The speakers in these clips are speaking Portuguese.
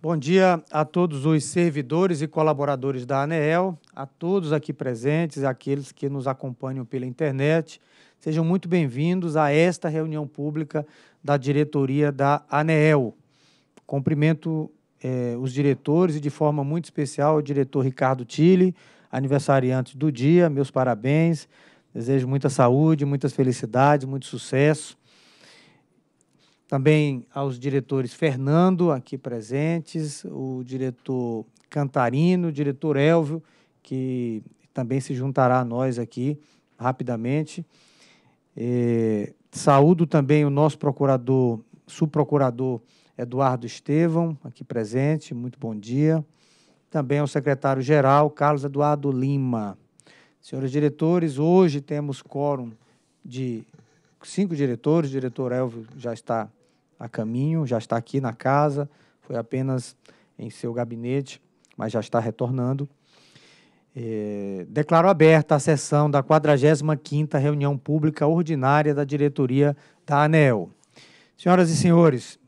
Bom dia a todos os servidores e colaboradores da ANEEL, a todos aqui presentes, aqueles que nos acompanham pela internet. Sejam muito bem-vindos a esta reunião pública da diretoria da ANEEL. Cumprimento eh, os diretores e, de forma muito especial, o diretor Ricardo Tille, aniversariante do dia. Meus parabéns. Desejo muita saúde, muitas felicidades, muito sucesso também aos diretores Fernando, aqui presentes, o diretor Cantarino, o diretor Elvio, que também se juntará a nós aqui rapidamente. É, saúdo também o nosso procurador, subprocurador Eduardo Estevão, aqui presente, muito bom dia. Também ao secretário-geral Carlos Eduardo Lima. Senhores diretores, hoje temos quórum de cinco diretores, o diretor Elvio já está a caminho, já está aqui na casa, foi apenas em seu gabinete, mas já está retornando. É, declaro aberta a sessão da 45ª reunião pública ordinária da diretoria da ANEL. Senhoras e senhores,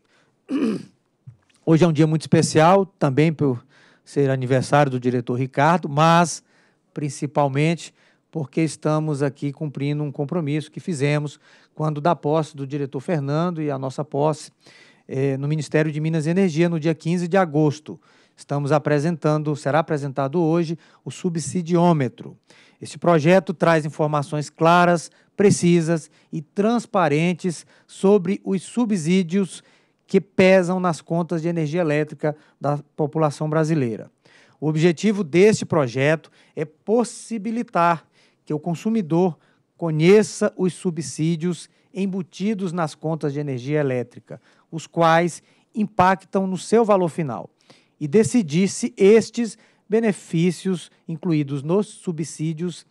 hoje é um dia muito especial, também por ser aniversário do diretor Ricardo, mas principalmente porque estamos aqui cumprindo um compromisso que fizemos quando da posse do diretor Fernando e a nossa posse eh, no Ministério de Minas e Energia no dia 15 de agosto. Estamos apresentando, será apresentado hoje, o subsidiômetro. Este projeto traz informações claras, precisas e transparentes sobre os subsídios que pesam nas contas de energia elétrica da população brasileira. O objetivo deste projeto é possibilitar que o consumidor conheça os subsídios embutidos nas contas de energia elétrica, os quais impactam no seu valor final, e decidir se estes benefícios incluídos nos subsídios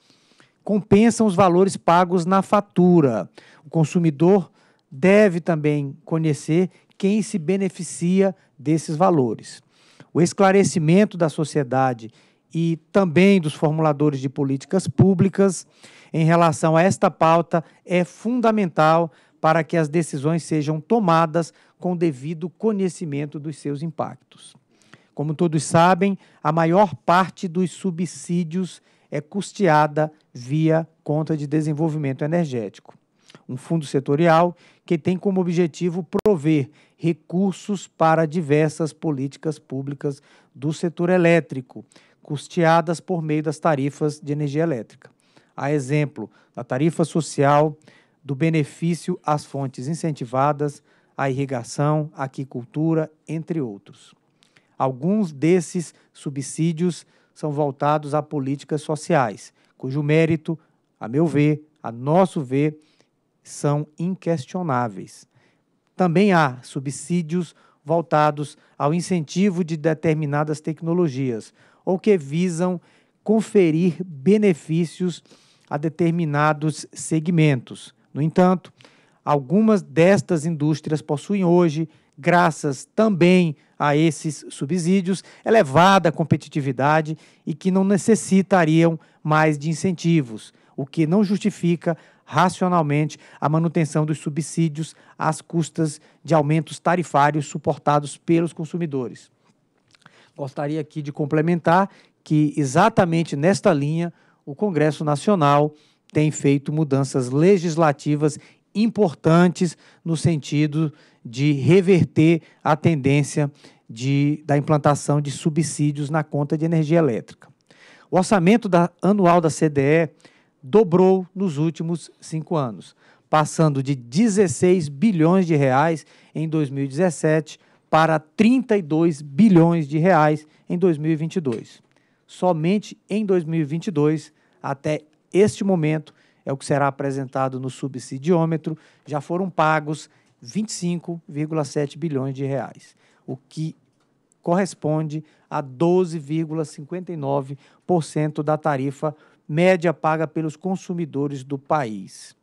compensam os valores pagos na fatura. O consumidor deve também conhecer quem se beneficia desses valores. O esclarecimento da sociedade e também dos formuladores de políticas públicas em relação a esta pauta é fundamental para que as decisões sejam tomadas com devido conhecimento dos seus impactos. Como todos sabem, a maior parte dos subsídios é custeada via conta de desenvolvimento energético, um fundo setorial que tem como objetivo prover recursos para diversas políticas públicas do setor elétrico, custeadas por meio das tarifas de energia elétrica. A exemplo da tarifa social, do benefício às fontes incentivadas, à irrigação, à aquicultura, entre outros. Alguns desses subsídios são voltados a políticas sociais, cujo mérito, a meu ver, a nosso ver, são inquestionáveis. Também há subsídios voltados ao incentivo de determinadas tecnologias, ou que visam conferir benefícios a determinados segmentos. No entanto, algumas destas indústrias possuem hoje, graças também a esses subsídios, elevada competitividade e que não necessitariam mais de incentivos, o que não justifica racionalmente a manutenção dos subsídios às custas de aumentos tarifários suportados pelos consumidores. Gostaria aqui de complementar que, exatamente nesta linha, o Congresso Nacional tem feito mudanças legislativas importantes no sentido de reverter a tendência de, da implantação de subsídios na conta de energia elétrica. O orçamento da, anual da CDE dobrou nos últimos cinco anos, passando de 16 bilhões de reais em 2017 para 32 bilhões de reais em 2022. Somente em 2022, até este momento, é o que será apresentado no subsidiômetro, já foram pagos 25,7 bilhões de reais, o que corresponde a 12,59% da tarifa média paga pelos consumidores do país.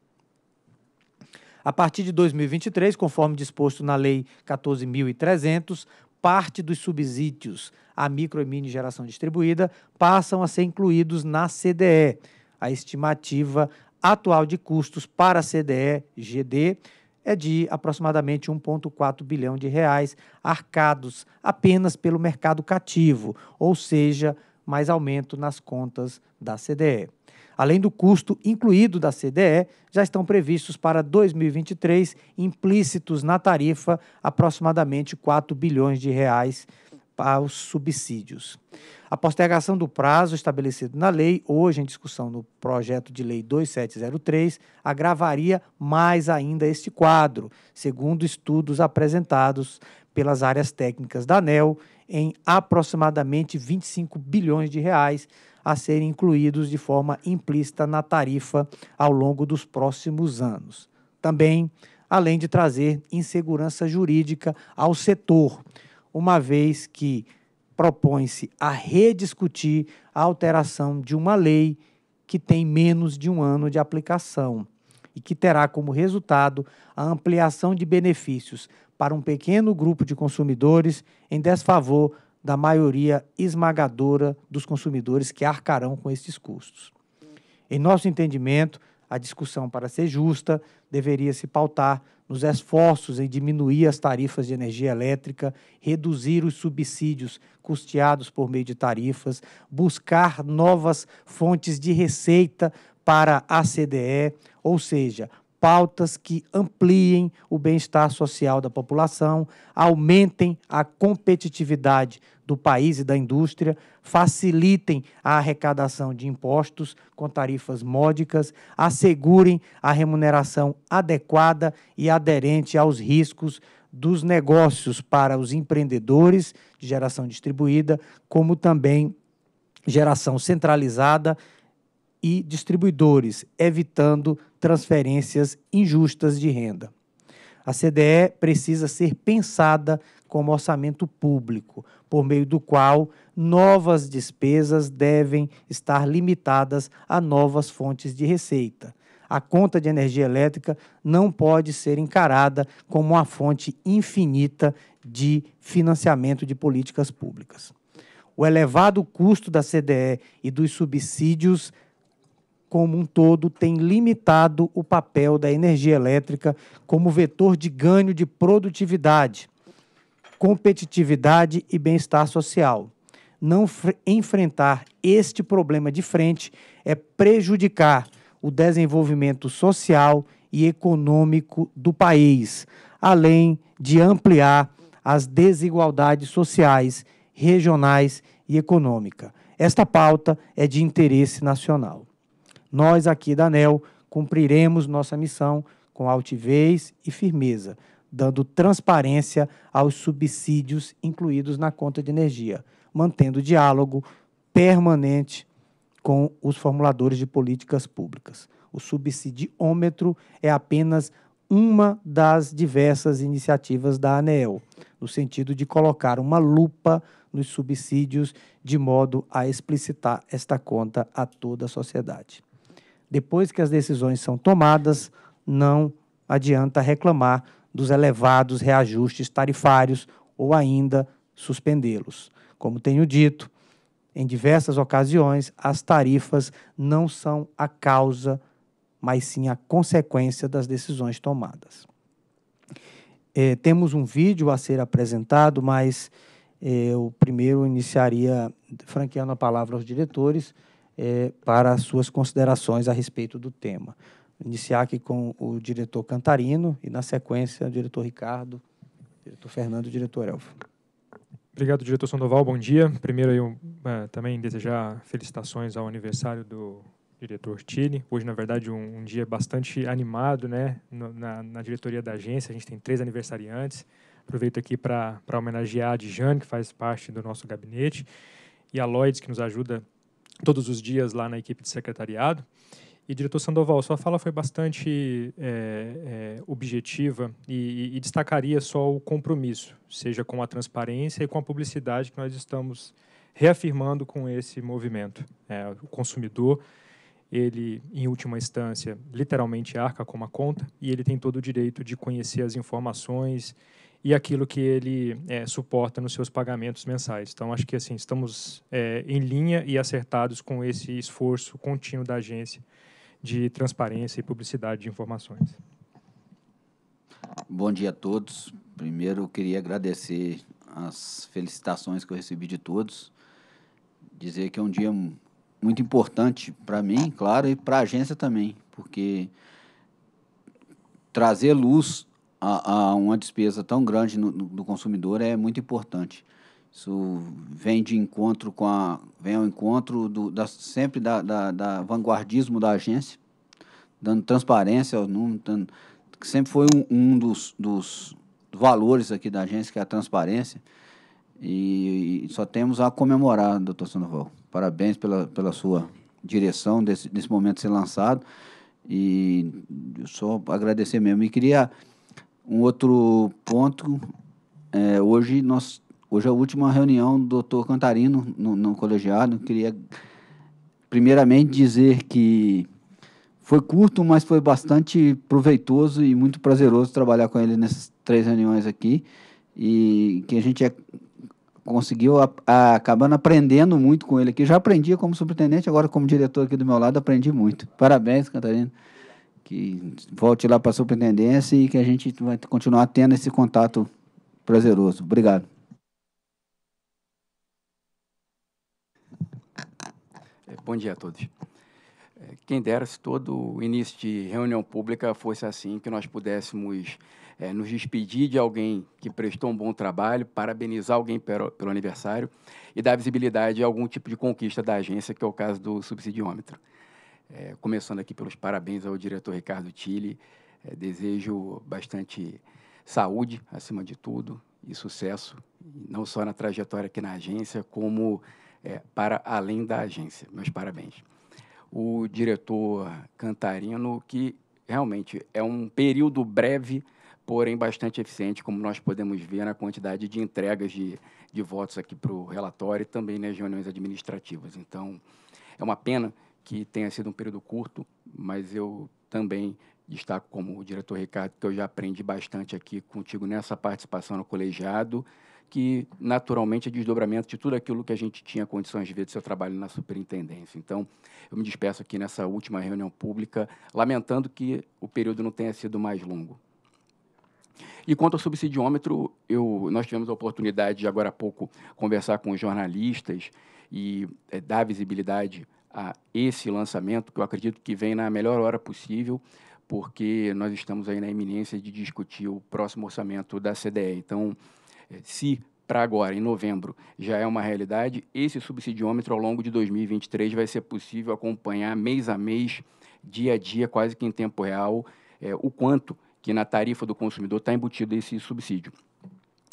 A partir de 2023, conforme disposto na Lei 14.300, parte dos subsídios à micro e mini geração distribuída passam a ser incluídos na CDE. A estimativa atual de custos para a CDE-GD é de aproximadamente 1,4 bilhão de reais arcados apenas pelo mercado cativo, ou seja, mais aumento nas contas da CDE além do custo incluído da CDE, já estão previstos para 2023 implícitos na tarifa aproximadamente 4 bilhões de reais aos subsídios. A postergação do prazo estabelecido na lei, hoje em discussão no projeto de lei 2703, agravaria mais ainda este quadro, segundo estudos apresentados pelas áreas técnicas da ANEL, em aproximadamente 25 bilhões de reais, a serem incluídos de forma implícita na tarifa ao longo dos próximos anos. Também, além de trazer insegurança jurídica ao setor, uma vez que propõe-se a rediscutir a alteração de uma lei que tem menos de um ano de aplicação e que terá como resultado a ampliação de benefícios para um pequeno grupo de consumidores em desfavor da maioria esmagadora dos consumidores que arcarão com esses custos. Em nosso entendimento, a discussão, para ser justa, deveria se pautar nos esforços em diminuir as tarifas de energia elétrica, reduzir os subsídios custeados por meio de tarifas, buscar novas fontes de receita para a CDE, ou seja, pautas que ampliem o bem-estar social da população, aumentem a competitividade do país e da indústria, facilitem a arrecadação de impostos com tarifas módicas, assegurem a remuneração adequada e aderente aos riscos dos negócios para os empreendedores de geração distribuída, como também geração centralizada e distribuidores, evitando transferências injustas de renda. A CDE precisa ser pensada como orçamento público, por meio do qual novas despesas devem estar limitadas a novas fontes de receita. A conta de energia elétrica não pode ser encarada como uma fonte infinita de financiamento de políticas públicas. O elevado custo da CDE e dos subsídios como um todo tem limitado o papel da energia elétrica como vetor de ganho de produtividade, competitividade e bem-estar social. Não enfrentar este problema de frente é prejudicar o desenvolvimento social e econômico do país, além de ampliar as desigualdades sociais, regionais e econômica. Esta pauta é de interesse nacional nós aqui da ANEL cumpriremos nossa missão com altivez e firmeza, dando transparência aos subsídios incluídos na conta de energia, mantendo diálogo permanente com os formuladores de políticas públicas. O subsidiômetro é apenas uma das diversas iniciativas da ANEEL, no sentido de colocar uma lupa nos subsídios de modo a explicitar esta conta a toda a sociedade depois que as decisões são tomadas, não adianta reclamar dos elevados reajustes tarifários ou ainda suspendê-los. Como tenho dito, em diversas ocasiões, as tarifas não são a causa, mas sim a consequência das decisões tomadas. É, temos um vídeo a ser apresentado, mas é, eu primeiro iniciaria franqueando a palavra aos diretores. É, para as suas considerações a respeito do tema. iniciar aqui com o diretor Cantarino e, na sequência, o diretor Ricardo, o diretor Fernando e o diretor Elfo. Obrigado, diretor Sandoval. Bom dia. Primeiro, eu é, também desejar felicitações ao aniversário do diretor Tile. Hoje, na verdade, um, um, dia bastante animado né, no, na, na, diretoria da agência. A gente tem três aniversariantes. Aproveito aqui para homenagear a Dijane, que faz parte do nosso gabinete, e a Lloyds, que nos ajuda todos os dias lá na equipe de secretariado. E, diretor Sandoval, sua fala foi bastante é, é, objetiva e, e, destacaria só o compromisso, seja com a transparência e com a publicidade que nós estamos reafirmando com esse movimento. É, o consumidor, ele, em última instância, literalmente arca com uma conta e ele tem todo o direito de conhecer as informações e aquilo que ele é, suporta nos seus pagamentos mensais. Então, acho que assim estamos é, em linha e acertados com esse esforço contínuo da agência de transparência e publicidade de informações. Bom dia a todos. Primeiro, eu queria agradecer as felicitações que eu recebi de todos. Dizer que é um dia muito importante para mim, claro, e para a agência também, porque trazer luz a, a uma despesa tão grande no, do consumidor é muito importante. Isso vem de encontro com a. vem ao encontro do, da, sempre da, da, da, vanguardismo da agência, dando transparência ao número, dando, que sempre foi um, um dos, dos valores aqui da agência, que é a transparência. E, e só temos a comemorar, doutor Sandoval. Parabéns pela, pela sua direção desse, desse momento ser lançado. E só agradecer mesmo. E queria um outro ponto, é, hoje nós hoje é a última reunião do doutor Cantarino no, no colegiado. Queria primeiramente dizer que foi curto, mas foi bastante proveitoso e muito prazeroso trabalhar com ele nessas três reuniões aqui e que a gente é, conseguiu a, a, acabando aprendendo muito com ele aqui. Já aprendi como superintendente, agora como diretor aqui do meu lado aprendi muito. Parabéns, Cantarino que volte lá para a superintendência e que a gente vai continuar tendo esse contato prazeroso. Obrigado. É, bom dia a todos. É, quem dera se todo início de reunião pública fosse assim, que nós pudéssemos é, nos despedir de alguém que prestou um bom trabalho, parabenizar alguém pelo, pelo aniversário e dar visibilidade a algum tipo de conquista da agência, que é o caso do subsidiômetro. É, começando aqui pelos parabéns ao diretor Ricardo Tille. É, desejo bastante saúde, acima de tudo, e sucesso, não só na trajetória aqui na agência, como é, para além da agência. Meus parabéns. O diretor Cantarino, que realmente é um período breve, porém bastante eficiente, como nós podemos ver na quantidade de entregas de, de votos aqui para o relatório e também nas reuniões administrativas. Então, é uma pena que tenha sido um período curto, mas eu também destaco como o diretor Ricardo que eu já aprendi bastante aqui contigo nessa participação no colegiado, que naturalmente é desdobramento de tudo aquilo que a gente tinha condições de ver do seu trabalho na superintendência. Então, eu me despeço aqui nessa última reunião pública, lamentando que o período não tenha sido mais longo. E quanto ao subsidiômetro, eu, nós tivemos a oportunidade de agora há pouco conversar com os jornalistas e é, dar visibilidade a esse lançamento, que eu acredito que vem na melhor hora possível, porque nós estamos aí na iminência de discutir o próximo orçamento da CDE. Então, eh, se para agora, em novembro, já é uma realidade, esse subsidiômetro ao longo de 2023 vai ser possível acompanhar mês a mês, dia a dia, quase que em tempo real, é, o quanto que na tarifa do consumidor está embutido esse subsídio.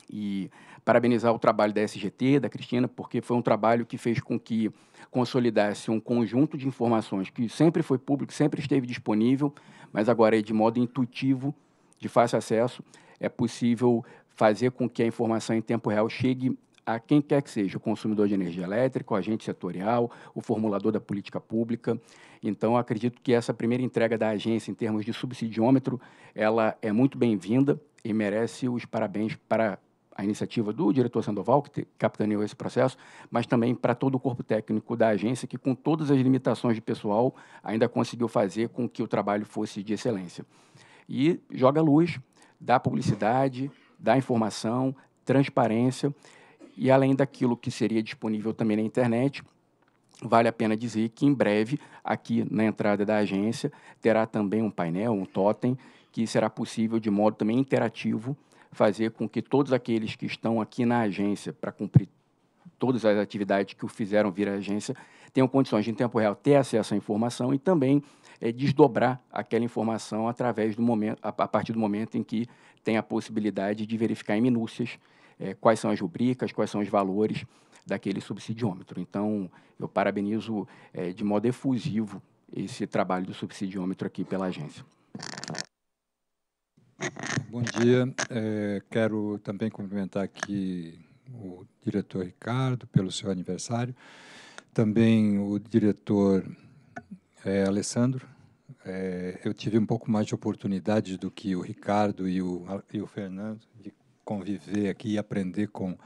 E parabenizar o trabalho da SGT, da Cristina, porque foi um trabalho que fez com que consolidasse um conjunto de informações que sempre foi público, sempre esteve disponível, mas agora é de modo intuitivo, de fácil acesso, é possível fazer com que a informação em tempo real chegue a quem quer que seja, o consumidor de energia elétrica, o agente setorial, o formulador da política pública. Então, acredito que essa primeira entrega da agência em termos de subsidiômetro, ela é muito bem-vinda e merece os parabéns para a iniciativa do diretor Sandoval, que capitaneou esse processo, mas também para todo o corpo técnico da agência, que com todas as limitações de pessoal, ainda conseguiu fazer com que o trabalho fosse de excelência. E joga luz, dá publicidade, dá informação, transparência, e além daquilo que seria disponível também na internet, Vale a pena dizer que em breve, aqui na entrada da agência, terá também um painel, um totem, que será possível de modo também interativo fazer com que todos aqueles que estão aqui na agência para cumprir todas as atividades que o fizeram vir à agência tenham condições de, em tempo real, ter acesso à informação e também é, desdobrar aquela informação através do momento, a, a, partir do momento em que tem a possibilidade de verificar em minúcias é, quais são as rubricas, quais são os valores daquele subsidiômetro. Então, eu parabenizo é, de modo efusivo esse trabalho do subsidiômetro aqui pela agência. Bom dia. É, quero também cumprimentar aqui o diretor Ricardo pelo seu aniversário, também o diretor é, Alessandro. É, eu tive um pouco mais de oportunidade do que o Ricardo e o, e o Fernando de conviver aqui e aprender com,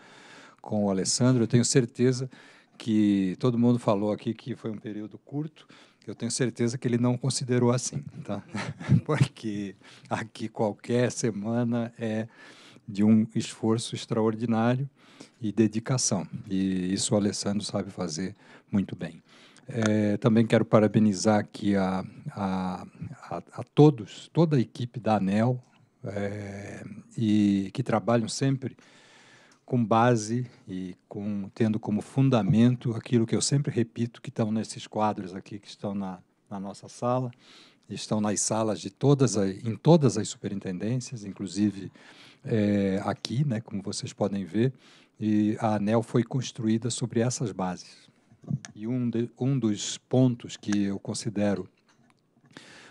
com o Alessandro. Eu tenho certeza que todo mundo falou aqui que foi um período curto, que eu tenho certeza que ele não considerou assim, tá? Porque aqui qualquer semana é de um esforço extraordinário e dedicação. E isso o Alessandro sabe fazer muito bem. É, também quero parabenizar aqui a, a, a, a, todos, toda a equipe da ANEL, é, e que trabalham sempre com base e com tendo como fundamento aquilo que eu sempre repito que estão nesses quadros aqui que estão na, na nossa sala, estão nas salas de todas a, em todas as superintendências, inclusive é, aqui, né, como vocês podem ver, e a ANEL foi construída sobre essas bases. E um, de, um dos pontos que eu considero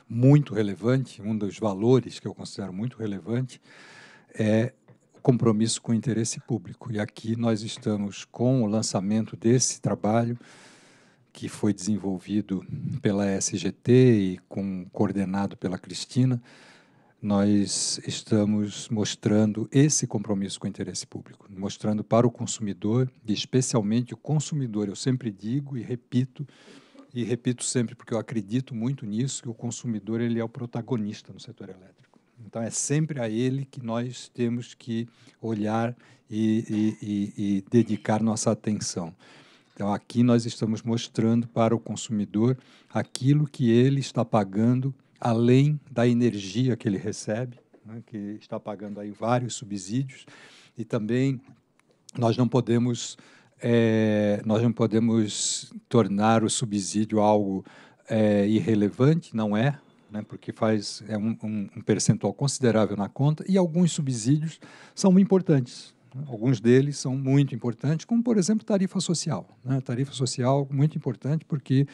muito relevante, um dos valores que eu considero muito relevante é compromisso com o interesse público. E aqui nós estamos com o lançamento desse trabalho, que foi desenvolvido pela SGT e com, coordenado pela Cristina. Nós estamos mostrando esse compromisso com o interesse público, mostrando para o consumidor, e especialmente o consumidor. Eu sempre digo e repito, e repito sempre porque eu acredito muito nisso, que o consumidor ele é o protagonista no setor elétrico. Então é sempre a Ele que nós temos que olhar e, e, e, e dedicar nossa atenção. Então, aqui nós estamos mostrando para o consumidor aquilo que ele está pagando, além da energia que ele recebe, né, que está pagando aí vários subsídios, e também nós não podemos é, nós não podemos tornar o subsídio algo é, irrelevante, não é? né, porque faz é um, um, percentual considerável na conta, e alguns subsídios são importantes. Né. Alguns deles são muito importantes, como, por exemplo, tarifa social. Né? Tarifa social muito importante porque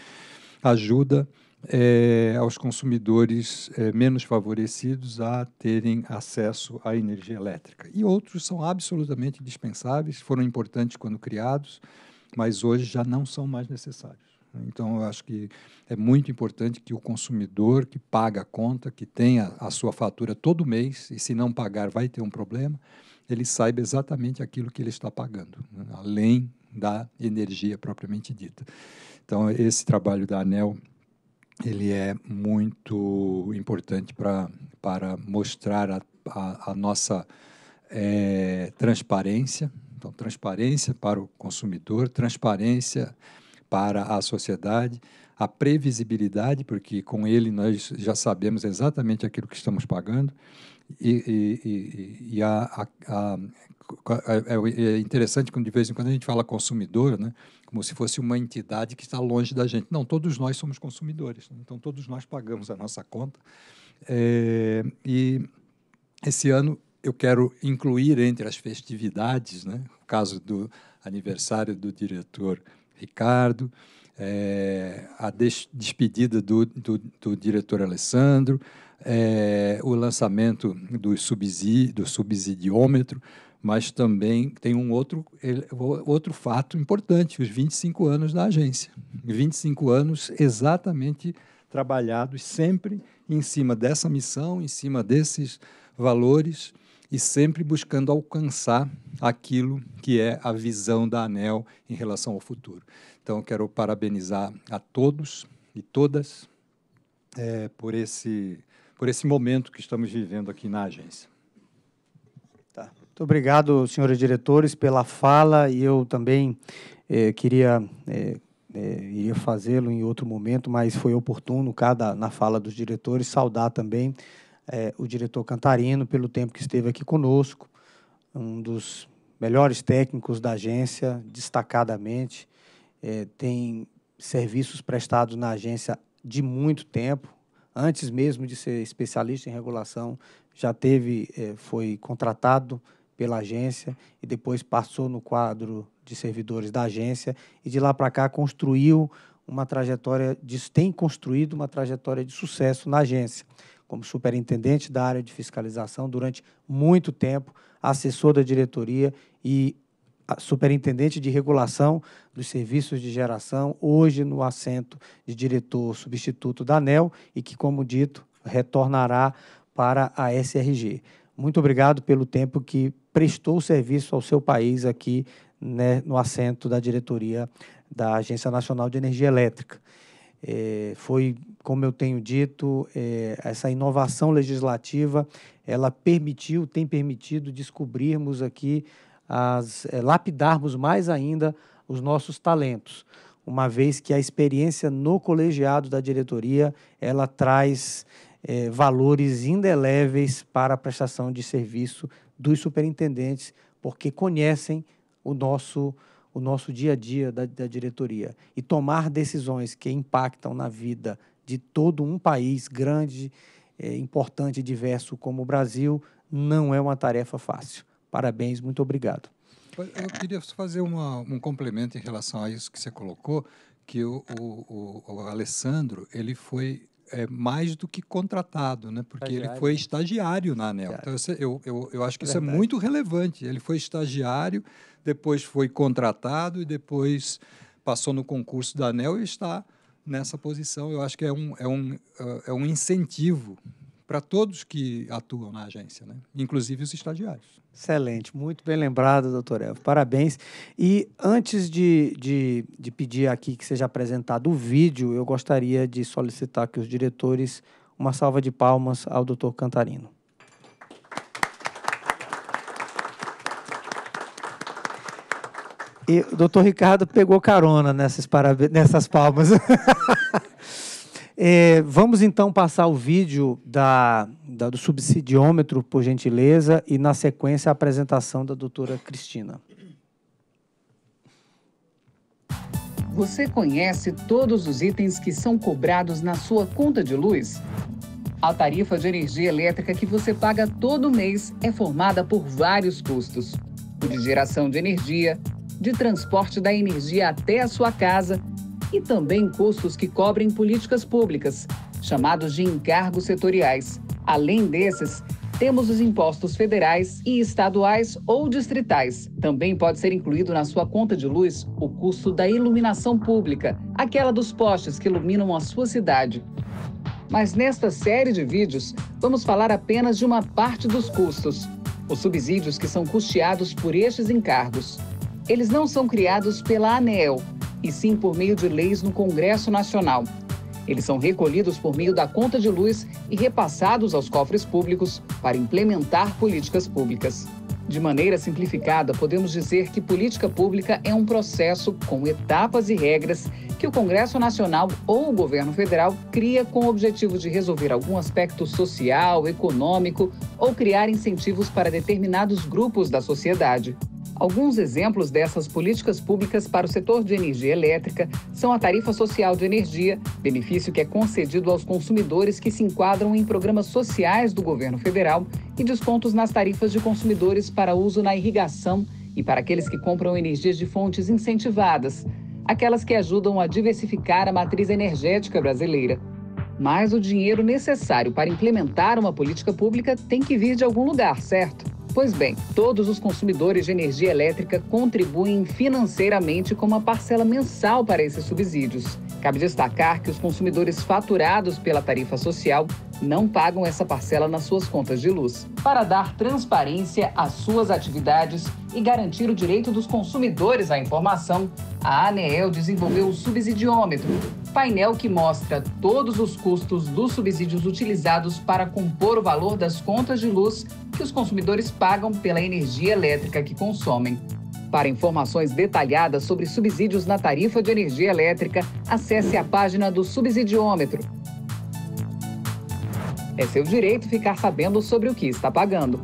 ajuda é, aos consumidores é, menos favorecidos a terem acesso à energia elétrica. E outros são absolutamente indispensáveis, foram importantes quando criados, mas hoje já não são mais necessários. Né? Então, eu acho que é muito importante que o consumidor que paga a conta, que tenha a sua fatura todo mês, e se não pagar vai ter um problema, ele saiba exatamente aquilo que ele está pagando, né? além da energia propriamente dita. Então, esse trabalho da ANEL ele é muito importante pra, para mostrar a, a, a nossa é, transparência. Então, transparência para o consumidor, transparência para a sociedade, a previsibilidade, porque com ele nós já sabemos exatamente aquilo que estamos pagando, e, e, e a, a, a, é, é, é interessante quando de vez em quando a gente fala consumidor, né? como se fosse uma entidade que está longe da gente. Não, todos nós somos consumidores, né? então todos nós pagamos a nossa conta. É, e esse ano eu quero incluir entre as festividades, né? o caso do aniversário do diretor Ricardo, é, a des despedida do, do, do, diretor Alessandro, é, o lançamento do, subsídio, do subsidiômetro, mas também tem um outro, outro fato importante, os 25 anos da agência. 25 anos exatamente trabalhados sempre em cima dessa missão, em cima desses valores e sempre buscando alcançar aquilo que é a visão da ANEL em relação ao futuro. Então, quero parabenizar a todos e todas é, por, esse, por esse momento que estamos vivendo aqui na agência. Tá. Muito obrigado, senhores diretores, pela fala e eu também é, queria. Eh, é, iria fazê-lo em outro momento, mas foi oportuno, cada na fala dos diretores, saudar também é, o diretor Cantarino, pelo tempo que esteve aqui conosco, um dos melhores técnicos da agência, destacadamente, é, tem serviços prestados na agência de muito tempo, antes mesmo de ser especialista em regulação, já teve, é, foi contratado pela agência e depois passou no quadro de servidores da agência e de lá para cá construiu uma trajetória, de, tem construído uma trajetória de sucesso na agência como superintendente da área de fiscalização durante muito tempo, assessor da diretoria e ah, superintendente de regulação dos serviços de geração, hoje no assento de diretor substituto da ANEL e que, como dito, retornará para a SRG. Muito obrigado pelo tempo que prestou serviço ao seu país aqui né, no assento da diretoria da Agência Nacional de Energia Elétrica. É, foi, como eu tenho dito, é, essa inovação legislativa, ela permitiu, tem permitido descobrirmos aqui, as, é, lapidarmos mais ainda os nossos talentos, uma vez que a experiência no colegiado da diretoria, ela traz valores indeléveis para a prestação de serviço dos superintendentes, porque conhecem o nosso o nosso dia a dia da, da diretoria e tomar decisões que impactam na vida de todo um país grande, é, importante e diverso como o Brasil, não é uma tarefa fácil. Parabéns, muito obrigado. Eu queria fazer uma, um complemento em relação a isso que você colocou, que o, o, o Alessandro ele foi é, mais do que contratado, né? porque estagiário. ele foi estagiário na ANEL. Estagiário. Então, eu, eu, eu acho que é isso é muito relevante. Ele foi estagiário depois foi contratado e depois passou no concurso da ANEL e está nessa posição. Eu acho que é um, é um, é, é um incentivo para todos que atuam na agência, né? inclusive os estagiários. Excelente, muito bem lembrado, doutor Elvio. Parabéns. E antes de, de, de pedir aqui que seja apresentado o vídeo, eu gostaria de solicitar que os diretores uma salva de palmas ao doutor Cantarino. E o doutor Ricardo pegou carona nessas, nessas palmas. é, vamos então passar o vídeo da, da, do subsidiômetro, por gentileza, e na sequência a apresentação da doutora Cristina. Você conhece todos os itens que são cobrados na sua conta de luz? A tarifa de energia elétrica que você paga todo mês é formada por vários custos: o de geração de energia, de transporte da energia até a sua casa e também custos que cobrem políticas públicas, chamados de encargos setoriais. Além desses, temos os impostos federais e estaduais ou distritais. Também pode ser incluído na sua conta de luz o custo da iluminação pública, aquela dos postes que iluminam a sua cidade. Mas nesta série de vídeos, vamos falar apenas de uma parte dos custos, os subsídios que são custeados por estes encargos. Eles não são criados pela ANEEL, e sim por meio de leis no Congresso Nacional. Eles são recolhidos por meio da conta de luz e repassados aos cofres públicos para implementar políticas públicas. De maneira simplificada, podemos dizer que política pública é um processo com etapas e regras que o Congresso Nacional ou o governo federal cria com o objetivo de resolver algum aspecto social, econômico ou criar incentivos para determinados grupos da sociedade. Alguns exemplos dessas políticas públicas para o setor de energia elétrica são a tarifa social de energia, benefício que é concedido aos consumidores que se enquadram em programas sociais do governo federal, e descontos nas tarifas de consumidores para uso na irrigação e para aqueles que compram energias de fontes incentivadas, aquelas que ajudam a diversificar a matriz energética brasileira. Mas o dinheiro necessário para implementar uma política pública tem que vir de algum lugar, certo? Pois bem, todos os consumidores de energia elétrica contribuem financeiramente com uma parcela mensal para esses subsídios. Cabe destacar que os consumidores faturados pela tarifa social não pagam essa parcela nas suas contas de luz. Para dar transparência às suas atividades e garantir o direito dos consumidores à informação, a ANEEL desenvolveu o subsidiômetro, painel que mostra todos os custos dos subsídios utilizados para compor o valor das contas de luz que os consumidores pagam pela energia elétrica que consomem. Para informações detalhadas sobre subsídios na tarifa de energia elétrica, acesse a página do Subsidiômetro é seu direito ficar sabendo sobre o que está pagando.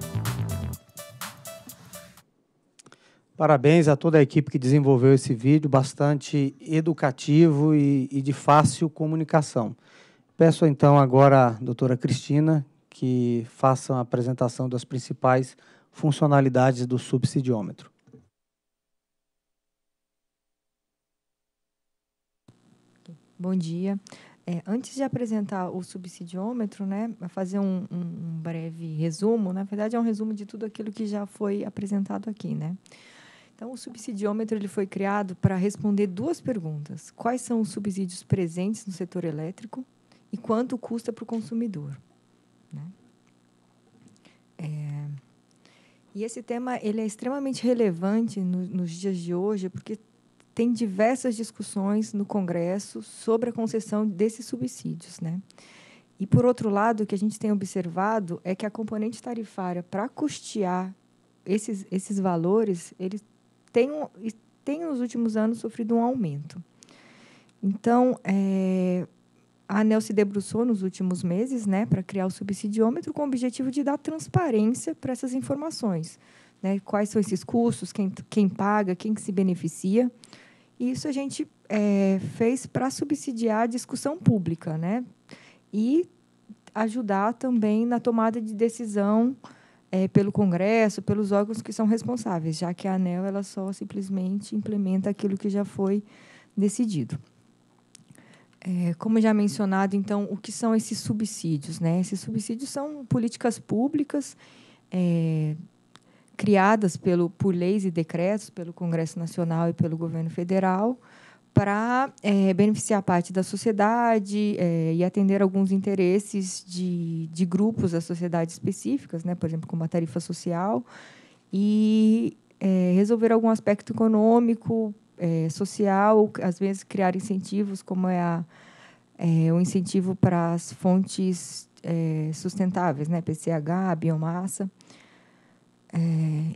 Parabéns a toda a equipe que desenvolveu esse vídeo, bastante educativo e, e de fácil comunicação. Peço então agora à doutora Cristina que faça a apresentação das principais funcionalidades do subsidiômetro. Bom dia. É, antes de apresentar o subsidiômetro, né, fazer um, um, breve resumo. Na verdade, é um resumo de tudo aquilo que já foi apresentado aqui, né? Então, o subsidiômetro ele foi criado para responder duas perguntas: quais são os subsídios presentes no setor elétrico e quanto custa para o consumidor? Né? É, e esse tema ele é extremamente relevante no, nos dias de hoje, porque tem diversas discussões no Congresso sobre a concessão desses subsídios, né? E por outro lado, o que a gente tem observado é que a componente tarifária para custear esses, esses valores, ele tem, tem nos últimos anos sofrido um aumento. Então, é, a ANEL se debruçou nos últimos meses né, para criar o subsidiômetro com o objetivo de dar transparência para essas informações. Né, quais são esses custos, quem, quem paga, quem se beneficia, e isso a gente é, fez para subsidiar a discussão pública, né? E ajudar também na tomada de decisão é, pelo Congresso, pelos órgãos que são responsáveis, já que a ANEL ela só simplesmente implementa aquilo que já foi decidido. É, como já mencionado, então, o que são esses subsídios? Né? Esses subsídios são políticas públicas é, criadas pelo, por leis e decretos pelo Congresso Nacional e pelo governo federal para é, beneficiar parte da sociedade é, e atender alguns interesses de, de grupos da sociedade específicas, né? por exemplo, como a tarifa social, e é, resolver algum aspecto econômico, é, social, às vezes criar incentivos, como é, a, é, o incentivo para as fontes é, sustentáveis, né? PCH, biomassa. É,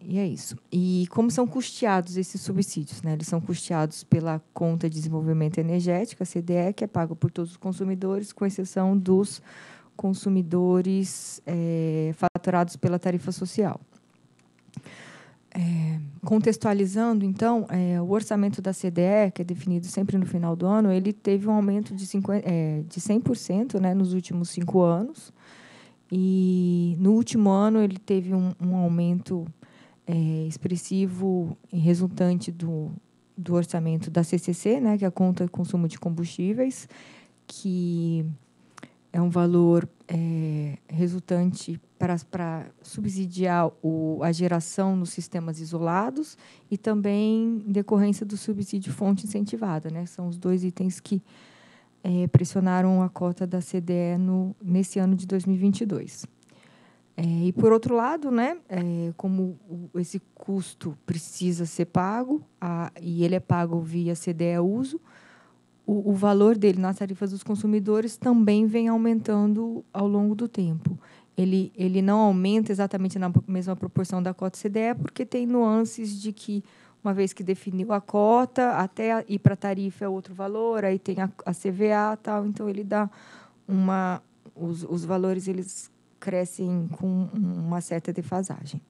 e é isso. E como são custeados esses subsídios? Né? Eles são custeados pela Conta de Desenvolvimento Energético, a CDE, que é paga por todos os consumidores, com exceção dos consumidores é, faturados pela tarifa social. É, contextualizando, então, é, o orçamento da CDE, que é definido sempre no final do ano, ele teve um aumento de, 50, é, de 100% né, nos últimos cinco anos. E no último ano ele teve um, um aumento é, expressivo resultante do, do orçamento da CCC, né, que é a conta de consumo de combustíveis, que é um valor é, resultante para, para subsidiar o, a geração nos sistemas isolados e também decorrência do subsídio fonte incentivada. Né? São os dois itens que é, pressionaram a cota da CDE no, nesse ano de 2022. É, e, por outro lado, né, é, como esse custo precisa ser pago, a, e ele é pago via CDE uso, o, o, valor dele nas tarifas dos consumidores também vem aumentando ao longo do tempo. Ele, ele não aumenta exatamente na mesma proporção da cota CDE, porque tem nuances de que uma vez que definiu a cota, até ir para a tarifa é outro valor, aí tem a, a CVA tal, então ele dá uma os, os valores eles crescem com uma certa defasagem.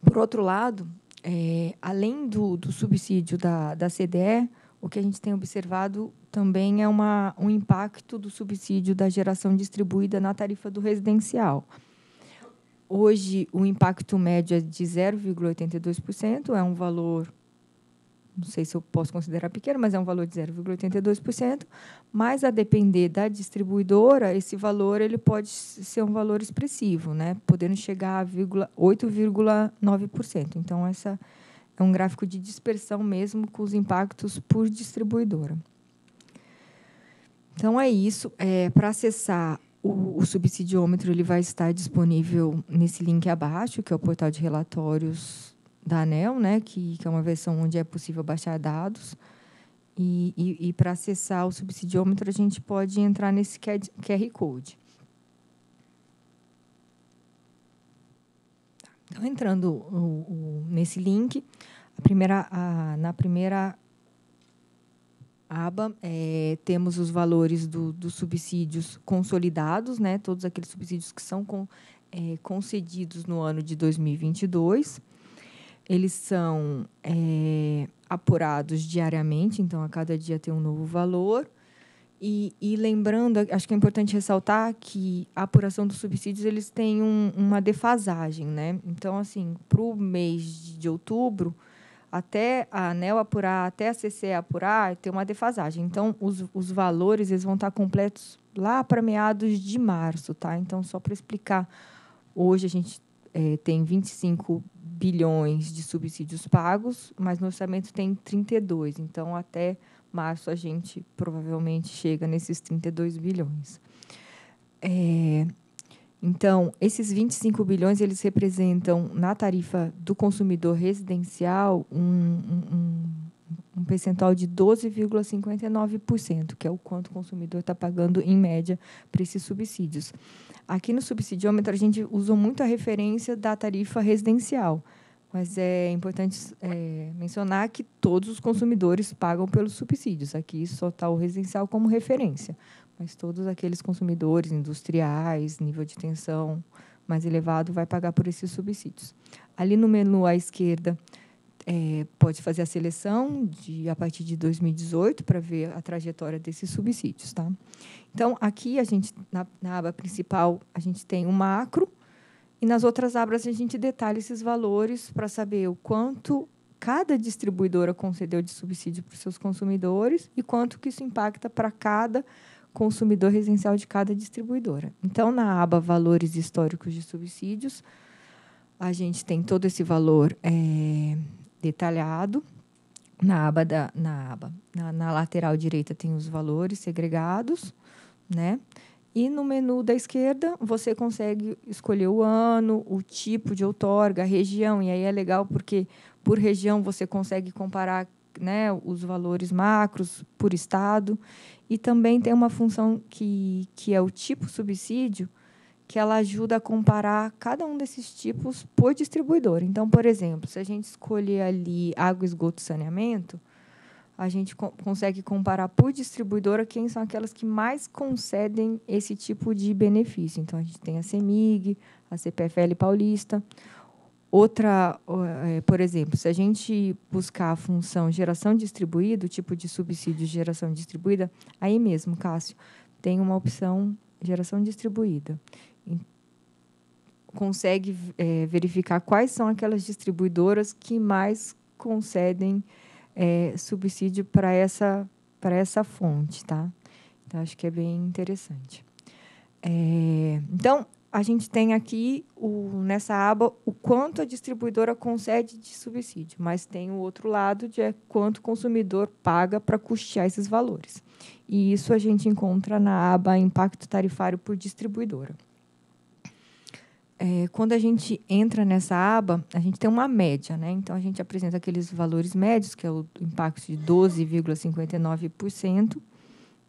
Por outro lado, é, além do, do subsídio da, da CDE, o que a gente tem observado também é uma, um impacto do subsídio da geração distribuída na tarifa do residencial. Hoje, o impacto médio é de 0,82%, é um valor, não sei se eu posso considerar pequeno, mas é um valor de 0,82%, mas a depender da distribuidora, esse valor ele pode ser um valor expressivo, né? podendo chegar a 8,9%. Então, essa é um gráfico de dispersão mesmo com os impactos por distribuidora. Então é isso. É, Para acessar o, o subsidiômetro ele vai estar disponível nesse link abaixo, que é o portal de relatórios da ANEL, né, que, que é uma versão onde é possível baixar dados. E, e, e para acessar o subsidiômetro, a gente pode entrar nesse QR Code. Tá, então, entrando o, o, nesse link, a primeira, a, na primeira aba, é, temos os valores do, dos subsídios consolidados, né, todos aqueles subsídios que são com, é, concedidos no ano de 2022. Eles são é, apurados diariamente, então a cada dia tem um novo valor. E, e, lembrando, acho que é importante ressaltar que a apuração dos subsídios eles têm um, uma defasagem, né? Então, assim, para o mês de outubro, até a ANEL apurar, até a CCE apurar, tem uma defasagem. Então, os, os valores eles vão estar completos lá para meados de março, tá? Então, só para explicar, hoje a gente é, tem 25 bilhões de subsídios pagos, mas no orçamento tem 32. Então, até março a gente provavelmente chega nesses 32 bilhões. É, então, esses 25 bilhões, eles representam, na tarifa do consumidor residencial, um, um, um percentual de 12,59%, que é o quanto o consumidor está pagando, em média, para esses subsídios. Aqui no subsidiômetro, a gente usou muito a referência da tarifa residencial, mas é importante é, mencionar que todos os consumidores pagam pelos subsídios. Aqui só está o residencial como referência mas todos aqueles consumidores industriais, nível de tensão mais elevado, vai pagar por esses subsídios. Ali no menu à esquerda, é, pode fazer a seleção de a partir de 2018 para ver a trajetória desses subsídios, tá? Então aqui a gente na, na aba principal a gente tem o um macro e nas outras abas a gente detalha esses valores para saber o quanto cada distribuidora concedeu de subsídio para os seus consumidores e quanto que isso impacta para cada consumidor residencial de cada distribuidora. Então, na aba Valores Históricos de Subsídios, a gente tem todo esse valor é, detalhado. Na aba, da, na, aba na, na lateral direita tem os valores segregados, né? E no menu da esquerda, você consegue escolher o ano, o tipo de outorga, a região. E aí é legal porque, por região, você consegue comparar né, os valores macros por estado. E também tem uma função que, que é o tipo subsídio, que ela ajuda a comparar cada um desses tipos por distribuidor. Então, por exemplo, se a gente escolher ali água, esgoto e saneamento, a gente co consegue comparar por distribuidora quem são aquelas que mais concedem esse tipo de benefício. Então, a gente tem a CEMIG, a CPFL Paulista. Outra, é, por exemplo, se a gente buscar a função geração distribuída, o tipo de subsídio de geração distribuída, aí mesmo, Cássio, tem uma opção geração distribuída. Consegue é, verificar quais são aquelas distribuidoras que mais concedem é, subsídio para essa, essa fonte, tá? Então, acho que é bem interessante. É, então, a gente tem aqui o, nessa aba o quanto a distribuidora concede de subsídio, mas tem o outro lado de é quanto o consumidor paga para custear esses valores. E isso a gente encontra na aba Impacto Tarifário por Distribuidora. É, quando a gente entra nessa aba, a gente tem uma média, né? Então a gente apresenta aqueles valores médios, que é o impacto de 12,59%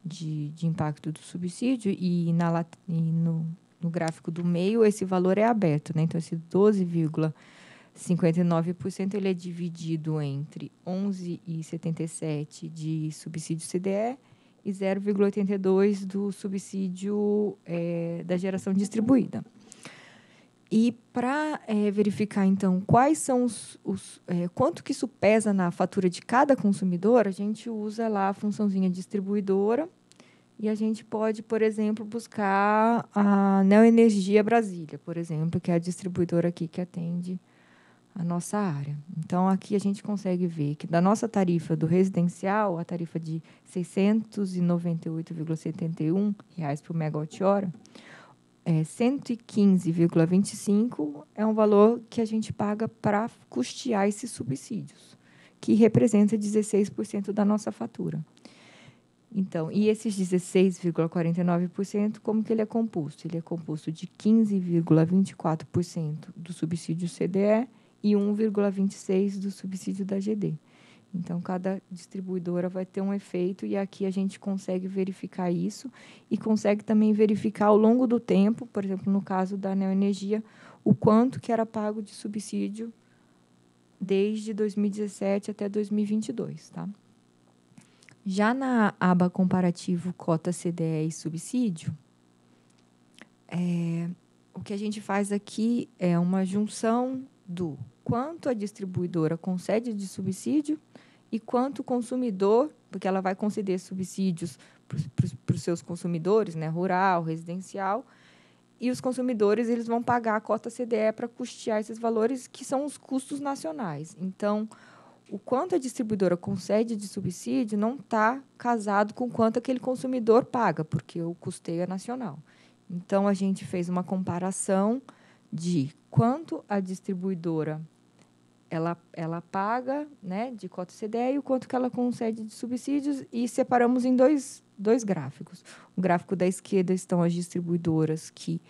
de, de impacto do subsídio, e, na, e no, no gráfico do meio, esse valor é aberto, né? Então, esse 12,59% ele é dividido entre 11,77% de subsídio CDE e 0,82% do subsídio é, da geração distribuída. E para é, eh, verificar, então, quais são os. os é, quanto que isso pesa na fatura de cada consumidor, a gente usa lá a funçãozinha distribuidora e a gente pode, por exemplo, buscar a Neoenergia Brasília, por exemplo, que é a distribuidora aqui que atende a nossa área. Então, aqui a gente consegue ver que da nossa tarifa do residencial, a tarifa de R$ 698,71 por megawatt-hora, é, 115,25 é um valor que a gente paga para custear esses subsídios, que representa 16% da nossa fatura. Então, e esses 16,49%, como que ele é composto? Ele é composto de 15,24% do subsídio CDE e 1,26% do subsídio da GD. Então, cada distribuidora vai ter um efeito e aqui a gente consegue verificar isso e consegue também verificar ao longo do tempo, por exemplo, no caso da Neoenergia, o quanto que era pago de subsídio desde 2017 até 2022, tá? Já na aba comparativo cota CDE e subsídio, é, o que a gente faz aqui é uma junção do quanto a distribuidora concede de subsídio e quanto o consumidor, porque ela vai conceder subsídios para os seus consumidores, né, rural, residencial, e os consumidores eles vão pagar a cota CDE para custear esses valores que são os custos nacionais. Então, o quanto a distribuidora concede de subsídio não está casado com quanto aquele consumidor paga, porque o custeio é nacional. Então, a gente fez uma comparação de quanto a distribuidora ela, ela paga né, de cota CDE e o quanto que ela concede de subsídios e separamos em dois, dois gráficos. O gráfico da esquerda estão as distribuidoras que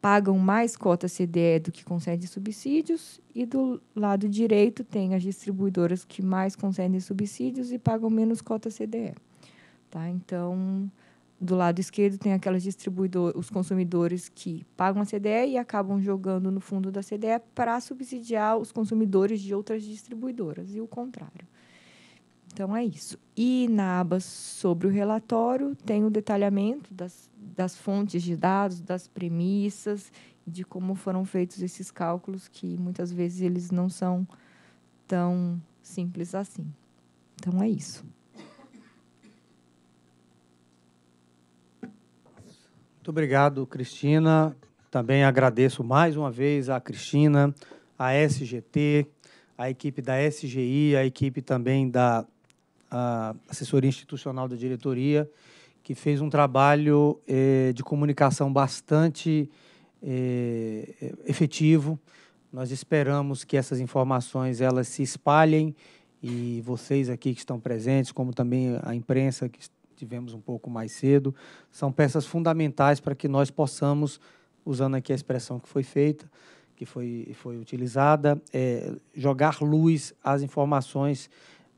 pagam mais cota CDE do que concedem subsídios, e do lado direito tem as distribuidoras que mais concedem subsídios e pagam menos cota CDE. Tá? Então, do lado esquerdo tem aquelas distribuidoras, os consumidores que pagam a CDE e acabam jogando no fundo da CDE para subsidiar os consumidores de outras distribuidoras, e o contrário. Então é isso. E na aba sobre o relatório tem o detalhamento das, das fontes de dados, das premissas, de como foram feitos esses cálculos, que muitas vezes eles não são tão simples assim. Então é isso. Muito obrigado, Cristina. Também agradeço mais uma vez a Cristina, a SGT, a equipe da SGI, a equipe também da a assessoria institucional da diretoria, que fez um trabalho eh, de comunicação bastante eh, efetivo. Nós esperamos que essas informações elas se espalhem e vocês aqui que estão presentes, como também a imprensa que tivemos um pouco mais cedo, são peças fundamentais para que nós possamos, usando aqui a expressão que foi feita, que foi, foi utilizada, é, jogar luz às informações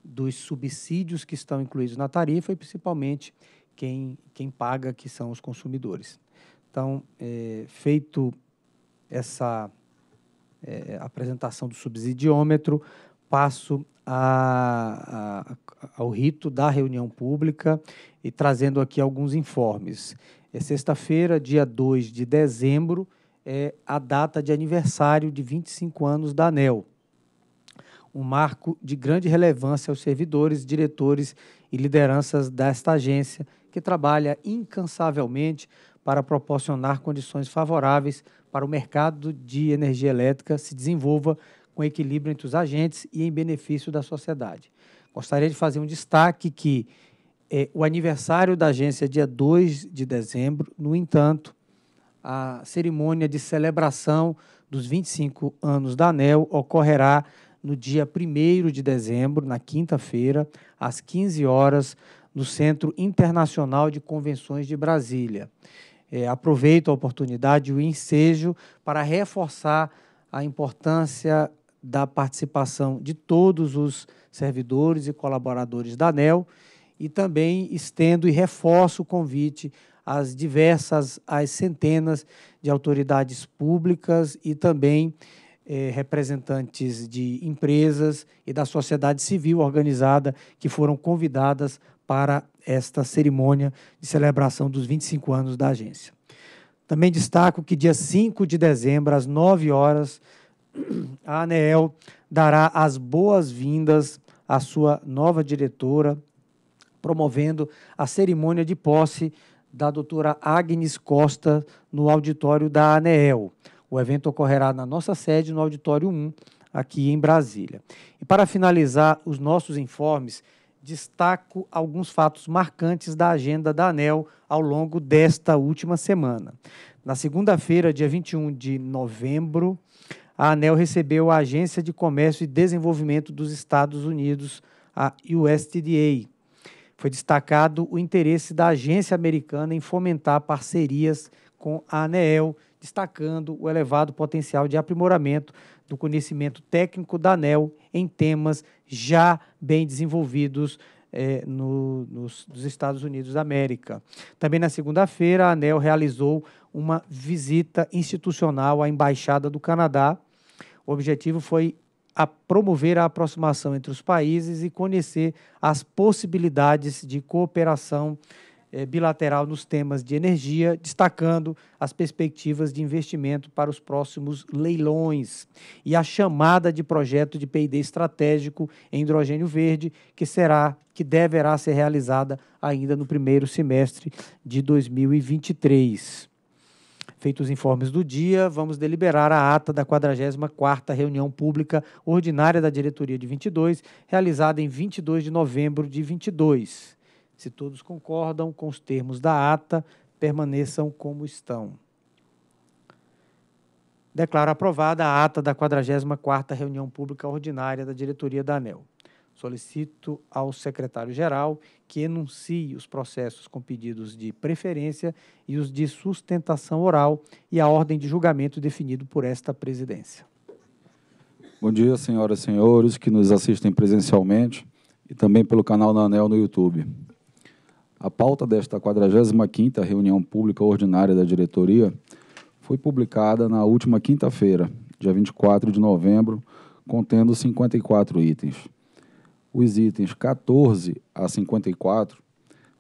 dos subsídios que estão incluídos na tarifa e principalmente quem, quem paga, que são os consumidores. Então, é, feito essa é, apresentação do subsidiômetro, passo a, a, ao rito da reunião pública e trazendo aqui alguns informes. É sexta-feira, dia 2 de dezembro, é a data de aniversário de 25 anos da ANEL um marco de grande relevância aos servidores, diretores e lideranças desta agência, que trabalha incansavelmente para proporcionar condições favoráveis para o mercado de energia elétrica se desenvolva com equilíbrio entre os agentes e em benefício da sociedade. Gostaria de fazer um destaque que é, o aniversário da agência é dia 2 de dezembro, no entanto, a cerimônia de celebração dos 25 anos da ANEL ocorrerá no dia 1 de dezembro, na quinta-feira, às 15 horas, no Centro Internacional de Convenções de Brasília. É, aproveito a oportunidade e o ensejo para reforçar a importância da participação de todos os servidores e colaboradores da ANEL e também estendo e reforço o convite às diversas, às centenas de autoridades públicas e também eh, representantes de empresas e da sociedade civil organizada que foram convidadas para esta cerimônia de celebração dos 25 anos da agência. Também destaco que dia 5 de dezembro, às 9 horas, a ANEEL dará as boas-vindas à sua nova diretora, promovendo a cerimônia de posse da doutora Agnes Costa no auditório da ANEEL. O evento ocorrerá na nossa sede, no Auditório 1, aqui em Brasília. E para finalizar os nossos informes, destaco alguns fatos marcantes da agenda da ANEL ao longo desta última semana. Na segunda-feira, dia 21 de novembro, a ANEL recebeu a Agência de Comércio e Desenvolvimento dos Estados Unidos, a USDA. Foi destacado o interesse da agência americana em fomentar parcerias com a ANEL destacando o elevado potencial de aprimoramento do conhecimento técnico da ANEL em temas já bem desenvolvidos é, no, nos, nos, Estados Unidos da América. Também na segunda-feira, a ANEL realizou uma visita institucional à Embaixada do Canadá. O objetivo foi a promover a aproximação entre os países e conhecer as possibilidades de cooperação eh, bilateral nos temas de energia, destacando as perspectivas de investimento para os próximos leilões e a chamada de projeto de P&D estratégico em hidrogênio verde, que será que deverá ser realizada ainda no primeiro semestre de 2023. Feitos os informes do dia, vamos deliberar a ata da 44ª reunião pública ordinária da diretoria de 22, realizada em 22 de novembro de 22. Se todos concordam com os termos da ata, permaneçam como estão. Declaro aprovada a ata da 44ª reunião pública ordinária da diretoria da ANEL. Solicito ao secretário-geral que enuncie os processos com pedidos de preferência e os de sustentação oral e a ordem de julgamento definido por esta presidência. Bom dia, senhoras e senhores que nos assistem presencialmente e também pelo canal da ANEL no YouTube. A pauta desta 45ª reunião pública ordinária da diretoria foi publicada na última quinta-feira, dia 24 de novembro, contendo 54 itens. Os itens 14 a 54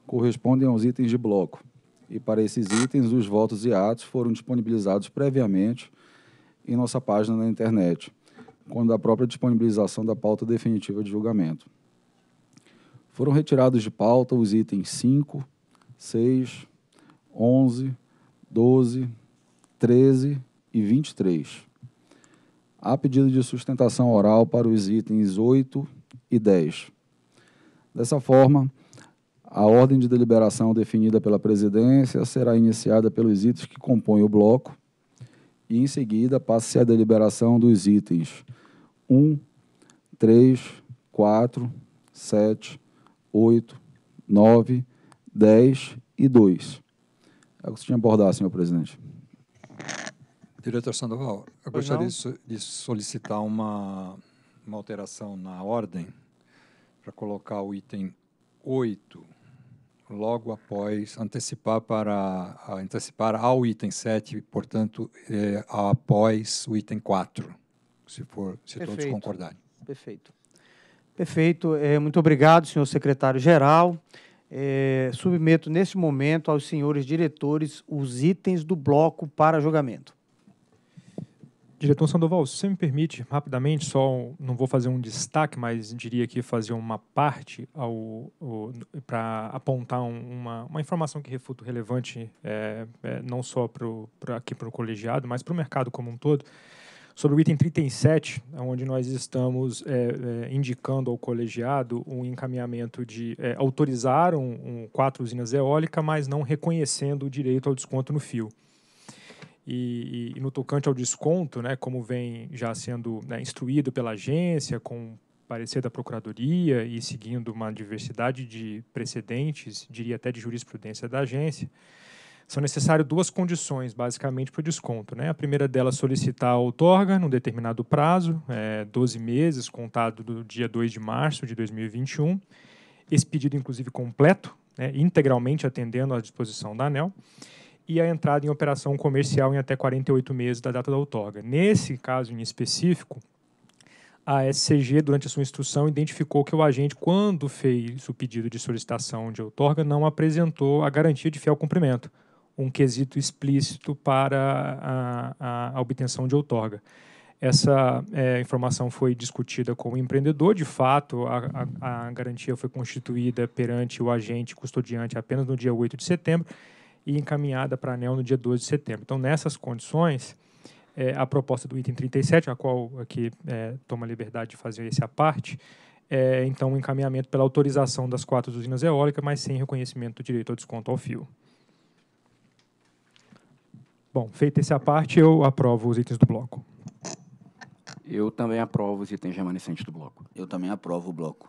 correspondem aos itens de bloco, e para esses itens os votos e atos foram disponibilizados previamente em nossa página na internet, quando da própria disponibilização da pauta definitiva de julgamento. Foram retirados de pauta os itens 5, 6, 11, 12, 13 e 23. Há pedido de sustentação oral para os itens 8 e 10. Dessa forma, a ordem de deliberação definida pela presidência será iniciada pelos itens que compõem o bloco e, em seguida, passe a deliberação dos itens 1, 3, 4, 7, 8, 9, 10 e 2. É o que você tinha a abordar, senhor presidente. Diretor Sandoval, eu pois gostaria não? de solicitar uma, uma alteração na ordem para colocar o item 8 logo após antecipar para antecipar ao item 7, portanto, é, após o item 4, se for, se Perfeito. todos concordarem. Perfeito. Perfeito. É, muito obrigado, senhor secretário-geral. É, submeto neste momento aos senhores diretores os itens do bloco para julgamento. Diretor Sandoval, se você me permite, rapidamente, só não vou fazer um destaque, mas diria que fazer uma parte para apontar uma, uma, informação que refuto relevante, é, é, não só aqui para o colegiado, mas para o mercado como um todo sobre o item 37, onde nós estamos é, é, indicando ao colegiado um encaminhamento de é, autorizar um, um, quatro usinas eólicas, mas não reconhecendo o direito ao desconto no fio. E, e, e no tocante ao desconto, né, como vem já sendo né, instruído pela agência, com parecer da Procuradoria e seguindo uma diversidade de precedentes, diria até de jurisprudência da agência, são necessárias duas condições, basicamente, para o desconto. Né? A primeira delas, solicitar a outorga num determinado prazo, é, 12 meses, contado do dia 2 de março de 2021. Esse pedido, inclusive, completo, né, integralmente atendendo à disposição da ANEL e a entrada em operação comercial em até 48 meses da data da outorga. Nesse caso em específico, a SCG, durante a sua instrução, identificou que o agente, quando fez o pedido de solicitação de outorga, não apresentou a garantia de fiel cumprimento um quesito explícito para a, a obtenção de outorga. Essa é, informação foi discutida com o empreendedor, de fato, a, a, a, garantia foi constituída perante o agente custodiante apenas no dia 8 de setembro e encaminhada para a ANEL no dia 12 de setembro. Então, nessas condições, é, a proposta do item 37, a qual aqui é, toma a liberdade de fazer esse à parte, é então o um encaminhamento pela autorização das quatro usinas eólicas, mas sem reconhecimento do direito ao desconto ao fio. Bom, feita essa parte, eu aprovo os itens do bloco. Eu também aprovo os itens remanescentes do bloco. Eu também aprovo o bloco.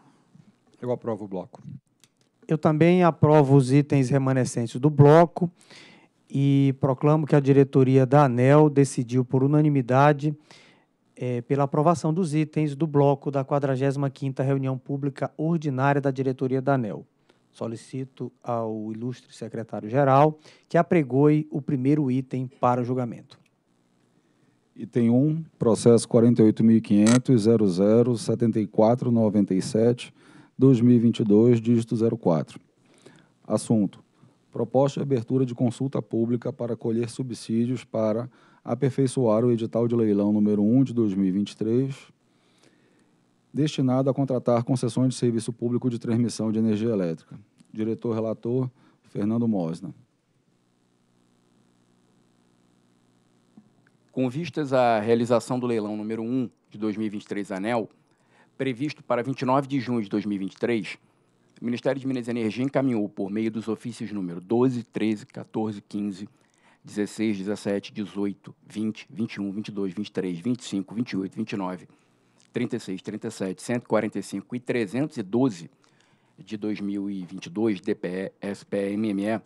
Eu aprovo o bloco. Eu também aprovo os itens remanescentes do bloco e proclamo que a diretoria da ANEL decidiu por unanimidade é, pela aprovação dos itens do bloco da 45ª Reunião Pública Ordinária da Diretoria da ANEL. Solicito ao ilustre secretário-geral que apregoe o primeiro item para o julgamento. Item 1, processo 48.500.007497-2022, dígito 04. Assunto: Proposta de abertura de consulta pública para colher subsídios para aperfeiçoar o edital de leilão número 1 de 2023, destinado a contratar concessões de serviço público de transmissão de energia elétrica diretor relator Fernando Mosna. Com vistas à realização do leilão número 1 de 2023 ANEL, previsto para 29 de junho de 2023, o Ministério de Minas e Energia encaminhou por meio dos ofícios número 12, 13, 14, 15, 16, 17, 18, 20, 21, 22, 23, 25, 28, 29, 36, 37, 145 e 312 de 2022, DPE, SPE-MME,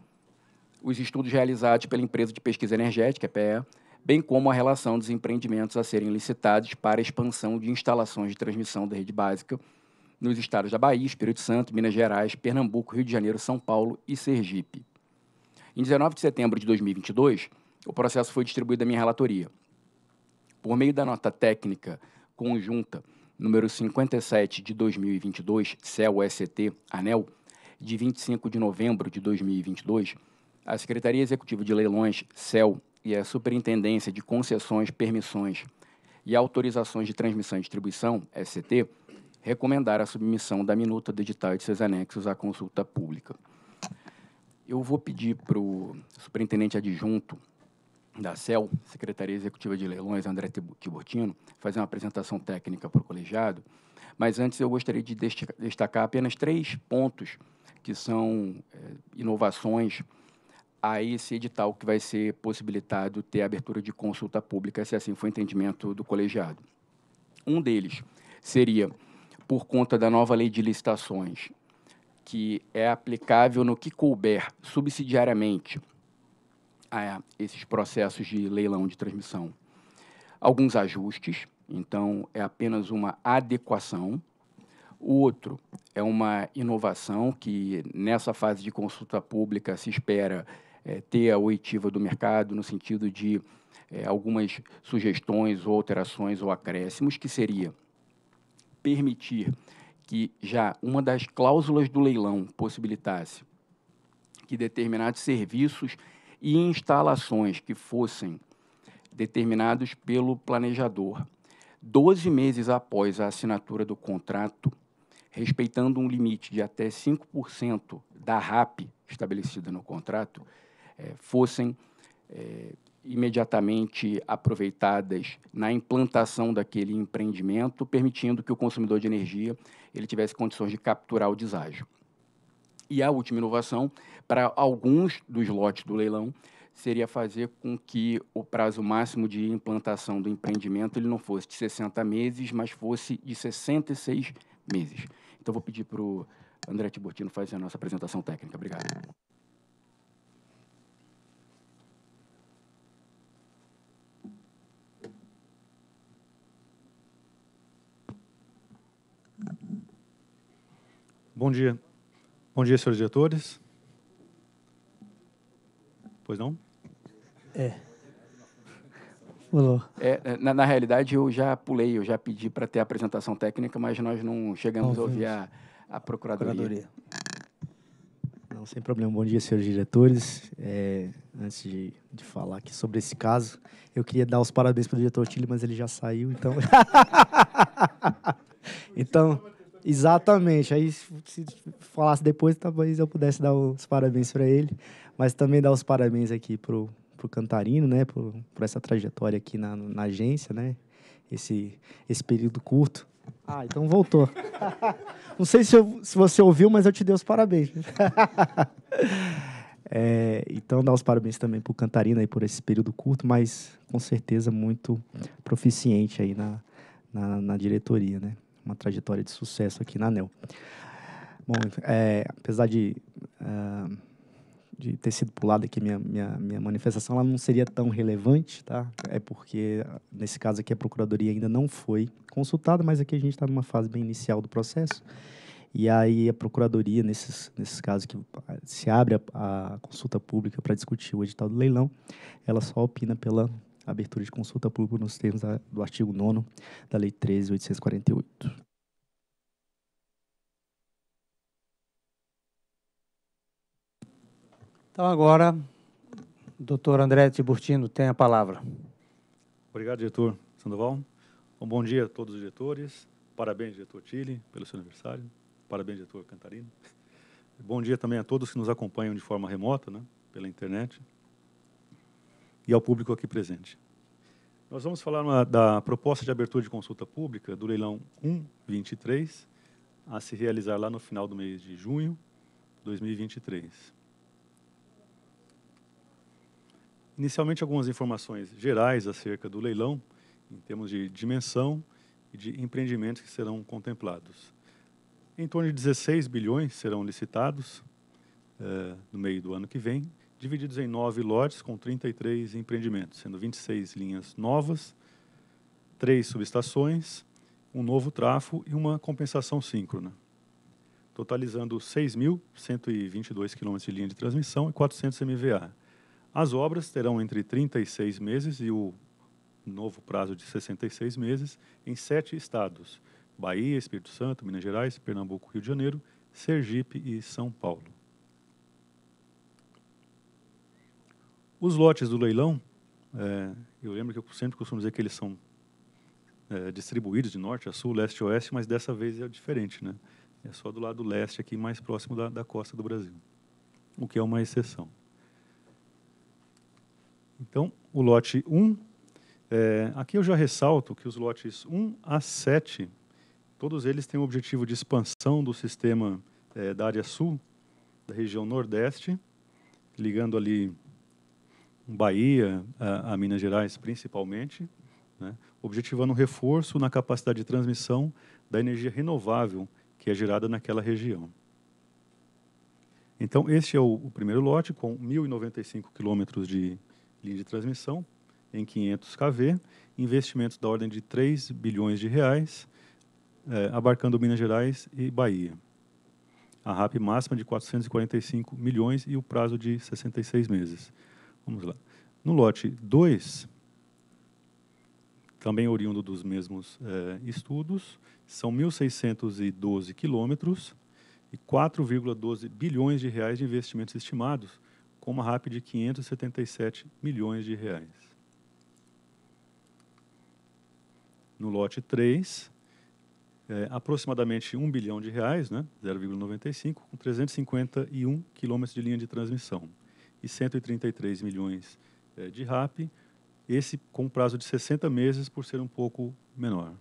os estudos realizados pela empresa de pesquisa energética, EPE, bem como a relação dos empreendimentos a serem licitados para expansão de instalações de transmissão da rede básica nos estados da Bahia, Espírito Santo, Minas Gerais, Pernambuco, Rio de Janeiro, São Paulo e Sergipe. Em 19 de setembro de 2022, o processo foi distribuído à minha relatoria. Por meio da nota técnica conjunta número 57 de 2022, CEL-ST, ANEL, de 25 de novembro de 2022, a Secretaria Executiva de Leilões, CEL, e a Superintendência de Concessões, Permissões e Autorizações de Transmissão e Distribuição, ST, recomendar a submissão da minuta digital e de seus anexos à consulta pública. Eu vou pedir para o superintendente adjunto da CEL, Secretaria Executiva de Leilões, André Tibotino, fazer uma apresentação técnica para o colegiado, mas antes eu gostaria de destacar apenas três pontos que são é, inovações a esse edital que vai ser possibilitado ter abertura de consulta pública, se assim for entendimento do colegiado. Um deles seria, por conta da nova lei de licitações, que é aplicável no que couber subsidiariamente a esses processos de leilão de transmissão alguns ajustes, então é apenas uma adequação. O outro é uma inovação que, nessa fase de consulta pública, se espera é, ter a oitiva do mercado, no sentido de é, algumas sugestões ou alterações ou acréscimos, que seria permitir que já uma das cláusulas do leilão possibilitasse que determinados serviços e instalações que fossem determinados pelo planejador, 12 meses após a assinatura do contrato, respeitando um limite de até 5% da RAP estabelecida no contrato, eh, fossem eh, imediatamente aproveitadas na implantação daquele empreendimento, permitindo que o consumidor de energia ele tivesse condições de capturar o deságio. E a última inovação para alguns dos lotes do leilão, seria fazer com que o prazo máximo de implantação do empreendimento ele não fosse de 60 meses, mas fosse de 66 meses. Então, vou pedir para o André Tiburtino fazer a nossa apresentação técnica. Obrigado. Bom dia. Bom dia, senhores diretores. Pois não? É. é. É, na, na, realidade, eu já pulei, eu já pedi para ter a apresentação técnica, mas nós não chegamos não, a ouvir a, a procuradoria. procuradoria. Não, sem problema. Bom dia, senhores diretores. É, antes de, de falar aqui sobre esse caso, eu queria dar os parabéns para o diretor Tilly, mas ele já saiu, então. então, exatamente. Aí, se falasse depois, talvez eu pudesse dar os parabéns para ele mas também dar os parabéns aqui pro, pro Cantarino, né, por, por essa trajetória aqui na, na agência, né, esse, esse período curto. Ah, então voltou. Não sei se, eu, se você ouviu, mas eu te dei os parabéns. É, então, dar os parabéns também para o Cantarina aí por esse período curto, mas com certeza muito proficiente aí na, na, na diretoria, né? Uma trajetória de sucesso aqui na NEL. Bom, é, apesar de uh, de ter sido pulada aqui minha, minha, minha manifestação, ela não seria tão relevante, tá? É porque, nesse caso aqui, a Procuradoria ainda não foi consultada, mas aqui a gente está numa fase bem inicial do processo. E aí a Procuradoria, nesses, nesses casos que se abre a, a consulta pública para discutir o edital do leilão, ela só opina pela abertura de consulta pública nos termos da, do artigo 9 da Lei 13.848. Então, agora, doutor André Tiburtino tem a palavra. Obrigado, diretor Sandoval. Um bom dia a todos os diretores. Parabéns, diretor Tille, pelo seu aniversário. Parabéns, diretor Cantarino. Bom dia também a todos que nos acompanham de forma remota, né, pela internet, e ao público aqui presente. Nós vamos falar uma, da proposta de abertura de consulta pública do leilão 123, a se realizar lá no final do mês de junho de 2023. Inicialmente, algumas informações gerais acerca do leilão, em termos de dimensão e de empreendimentos que serão contemplados. Em torno de 16 bilhões serão licitados eh, no meio do ano que vem, divididos em nove lotes com 33 empreendimentos, sendo 26 linhas novas, três subestações, um novo trafo e uma compensação síncrona, totalizando 6.122 quilômetros de linha de transmissão e 400 MVA as obras terão entre 36 meses e o novo prazo de 66 meses em sete estados: Bahia, Espírito Santo, Minas Gerais, Pernambuco, Rio de Janeiro, Sergipe e São Paulo. Os lotes do leilão, é, eu lembro que eu sempre costumo dizer que eles são é, distribuídos de norte a sul, leste a oeste, mas dessa vez é diferente, né? É só do lado leste, aqui mais próximo da, da costa do Brasil, o que é uma exceção. Então, o lote 1, é, aqui eu já ressalto que os lotes 1 a 7, todos eles têm o objetivo de expansão do sistema é, da área sul, da região nordeste, ligando ali Bahia a, a Minas Gerais principalmente, né, objetivando um reforço na capacidade de transmissão da energia renovável que é gerada naquela região. Então, este é o, o primeiro lote, com 1.095 quilômetros de linha de transmissão em 500 kV, investimentos da ordem de 3 bilhões de reais, é, abarcando Minas Gerais e Bahia. A RAP máxima de 445 milhões e o prazo de 66 meses. Vamos lá. No lote 2, também oriundo dos mesmos é, estudos, são 1.612 quilômetros e 4,12 bilhões de reais de investimentos estimados, com uma RAP de 577 milhões de reais. No lote 3, é, aproximadamente 1 bilhão de reais, né, 0,95, com 351 quilômetros de linha de transmissão e 133 milhões é, de RAP, esse com prazo de 60 meses por ser um pouco menor.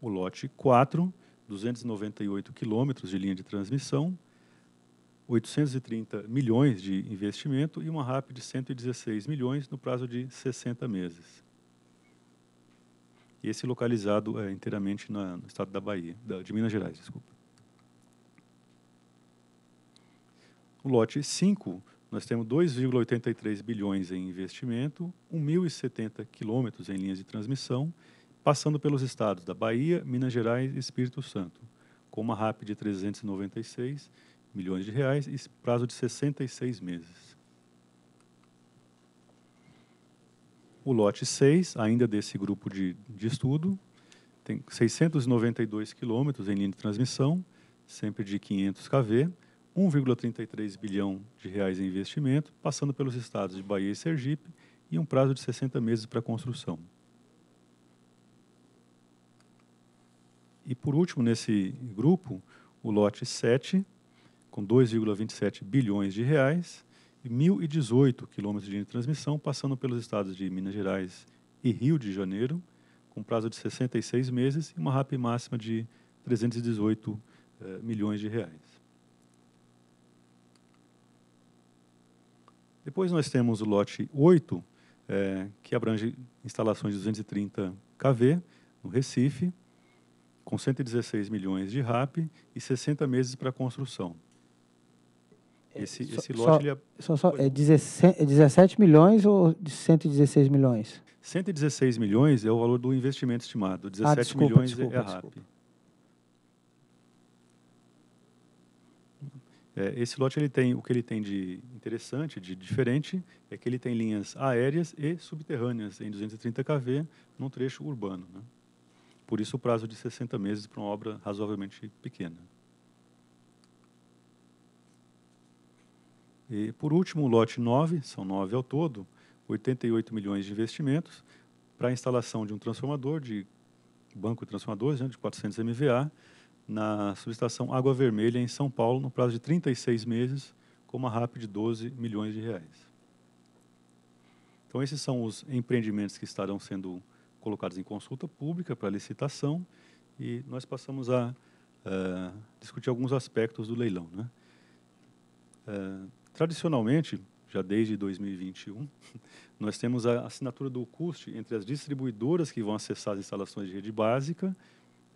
O lote 4, 298 quilômetros de linha de transmissão, 830 milhões de investimento e uma RAP de 116 milhões no prazo de 60 meses. Esse localizado é, inteiramente na, no estado da Bahia, da, de Minas Gerais, desculpa. No lote 5, nós temos 2,83 bilhões em investimento, 1.070 quilômetros em linhas de transmissão, passando pelos estados da Bahia, Minas Gerais e Espírito Santo, com uma RAP de 396 milhões de reais e prazo de 66 meses. O lote 6, ainda desse grupo de, de estudo, tem 692 quilômetros em linha de transmissão, sempre de 500 kV, 1,33 bilhão de reais em investimento, passando pelos estados de Bahia e Sergipe, e um prazo de 60 meses para construção. E por último, nesse grupo, o lote 7, com 2,27 bilhões de reais e 1.018 quilômetros de transmissão, passando pelos estados de Minas Gerais e Rio de Janeiro, com prazo de 66 meses e uma RAP máxima de 318 eh, milhões de reais. Depois nós temos o lote 8, eh, que abrange instalações de 230 kV no Recife, com 116 milhões de RAP e 60 meses para construção. É, esse, esse lote... Só, é... Só, é, 17, é 17 milhões ou 116 milhões? 116 milhões é o valor do investimento estimado. 17 ah, desculpa, milhões é desculpa, é a RAP. É, esse lote ele tem o que ele tem de interessante, de diferente, é que ele tem linhas aéreas e subterrâneas em 230 kV num trecho urbano. Né? Por isso o prazo de 60 meses para uma obra razoavelmente pequena. E, por último, o lote 9, são nove ao todo, 88 milhões de investimentos para a instalação de um transformador, de banco de transformadores, né, de 400 MVA, na subestação Água Vermelha, em São Paulo, no prazo de 36 meses, com uma RAP de 12 milhões de reais. Então, esses são os empreendimentos que estarão sendo colocados em consulta pública para licitação e nós passamos a uh, discutir alguns aspectos do leilão. Né? Uh, Tradicionalmente, já desde 2021, nós temos a assinatura do CUST entre as distribuidoras que vão acessar as instalações de rede básica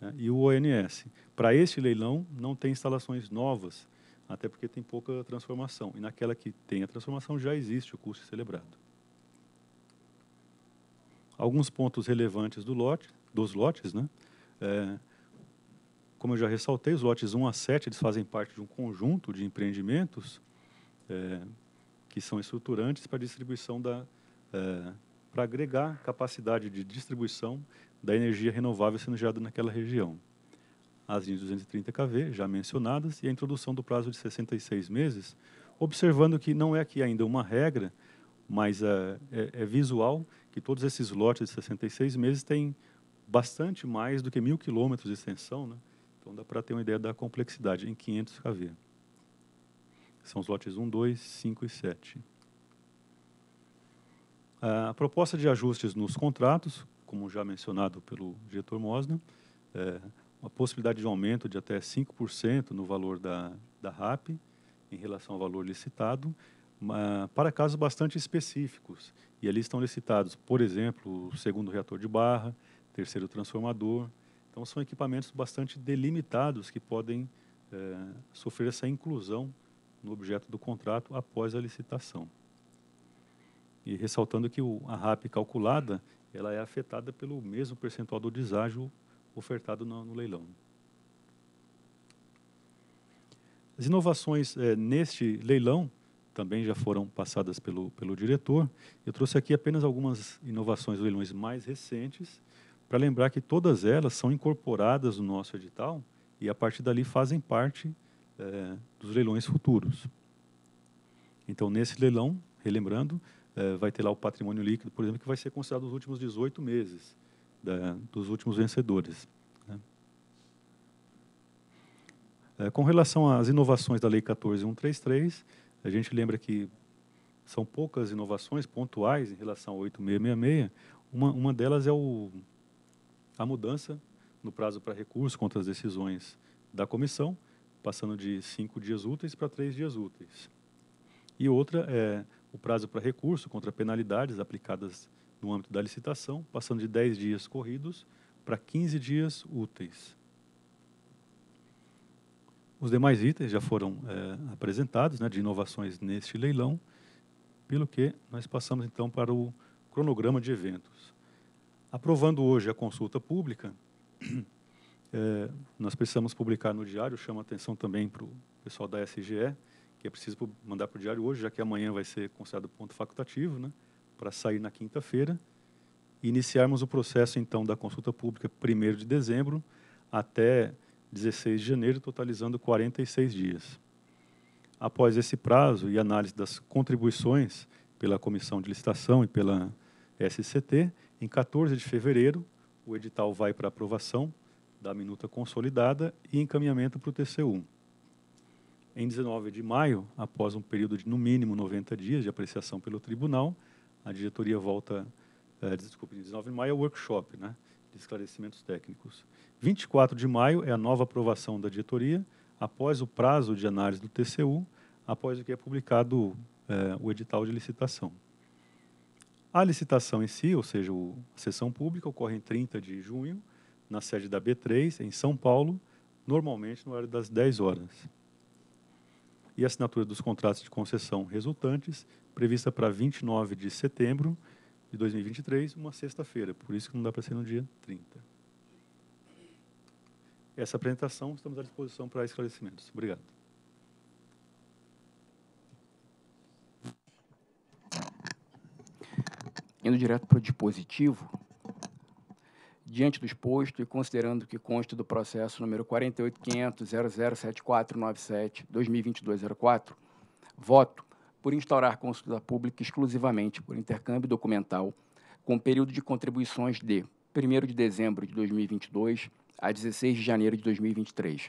né, e o ONS. Para este leilão, não tem instalações novas, até porque tem pouca transformação. E naquela que tem a transformação, já existe o CUST celebrado. Alguns pontos relevantes do lote, dos lotes, né? É, como eu já ressaltei, os lotes 1 a 7 eles fazem parte de um conjunto de empreendimentos é, que são estruturantes para distribuição da é, para agregar capacidade de distribuição da energia renovável sendo gerada naquela região. As linhas 230 kV, já mencionadas, e a introdução do prazo de 66 meses, observando que não é aqui ainda uma regra, mas é, é, é visual que todos esses lotes de 66 meses têm bastante mais do que mil quilômetros de extensão, né? então dá para ter uma ideia da complexidade em 500 kV. São os lotes 1, 2, 5 e 7. A proposta de ajustes nos contratos, como já mencionado pelo diretor Mosna, é uma possibilidade de aumento de até 5% no valor da, da RAP em relação ao valor licitado, para casos bastante específicos. E ali estão licitados, por exemplo, o segundo reator de barra, terceiro transformador. Então, são equipamentos bastante delimitados que podem é, sofrer essa inclusão no objeto do contrato após a licitação. E ressaltando que o, a RAP calculada ela é afetada pelo mesmo percentual do deságio ofertado no, no leilão. As inovações é, neste leilão também já foram passadas pelo, pelo diretor. Eu trouxe aqui apenas algumas inovações leilões mais recentes, para lembrar que todas elas são incorporadas no nosso edital e, a partir dali, fazem parte é, dos leilões futuros. Então, nesse leilão, relembrando, é, vai ter lá o patrimônio líquido, por exemplo, que vai ser considerado os últimos 18 meses da, dos últimos vencedores. Né? É, com relação às inovações da Lei 14133, a gente lembra que são poucas inovações pontuais em relação ao 8666. Uma, uma delas é o, a mudança no prazo para recurso contra as decisões da comissão, passando de cinco dias úteis para três dias úteis. E outra é o prazo para recurso contra penalidades aplicadas no âmbito da licitação, passando de 10 dias corridos para 15 dias úteis. Os demais itens já foram é, apresentados, né, de inovações neste leilão, pelo que nós passamos então para o cronograma de eventos. Aprovando hoje a consulta pública, É, nós precisamos publicar no diário, chama atenção também para o pessoal da SGE, que é preciso mandar para o diário hoje, já que amanhã vai ser considerado ponto facultativo, né, para sair na quinta-feira. Iniciarmos o processo, então, da consulta pública 1 de dezembro até 16 de janeiro, totalizando 46 dias. Após esse prazo e análise das contribuições pela Comissão de Licitação e pela SCT, em 14 de fevereiro, o edital vai para aprovação da minuta consolidada e encaminhamento para o TCU. Em 19 de maio, após um período de no mínimo 90 dias de apreciação pelo tribunal, a diretoria volta, eh, desculpe, 19 de maio é o workshop, né, de esclarecimentos técnicos. 24 de maio é a nova aprovação da diretoria, após o prazo de análise do TCU, após o que é publicado eh, o edital de licitação. A licitação em si, ou seja, a sessão pública, ocorre em 30 de junho, na sede da B3, em São Paulo, normalmente no horário das 10 horas. E a assinatura dos contratos de concessão resultantes, prevista para 29 de setembro de 2023, uma sexta-feira, por isso que não dá para ser no dia 30. Essa apresentação, estamos à disposição para esclarecimentos. Obrigado. Indo direto para o dispositivo, Diante do exposto e considerando que consta do processo número 48.500.007497-2022-04, voto por instaurar consulta pública exclusivamente por intercâmbio documental com período de contribuições de 1 de dezembro de 2022 a 16 de janeiro de 2023,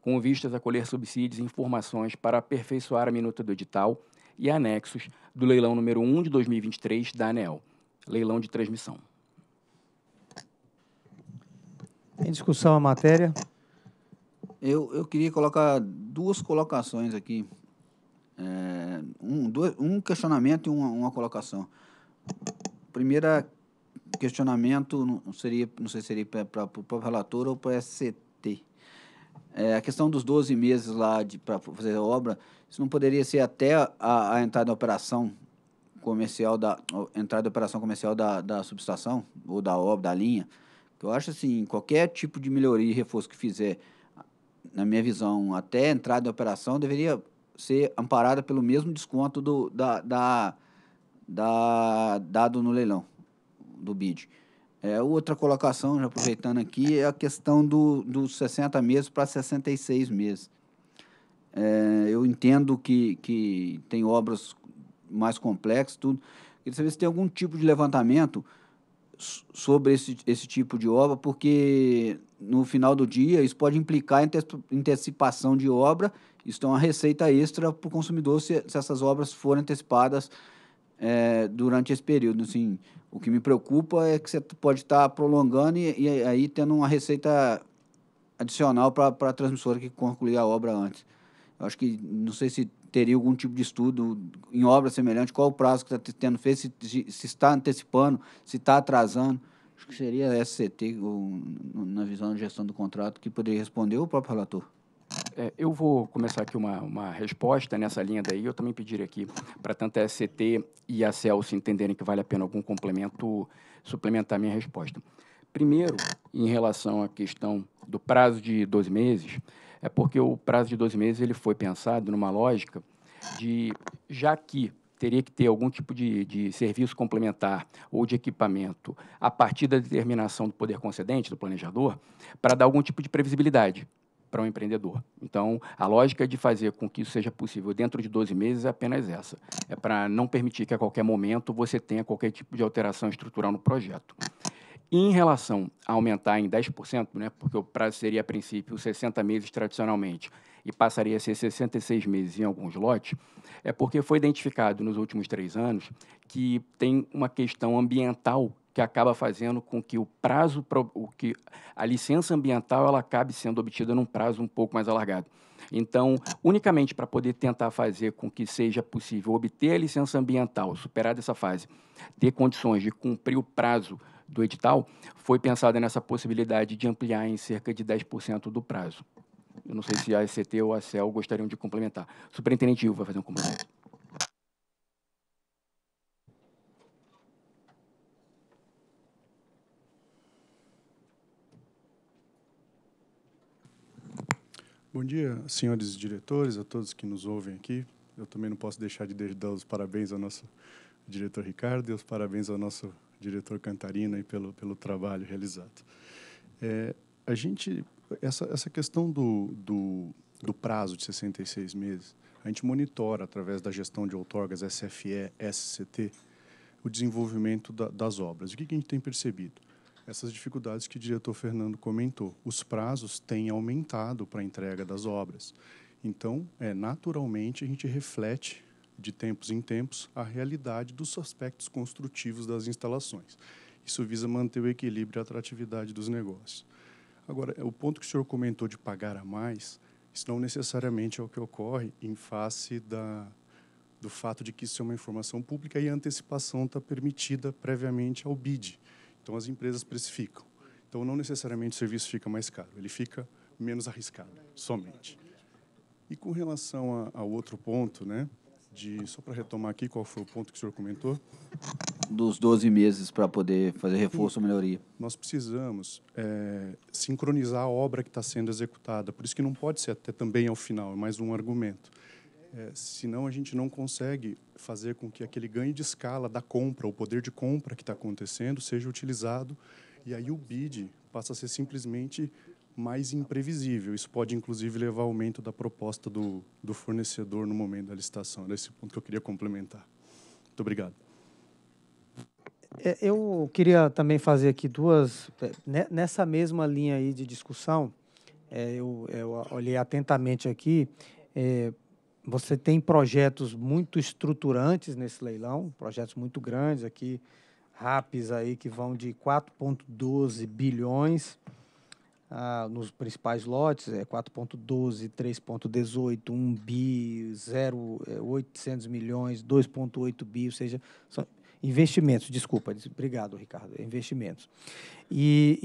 com vistas a colher subsídios e informações para aperfeiçoar a minuta do edital e anexos do leilão número 1 de 2023 da ANEL, leilão de transmissão. Em discussão a matéria. Eu, eu queria colocar duas colocações aqui. É, um, dois, um questionamento e uma, uma colocação. Primeira questionamento não seria não sei se seria para o relator ou para o SCT. É, a questão dos 12 meses lá para fazer a obra, isso não poderia ser até a, a entrada da operação comercial da entrada da operação comercial da, da subestação ou da obra da linha? Eu acho assim, qualquer tipo de melhoria e reforço que fizer, na minha visão, até a entrada em operação, deveria ser amparada pelo mesmo desconto do, da, da, da dado no leilão do BID. É, outra colocação, já aproveitando aqui, é a questão dos do 60 meses para 66 meses. É, eu entendo que, que tem obras mais complexas, tudo. Queria saber se tem algum tipo de levantamento sobre esse, esse tipo de obra, porque no final do dia isso pode implicar antecipação de obra, isso é uma receita extra para o consumidor se, se, essas obras forem antecipadas é, durante esse período. Assim, o que me preocupa é que você pode estar tá prolongando e, e, aí tendo uma receita adicional para a transmissora que concluir a obra antes. Eu acho que não sei se teria algum tipo de estudo em obra semelhante, qual o prazo que está tendo feito, se, se, está antecipando, se está atrasando. Acho que seria a SCT, ou, na visão de gestão do contrato, que poderia responder ou o próprio relator. É, eu vou começar aqui uma, uma resposta nessa linha daí. Eu também pedir aqui para tanto a SCT e a Celso entenderem que vale a pena algum complemento, suplementar minha resposta. Primeiro, em relação à questão do prazo de 12 meses, é porque o prazo de 12 meses ele foi pensado numa lógica de, já que teria que ter algum tipo de, de, serviço complementar ou de equipamento a partir da determinação do poder concedente, do planejador, para dar algum tipo de previsibilidade para o um empreendedor. Então, a lógica de fazer com que isso seja possível dentro de 12 meses é apenas essa. É para não permitir que a qualquer momento você tenha qualquer tipo de alteração estrutural no projeto. Em relação a aumentar em 10%, né, porque o prazo seria, a princípio, 60 meses tradicionalmente, e passaria a ser 66 meses em alguns lotes, é porque foi identificado nos últimos três anos que tem uma questão ambiental que acaba fazendo com que o prazo, o que a licença ambiental, ela acabe sendo obtida num prazo um pouco mais alargado. Então, unicamente para poder tentar fazer com que seja possível obter a licença ambiental, superar essa fase, ter condições de cumprir o prazo do edital foi pensada nessa possibilidade de ampliar em cerca de 10% do prazo. Eu não sei se a ECT ou a CEL gostariam de complementar. superintendente Ivo vai fazer um complemento. Bom dia, senhores diretores, a todos que nos ouvem aqui. Eu também não posso deixar de dar os parabéns ao nosso diretor Ricardo e os parabéns ao nosso diretor Cantarina e pelo pelo trabalho realizado. É, a gente essa essa questão do, do do prazo de 66 meses, a gente monitora através da gestão de outorgas SFE, SCT, o desenvolvimento da, das obras. O que, que a gente tem percebido? Essas dificuldades que o diretor Fernando comentou. Os prazos têm aumentado para a entrega das obras. Então, é, naturalmente, a gente reflete de tempos em tempos, a realidade dos aspectos construtivos das instalações. Isso visa manter o equilíbrio e a atratividade dos negócios. Agora, o ponto que o senhor comentou de pagar a mais, isso não necessariamente é o que ocorre em face da, do fato de que isso é uma informação pública e a antecipação está permitida previamente ao BID. Então, as empresas precificam. Então, não necessariamente o serviço fica mais caro, ele fica menos arriscado, somente. E com relação ao outro ponto, né, de. Só para retomar aqui, qual foi o ponto que o senhor comentou? Dos 12 meses para poder fazer reforço ou melhoria. Nós precisamos é, sincronizar a obra que está sendo executada. Por isso que não pode ser até também ao final, é mais um argumento. É, senão a gente não consegue fazer com que aquele ganho de escala da compra, o poder de compra que está acontecendo, seja utilizado. E aí o BID passa a ser simplesmente mais imprevisível. Isso pode, inclusive, levar ao aumento da proposta do, do fornecedor no momento da licitação. Era esse ponto que eu queria complementar. Muito obrigado. É, eu queria também fazer aqui duas. É, né, nessa mesma linha aí de discussão, é, eu, eu olhei atentamente aqui. Você tem projetos muito estruturantes nesse leilão, projetos muito grandes aqui, RAPs aí que vão de 4,12 bilhões ah, nos principais lotes, é 4.12, 3.18, 1 bi, 0, 800 é, milhões, 2.8 bi, ou seja, são investimentos, desculpa, obrigado, Ricardo, é investimentos. E,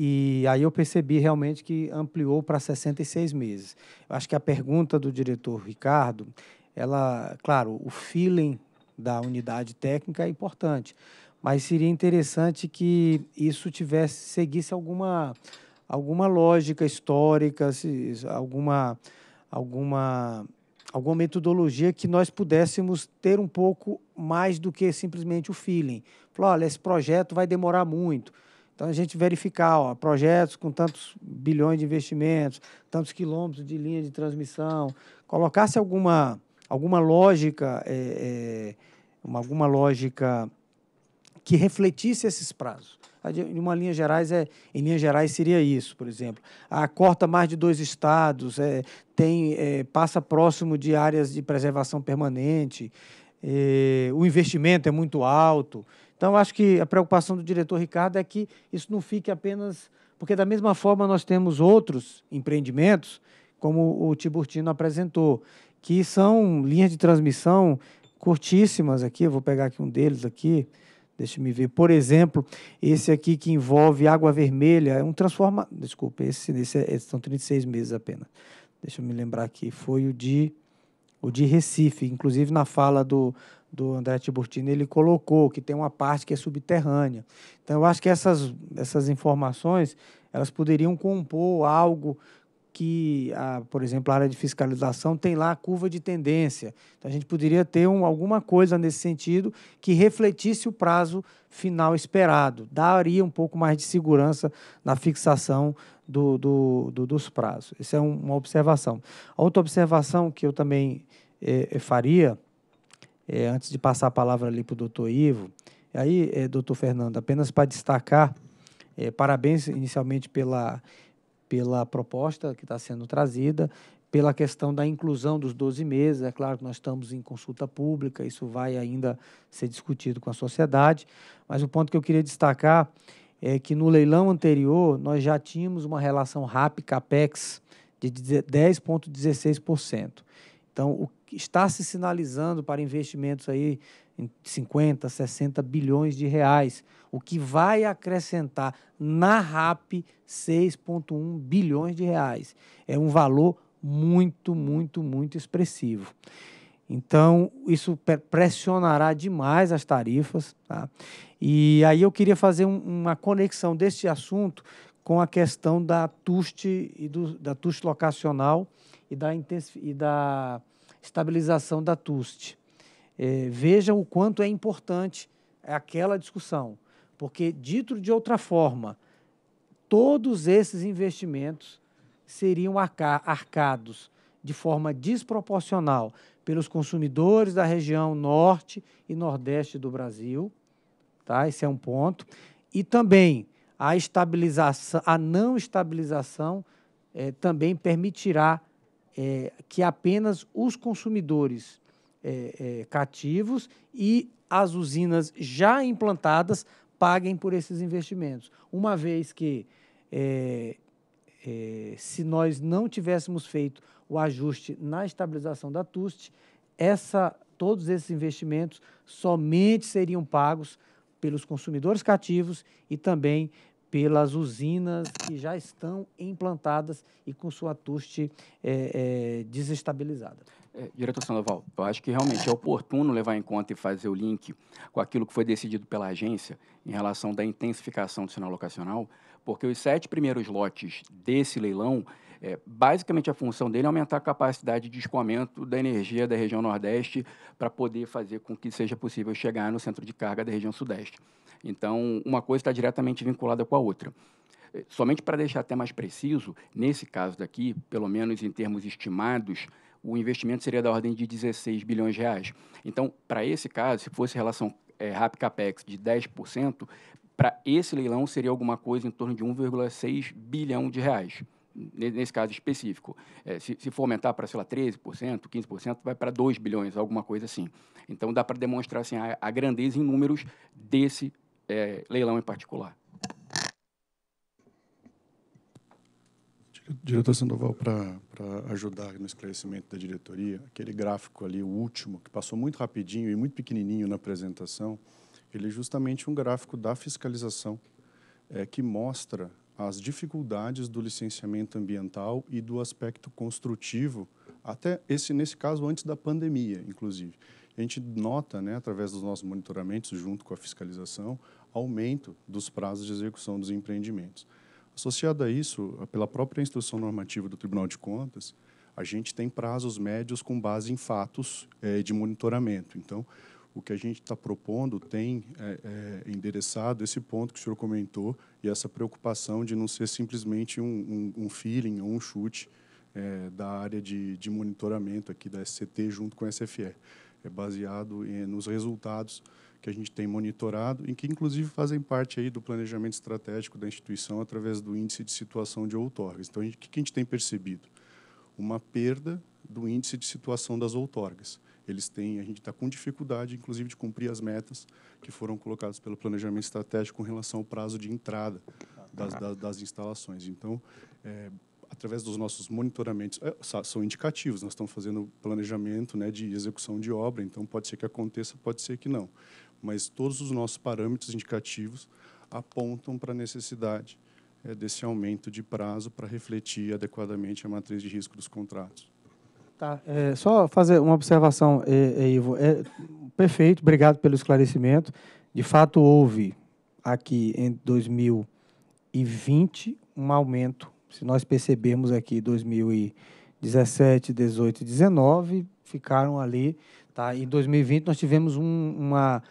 e aí eu percebi realmente que ampliou para 66 meses. Eu acho que a pergunta do diretor Ricardo, ela, claro, o feeling da unidade técnica é importante, mas seria interessante que isso tivesse seguisse alguma alguma lógica histórica, se, alguma, alguma, alguma metodologia que nós pudéssemos ter um pouco mais do que simplesmente o feeling. Falar, olha, esse projeto vai demorar muito. Então a gente verificar ó, projetos com tantos bilhões de investimentos, tantos quilômetros de linha de transmissão, colocasse alguma, alguma lógica, é, é, uma, alguma lógica que refletisse esses prazos de uma linha gerais é em linhas gerais seria isso por exemplo a ah, corta mais de dois estados é, tem é, passa próximo de áreas de preservação permanente é, o investimento é muito alto então acho que a preocupação do diretor Ricardo é que isso não fique apenas porque da mesma forma nós temos outros empreendimentos como o Tiburtino apresentou que são linhas de transmissão curtíssimas aqui eu vou pegar aqui um deles aqui Deixa-me ver. Por exemplo, esse aqui que envolve água vermelha, é um transforma. Desculpa, esse, esse, é, esse são 36 meses apenas. Deixa eu me lembrar aqui. Foi o de, o de Recife. Inclusive, na fala do, do André Tiburtino, ele colocou que tem uma parte que é subterrânea. Então, eu acho que essas, essas informações elas poderiam compor algo que, a, por exemplo, a área de fiscalização tem lá a curva de tendência. Então, a gente poderia ter um, alguma coisa nesse sentido que refletisse o prazo final esperado, daria um pouco mais de segurança na fixação do, do, do, dos prazos. Essa é um, uma observação. Outra observação que eu também é, é, faria, é, antes de passar a palavra ali para o doutor Ivo, aí, é, doutor Fernando, apenas para destacar, é, parabéns inicialmente pela pela proposta que está sendo trazida, pela questão da inclusão dos 12 meses. É claro que nós estamos em consulta pública, isso vai ainda ser discutido com a sociedade, mas o ponto que eu queria destacar é que no leilão anterior nós já tínhamos uma relação RAP-CAPEX de 10,16%. Então, o que está se sinalizando para investimentos aí 50, 60 bilhões de reais, o que vai acrescentar na RAP 6,1 bilhões de reais. É um valor muito, muito, muito expressivo. Então, isso pressionará demais as tarifas. Tá? E aí eu queria fazer um, uma conexão deste assunto com a questão da TUST e do, da TUST locacional e da, e da estabilização da TUST. É, vejam o quanto é importante aquela discussão. Porque, dito de outra forma, todos esses investimentos seriam arca arcados de forma desproporcional pelos consumidores da região norte e nordeste do Brasil. Tá? Esse é um ponto. E também a estabilização, a não estabilização é, também permitirá é, que apenas os consumidores é, é, cativos e as usinas já implantadas paguem por esses investimentos. Uma vez que, é, é se nós não tivéssemos feito o ajuste na estabilização da TUST, essa, todos esses investimentos somente seriam pagos pelos consumidores cativos e também pelas usinas que já estão implantadas e com sua TUST é, é, desestabilizada. É, diretor Sandoval, eu acho que realmente é oportuno levar em conta e fazer o link com aquilo que foi decidido pela agência em relação da intensificação do sinal locacional, porque os sete primeiros lotes desse leilão, é, basicamente a função dele é aumentar a capacidade de escoamento da energia da região Nordeste para poder fazer com que seja possível chegar no centro de carga da região Sudeste. Então, uma coisa está diretamente vinculada com a outra. É, somente para deixar até mais preciso, nesse caso daqui, pelo menos em termos estimados, o investimento seria da ordem de 16 bilhões de reais. Então, para esse caso, se fosse relação é, RAP Capex de 10%, para esse leilão seria alguma coisa em torno de 1,6 bilhão de reais nesse caso específico. É, se, se, for aumentar para, sei lá, 13%, 15%, vai para 2 bilhões, alguma coisa assim. Então, dá para demonstrar assim, a, a, grandeza em números desse é, leilão em particular. Diretor Sandoval, para ajudar no esclarecimento da diretoria, aquele gráfico ali, o último, que passou muito rapidinho e muito pequenininho na apresentação, ele é justamente um gráfico da fiscalização é, que mostra as dificuldades do licenciamento ambiental e do aspecto construtivo, até esse nesse caso antes da pandemia, inclusive. A gente nota, né, através dos nossos monitoramentos junto com a fiscalização, aumento dos prazos de execução dos empreendimentos. Associado a isso, pela própria instrução normativa do Tribunal de Contas, a gente tem prazos médios com base em fatos é, de monitoramento. Então, o que a gente está propondo tem é, é, endereçado esse ponto que o senhor comentou e essa preocupação de não ser simplesmente um, um, um feeling ou um chute é, da área de, de, monitoramento aqui da SCT junto com a SFE. É baseado em, é, nos resultados que a gente tem monitorado e que, inclusive, fazem parte aí do planejamento estratégico da instituição através do índice de situação de outorgas. Então, o que a gente tem percebido? Uma perda do índice de situação das outorgas. Eles têm, a gente está com dificuldade, inclusive, de cumprir as metas que foram colocadas pelo planejamento estratégico com relação ao prazo de entrada das, das, das instalações. Então, é, através dos nossos monitoramentos, é, são indicativos, nós estamos fazendo planejamento né, de execução de obra, então pode ser que aconteça, pode ser que não mas todos os nossos parâmetros indicativos apontam para a necessidade é, desse aumento de prazo para refletir adequadamente a matriz de risco dos contratos. Tá, é, só fazer uma observação, é, Ivo. É, perfeito, obrigado pelo esclarecimento. De fato, houve aqui em 2020 um aumento. Se nós percebermos aqui 2017, 18 e 19 ficaram ali. Tá? Em 2020 nós tivemos um, uma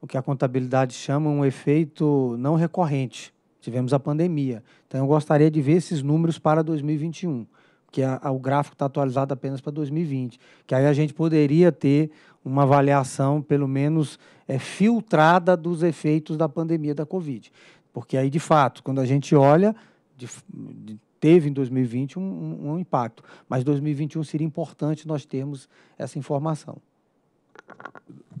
o que a contabilidade chama um efeito não recorrente. Tivemos a pandemia. Então, eu gostaria de ver esses números para 2021, porque a, a, o gráfico está atualizado apenas para 2020, que aí a gente poderia ter uma avaliação, pelo menos é, filtrada, dos efeitos da pandemia da Covid. Porque aí, de fato, quando a gente olha, de, de, teve em 2020 um, um, um impacto, mas 2021 seria importante nós termos essa informação.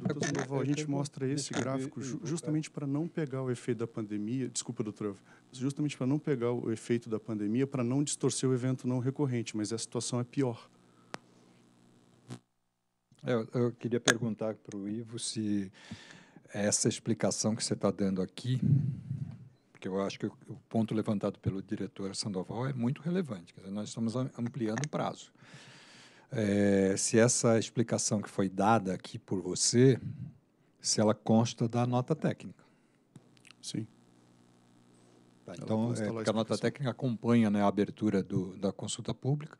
Doutor é Sandoval, a gente mostra esse gráfico justamente para não pegar o efeito da pandemia, desculpa, doutor, justamente para não pegar o efeito da pandemia, para não distorcer o evento não recorrente, mas a situação é pior. É, eu, eu queria perguntar para o Ivo se essa explicação que você está dando aqui, porque eu acho que o ponto levantado pelo diretor Sandoval é muito relevante. Quer dizer, nós estamos ampliando o prazo é, se essa explicação que foi dada aqui por você, se ela consta da nota técnica. Sim. Tá, então, é, porque a, a nota técnica acompanha né, a abertura do, da consulta pública.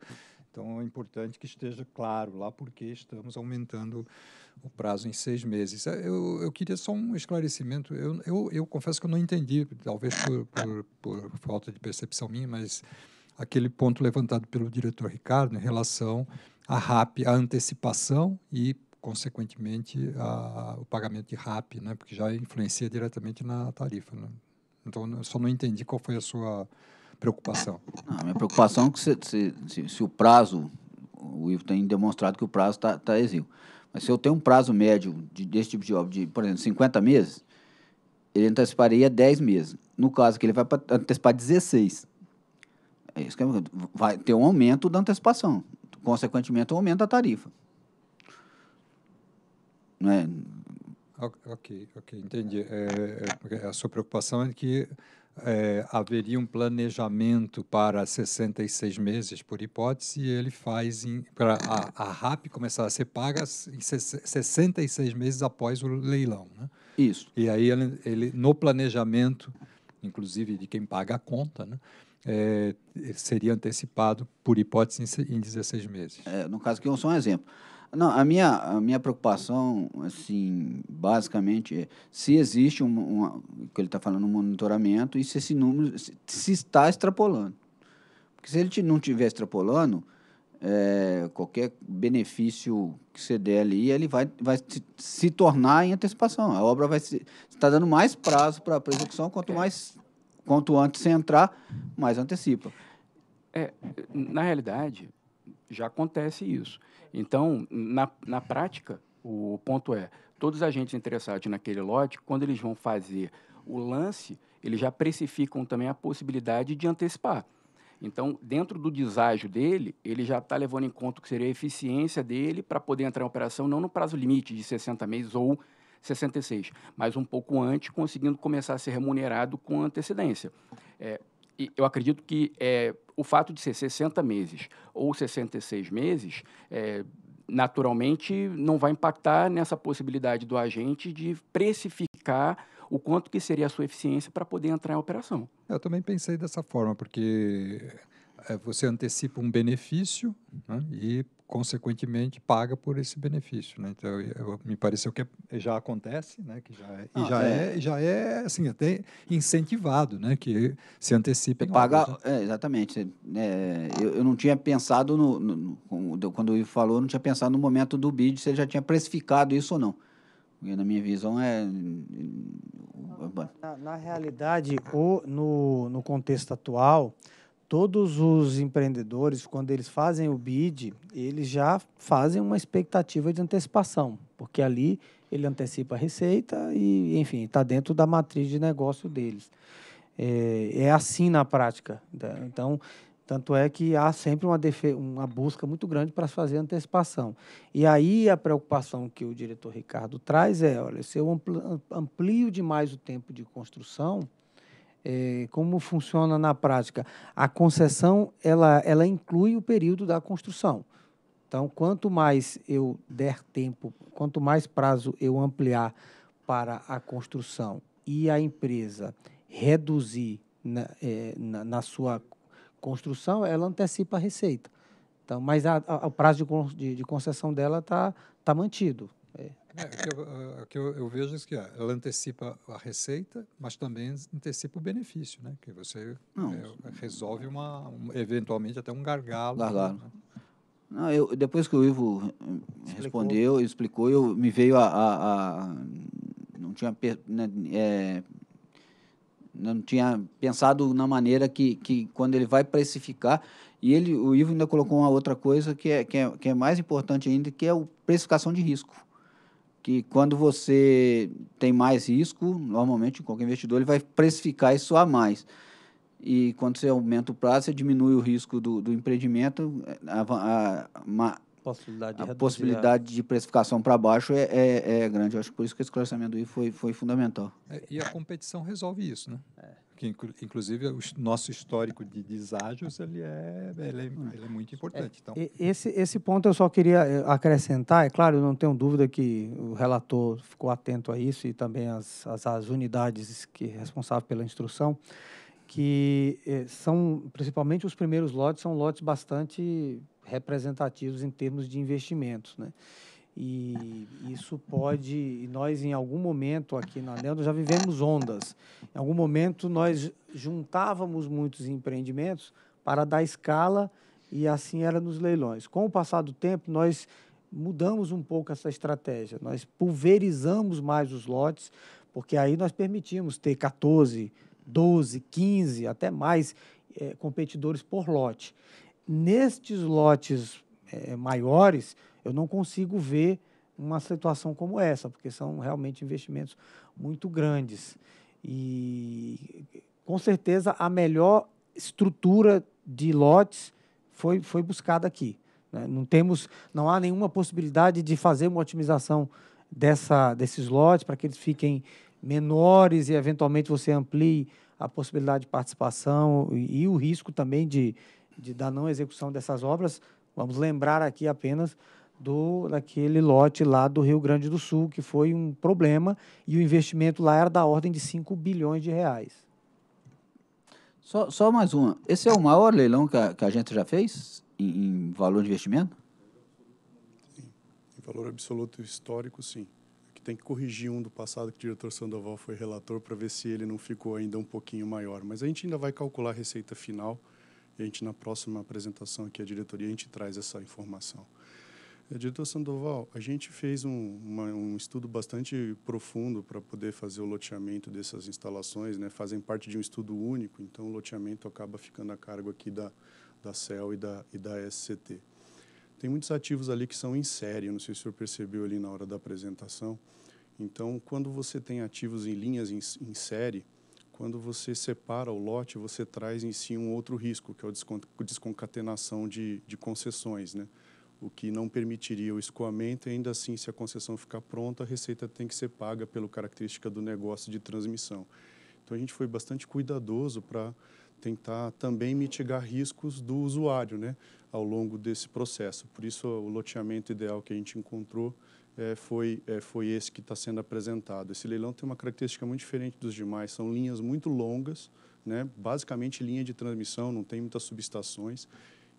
Então, é importante que esteja claro lá, porque estamos aumentando o prazo em seis meses. É, eu, eu queria só um esclarecimento. Eu, eu, eu confesso que eu não entendi, talvez por, por, por falta de percepção minha, mas aquele ponto levantado pelo diretor Ricardo em relação a RAP, a antecipação e, consequentemente, a, o pagamento de RAP, né? porque já influencia diretamente na tarifa. Né? Então, eu só não entendi qual foi a sua preocupação. A minha preocupação é que se, se, se, se o prazo, o Ivo tem demonstrado que o prazo está tá exíguo. Mas se eu tenho um prazo médio de, desse tipo de obra, de, por exemplo, 50 meses, ele anteciparia 10 meses. No caso que ele vai antecipar 16. É isso que é vai ter um aumento da antecipação. Consequentemente, aumenta a tarifa. Né? Ok, ok, entendi. É, é, é, a sua preocupação é que é, haveria um planejamento para 66 meses, por hipótese, e ele faz para a, a RAP começar a ser paga em 66 meses após o leilão. Né? Isso. E aí, ele, ele, no planejamento, inclusive de quem paga a conta, né? é, seria antecipado por hipótese em 16 meses. É, no caso que eu sou um exemplo. Não, a minha, a minha preocupação, assim, basicamente é se existe, um, uma, que ele está falando, um monitoramento e se esse número se, se, está extrapolando. Porque se ele não estiver extrapolando, é, qualquer benefício que você der ali, ele vai, vai se, se tornar em antecipação. A obra vai se... está dando mais prazo para a execução, quanto mais quanto antes você entrar, mais antecipa. É, na realidade, já acontece isso. Então, na, na prática, o ponto é, todos os agentes interessados naquele lote, quando eles vão fazer o lance, eles já precificam também a possibilidade de antecipar. Então, dentro do deságio dele, ele já está levando em conta o que seria a eficiência dele para poder entrar em operação não no prazo limite de 60 meses ou 66, mas um pouco antes, conseguindo começar a ser remunerado com antecedência. É, eu acredito que é, o fato de ser 60 meses ou 66 meses, é, naturalmente, não vai impactar nessa possibilidade do agente de precificar o quanto que seria a sua eficiência para poder entrar em operação. É, eu também pensei dessa forma, porque é, você antecipa um benefício né, e consequentemente paga por esse benefício, né? Então eu, me pareceu que é, já acontece, né? Que já é, ah, e já é. é. já é assim até incentivado, né? Que se antecipe. Paga, né? é, exatamente. É, eu, eu, não tinha pensado no, no, no quando o Ivo falou, eu não tinha pensado no momento do bid se ele já tinha precificado isso ou não. Porque na minha visão é na, na, na realidade o no, no contexto atual todos os empreendedores, quando eles fazem o bid, eles já fazem uma expectativa de antecipação, porque ali ele antecipa a receita e, enfim, está dentro da matriz de negócio deles. É, é assim na prática. Né? Então, tanto é que há sempre uma, uma busca muito grande para fazer antecipação. E aí a preocupação que o diretor Ricardo traz é, olha, se eu ampl amplio demais o tempo de construção, é, como funciona na prática? A concessão ela, ela inclui o período da construção. Então, quanto mais eu der tempo, quanto mais prazo eu ampliar para a construção e a empresa reduzir na, é, na, na sua construção, ela antecipa a receita. Então, mas a, a, o prazo de, de, de concessão dela está tá mantido. É. É, o que, eu, é, o que eu, eu, vejo é que ela antecipa a receita, mas também antecipa o benefício, né? Que você não, é, é resolve uma, um, eventualmente até um gargalo. Né? Não, eu, depois que o Ivo hum, explicou. respondeu, explicou, eu me veio a, a, a não tinha né, é, não tinha pensado na maneira que, que quando ele vai precificar e ele o Ivo ainda colocou uma outra coisa que é, que é, que é mais importante ainda que é a precificação de risco que quando você tem mais risco, normalmente qualquer investidor ele vai precificar isso a mais. E quando você aumenta o prazo, você diminui o risco do, do empreendimento, a, a, possibilidade de a possibilidade é. de precificação para baixo é, é, é, grande. Eu acho que por isso que o esclarecimento do I foi, foi fundamental. É, e a competição resolve isso, né? É inclusive o nosso histórico de deságios ele é, ele é, hum. ele é, muito importante. É, então. Esse, esse ponto eu só queria eh, acrescentar, é claro, eu não tenho dúvida que o relator ficou atento a isso e também as, as, as unidades que responsáveis pela instrução, que eh, são, principalmente os primeiros lotes, são lotes bastante representativos em termos de investimentos. Né? e isso pode nós em algum momento aqui na Nelda já vivemos ondas em algum momento nós juntávamos muitos empreendimentos para dar escala e assim era nos leilões com o passar do tempo nós mudamos um pouco essa estratégia nós pulverizamos mais os lotes porque aí nós permitimos ter 14 12 15 até mais é, competidores por lote nestes lotes é, maiores eu não consigo ver uma situação como essa, porque são realmente investimentos muito grandes. E com certeza a melhor estrutura de lotes foi, foi buscada aqui. Né? Não temos, não há nenhuma possibilidade de fazer uma otimização dessa, desses lotes para que eles fiquem menores e eventualmente você amplie a possibilidade de participação e, e o risco também de, de da não execução dessas obras. Vamos lembrar aqui apenas do, daquele lote lá do Rio Grande do Sul, que foi um problema, e o investimento lá era da ordem de 5 bilhões de reais. Só, só mais uma. Esse é o maior leilão que a, que a gente já fez em, em valor de investimento? Sim. Em valor absoluto histórico, sim. Que tem que corrigir um do passado que o diretor Sandoval foi relator para ver se ele não ficou ainda um pouquinho maior. Mas a gente ainda vai calcular a receita final. E a gente, na próxima apresentação aqui à diretoria, a gente traz essa informação. Editor Sandoval, a gente fez um, uma, um estudo bastante profundo para poder fazer o loteamento dessas instalações, né? fazem parte de um estudo único, então o loteamento acaba ficando a cargo aqui da, da CEL e da, e da SCT. Tem muitos ativos ali que são em série, não sei se o senhor percebeu ali na hora da apresentação. Então, quando você tem ativos em linhas em, em série, quando você separa o lote, você traz em si um outro risco, que é o desconcatenação de, de concessões, né? o que não permitiria o escoamento, ainda assim, se a concessão ficar pronta, a receita tem que ser paga pela característica do negócio de transmissão. Então, a gente foi bastante cuidadoso para tentar também mitigar riscos do usuário né, ao longo desse processo. Por isso, o loteamento ideal que a gente encontrou é, foi, é, foi esse que está sendo apresentado. Esse leilão tem uma característica muito diferente dos demais, são linhas muito longas, né, basicamente linha de transmissão, não tem muitas subestações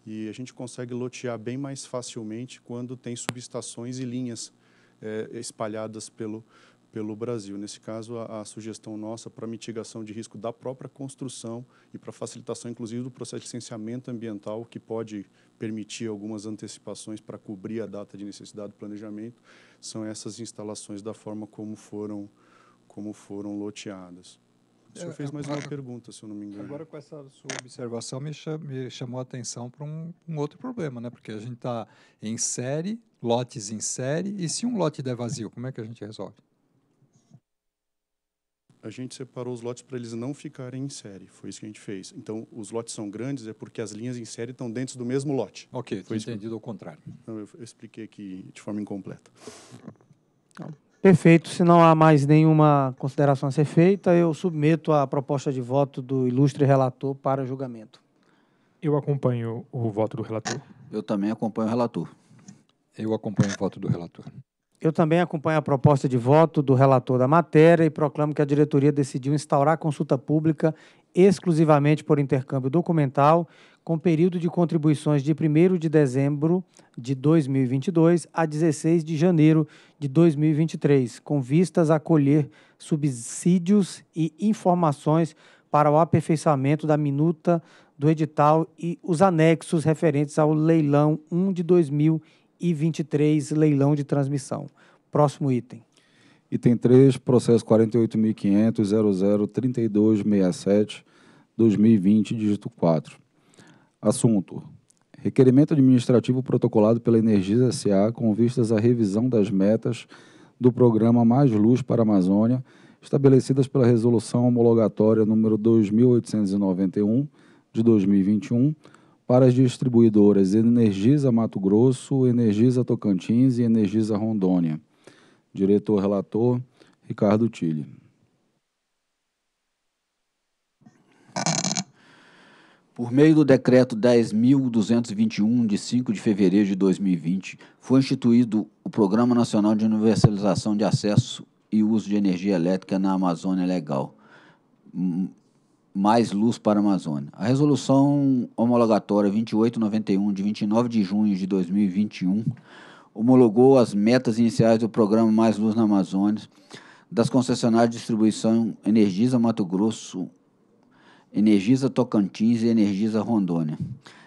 e a gente consegue lotear bem mais facilmente quando tem subestações e linhas é, espalhadas pelo, pelo Brasil. Nesse caso, a, a sugestão nossa para mitigação de risco da própria construção e para facilitação, inclusive, do processo de licenciamento ambiental, que pode permitir algumas antecipações para cobrir a data de necessidade do planejamento, são essas instalações da forma como foram, como foram loteadas. O senhor é, fez mais uma pergunta, se eu não me engano. Agora, com essa sua observação, me, chamou a atenção para um, um outro problema, né? Porque a gente está em série, lotes em série, e se um lote der vazio, como é que a gente resolve? A gente separou os lotes para eles não ficarem em série. Foi isso que a gente fez. Então, os lotes são grandes é porque as linhas em série estão dentro do mesmo lote. Ok, foi entendido que... ao contrário. eu expliquei aqui de forma incompleta. Não. Tá. Perfeito. Se não há mais nenhuma consideração a ser feita, eu submeto a proposta de voto do ilustre relator para julgamento. Eu acompanho o voto do relator. Eu também acompanho o relator. Eu acompanho o voto do relator. Eu também acompanho a proposta de voto do relator da matéria e proclamo que a diretoria decidiu instaurar consulta pública exclusivamente por intercâmbio documental, com período de contribuições de 1 de dezembro de 2022 a 16 de janeiro de 2023, com vistas a colher subsídios e informações para o aperfeiçoamento da minuta do edital e os anexos referentes ao leilão 1 de 2023 e 23, leilão de transmissão. Próximo item. Item 3, processo 48.500.003267, 2020, dígito 4. Assunto: Requerimento administrativo protocolado pela Energisa SA com vistas à revisão das metas do programa Mais Luz para a Amazônia, estabelecidas pela Resolução Homologatória número 2891 de 2021 para as distribuidoras Energisa Mato Grosso, Energisa Tocantins e Energisa Rondônia. Diretor relator Ricardo Tille. Por meio do decreto 10.221 de 5 de fevereiro de 2020, foi instituído o Programa Nacional de Universalização de Acesso e Uso de Energia Elétrica na Amazônia Legal mais luz para a Amazônia. A resolução homologatória 2891 de 29 de junho de 2021 homologou as metas iniciais do programa Mais Luz na Amazônia das concessionárias de distribuição Energisa Mato Grosso, Energisa Tocantins e Energisa Rondônia,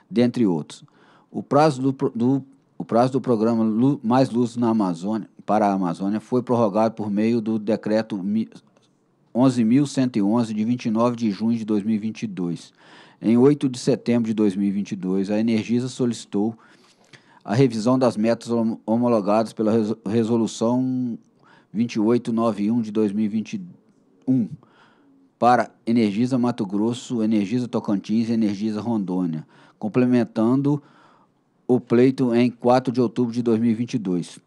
dentre outros. O prazo do, do o prazo do programa Mais Luz na Amazônia para a Amazônia foi prorrogado por meio do decreto 11.111, de 29 de junho de 2022. Em 8 de setembro de 2022, a Energisa solicitou a revisão das metas homologadas pela Resolução 2891 de 2021 para Energisa Mato Grosso, Energisa Tocantins e Energisa Rondônia, complementando o pleito em 4 de outubro de 2022.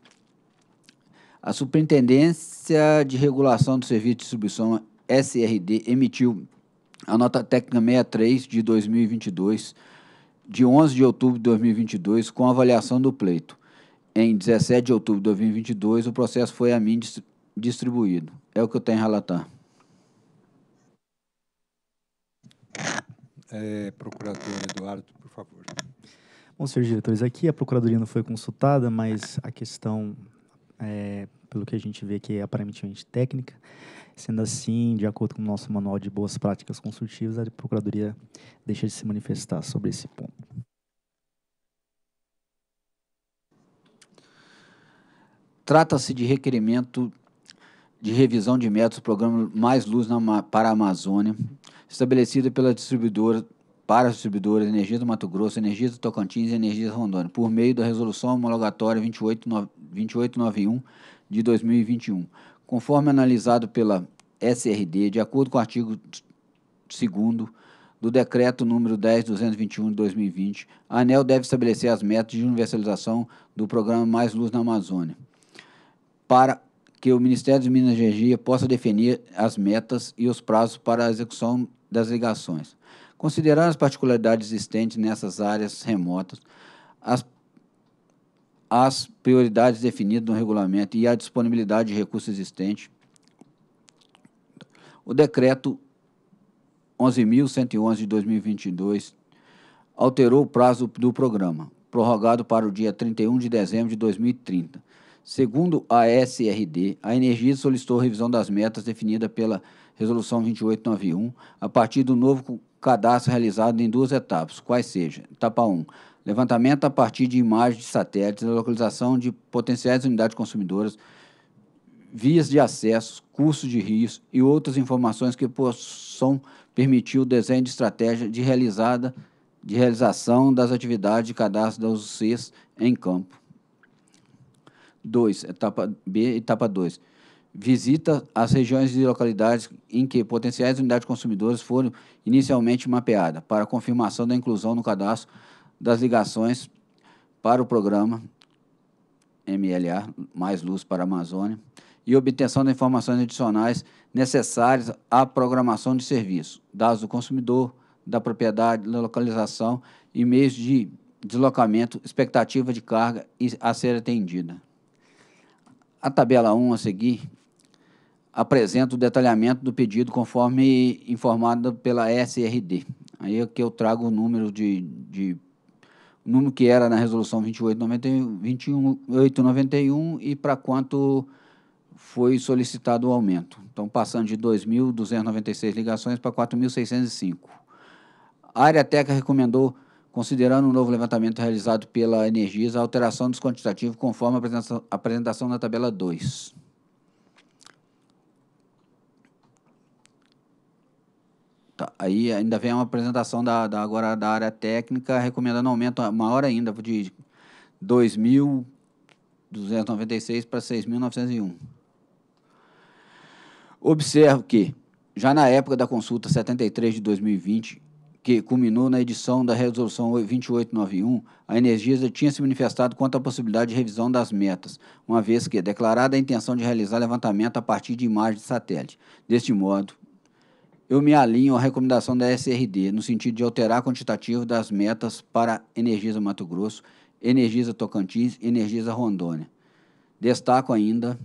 A Superintendência de Regulação do Serviço de Distribuição, SRD, emitiu a nota técnica 63 de 2022, de 11 de outubro de 2022, com avaliação do pleito. Em 17 de outubro de 2022, o processo foi a mim distribuído. É o que eu tenho a relatar. É, procurador Eduardo, por favor. Bom, senhores diretores, aqui a procuradoria não foi consultada, mas a questão é, pelo que a gente vê que é aparentemente técnica. Sendo assim, de acordo com o nosso manual de boas práticas consultivas, a Procuradoria deixa de se manifestar sobre esse ponto. Trata-se de requerimento de revisão de métodos do programa Mais Luz na, para a Amazônia, estabelecido pela distribuidora para as distribuidoras Energia do Mato Grosso, Energia do Tocantins e Energia Rondônia, por meio da Resolução Homologatória 28 2891 de 2021. Conforme analisado pela SRD, de acordo com o artigo 2 do Decreto número 10.221 de 2020, a ANEL deve estabelecer as metas de universalização do programa Mais Luz na Amazônia, para que o Ministério de Minas e Energia possa definir as metas e os prazos para a execução das ligações. Considerar as particularidades existentes nessas áreas remotas, as as prioridades definidas no regulamento e a disponibilidade de recursos existentes, o decreto 11.111 de 2022 alterou o prazo do programa, prorrogado para o dia 31 de dezembro de 2030. Segundo a SRD, a Energia solicitou revisão das metas definida pela Resolução 2891 a partir do novo cadastro realizado em duas etapas, quais seja, etapa 1, levantamento a partir de imagens de satélites, a localização de potenciais unidades consumidoras, vias de acesso, cursos de rios e outras informações que possam permitir o desenho de estratégia de, realizada, de realização das atividades de cadastro das UCs em campo. 2. Etapa B, etapa 2. Visita às regiões e localidades em que potenciais unidades consumidoras foram inicialmente mapeadas para confirmação da inclusão no cadastro das ligações para o programa MLA, Mais Luz para a Amazônia, e obtenção de informações adicionais necessárias à programação de serviço, dados do consumidor, da propriedade, da localização e meios de deslocamento, expectativa de carga a ser atendida. A tabela 1 a seguir apresenta o detalhamento do pedido conforme informado pela SRD. Aí é que eu trago o número de, de número que era na resolução 2891, e para quanto foi solicitado o aumento. Então, passando de 2.296 ligações para 4.605. A área técnica recomendou, considerando o um novo levantamento realizado pela Energisa, a alteração dos quantitativos conforme a apresentação, apresentação na tabela 2. Tá. Aí ainda vem uma apresentação da, da, agora da área técnica recomendando um aumento maior ainda, de 2.296 para 6.901. Observo que, já na época da consulta 73 de 2020, que culminou na edição da Resolução 2891, a Energisa tinha se manifestado quanto à possibilidade de revisão das metas, uma vez que declarada a intenção de realizar levantamento a partir de imagens de satélite. Deste modo, eu me alinho à recomendação da SRD no sentido de alterar quantitativo das metas para Energisa Mato Grosso, Energisa Tocantins e Energisa Rondônia. Destaco ainda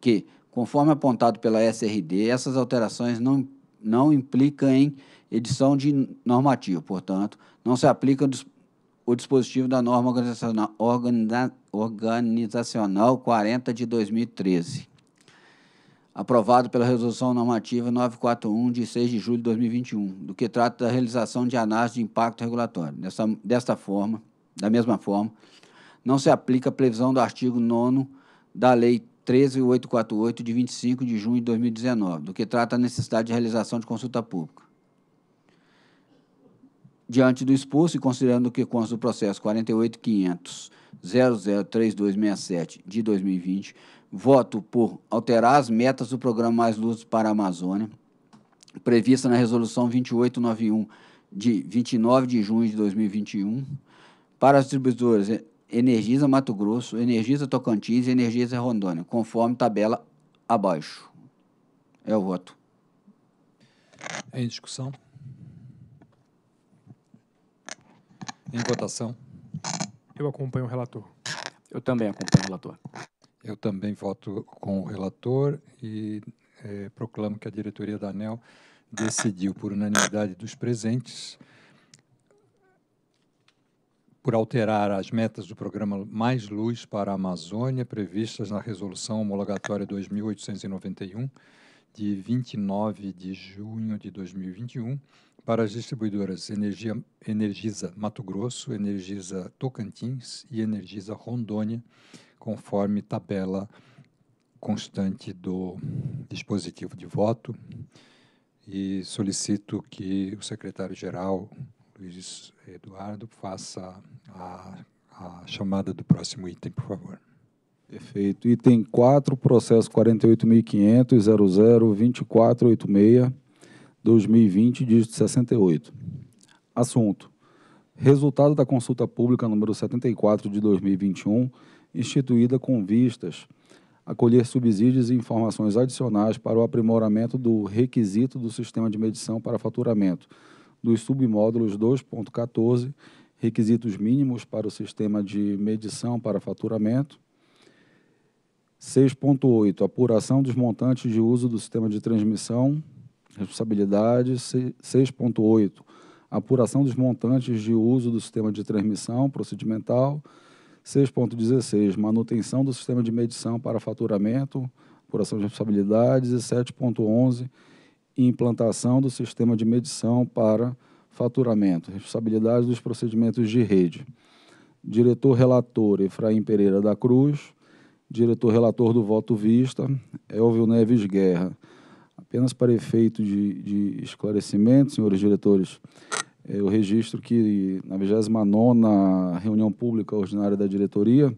que, conforme apontado pela SRD, essas alterações não, não implicam em edição de normativa, portanto, não se aplica o dispositivo da norma organizacional, organizacional 40 de 2013 aprovado pela Resolução Normativa 941, de 6 de julho de 2021, do que trata da realização de análise de impacto regulatório. Dessa, desta forma, da mesma forma, não se aplica a previsão do artigo 9 da Lei 13848, de 25 de junho de 2019, do que trata a necessidade de realização de consulta pública. Diante do expulso e considerando o que consta do processo 48.500.003267, de 2020, voto por alterar as metas do programa Mais Luz para a Amazônia, prevista na Resolução 2891 de 29 de junho de 2021, para as distribuidoras Energisa Mato Grosso, Energisa Tocantins e Energisa Rondônia, conforme tabela abaixo. É o voto. Em discussão. Em votação. Eu acompanho o relator. Eu também acompanho o relator. Eu também voto com o relator e é, proclamo que a diretoria da ANEL decidiu, por unanimidade dos presentes, por alterar as metas do programa Mais Luz para a Amazônia, previstas na Resolução Homologatória 2891, de 29 de junho de 2021, para as distribuidoras Energia, Energisa Mato Grosso, Energisa Tocantins e Energisa Rondônia, conforme tabela constante do dispositivo de voto e solicito que o secretário-geral, Luiz Eduardo, faça a, a, chamada do próximo item, por favor. Perfeito. Item 4, processo 48.500.002486-2020, dígito 68. Assunto. Resultado da consulta pública número 74 de 2021, instituída com vistas a colher subsídios e informações adicionais para o aprimoramento do requisito do sistema de medição para faturamento dos submódulos 2.14, requisitos mínimos para o sistema de medição para faturamento. 6.8, apuração dos montantes de uso do sistema de transmissão, responsabilidade. 6.8, apuração dos montantes de uso do sistema de transmissão procedimental. 6.16, manutenção do sistema de medição para faturamento, apuração de responsabilidades, e 7.11, implantação do sistema de medição para faturamento, responsabilidades dos procedimentos de rede. Diretor relator Efraim Pereira da Cruz, diretor relator do voto vista, Elvio Neves Guerra. Apenas para efeito de, de esclarecimento, senhores diretores, eu registro que na 29 reunião pública ordinária da diretoria,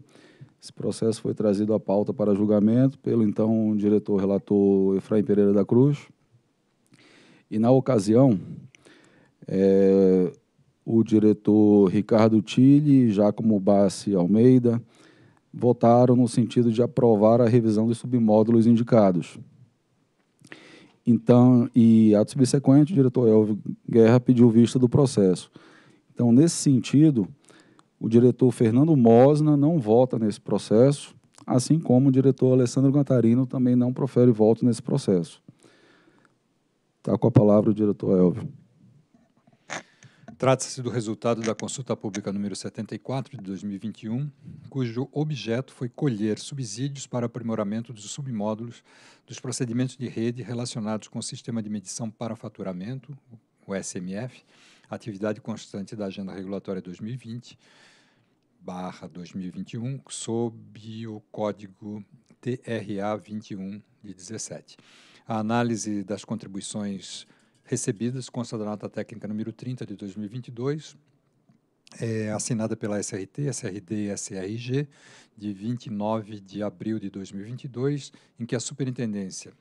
esse processo foi trazido à pauta para julgamento pelo então diretor relator Efraim Pereira da Cruz. E na ocasião, é, o diretor Ricardo Tille e Jacomo Bassi Almeida votaram no sentido de aprovar a revisão dos submódulos indicados. Então, e ato subsequente, o diretor Elvio Guerra pediu vista do processo. Então, nesse sentido, o diretor Fernando Mosna não vota nesse processo, assim como o diretor Alessandro Gantarino também não profere voto nesse processo. Está com a palavra o diretor Elvio. Trata-se do resultado da consulta pública número 74 de 2021, cujo objeto foi colher subsídios para aprimoramento dos submódulos dos procedimentos de rede relacionados com o Sistema de Medição para Faturamento, o SMF, atividade constante da Agenda Regulatória 2020, 2021, sob o código TRA 21 de 17. A análise das contribuições recebidas com a nota técnica número 30 de 2022, é, assinada pela SRT, SRD e SRG, de 29 de abril de 2022, em que a Superintendência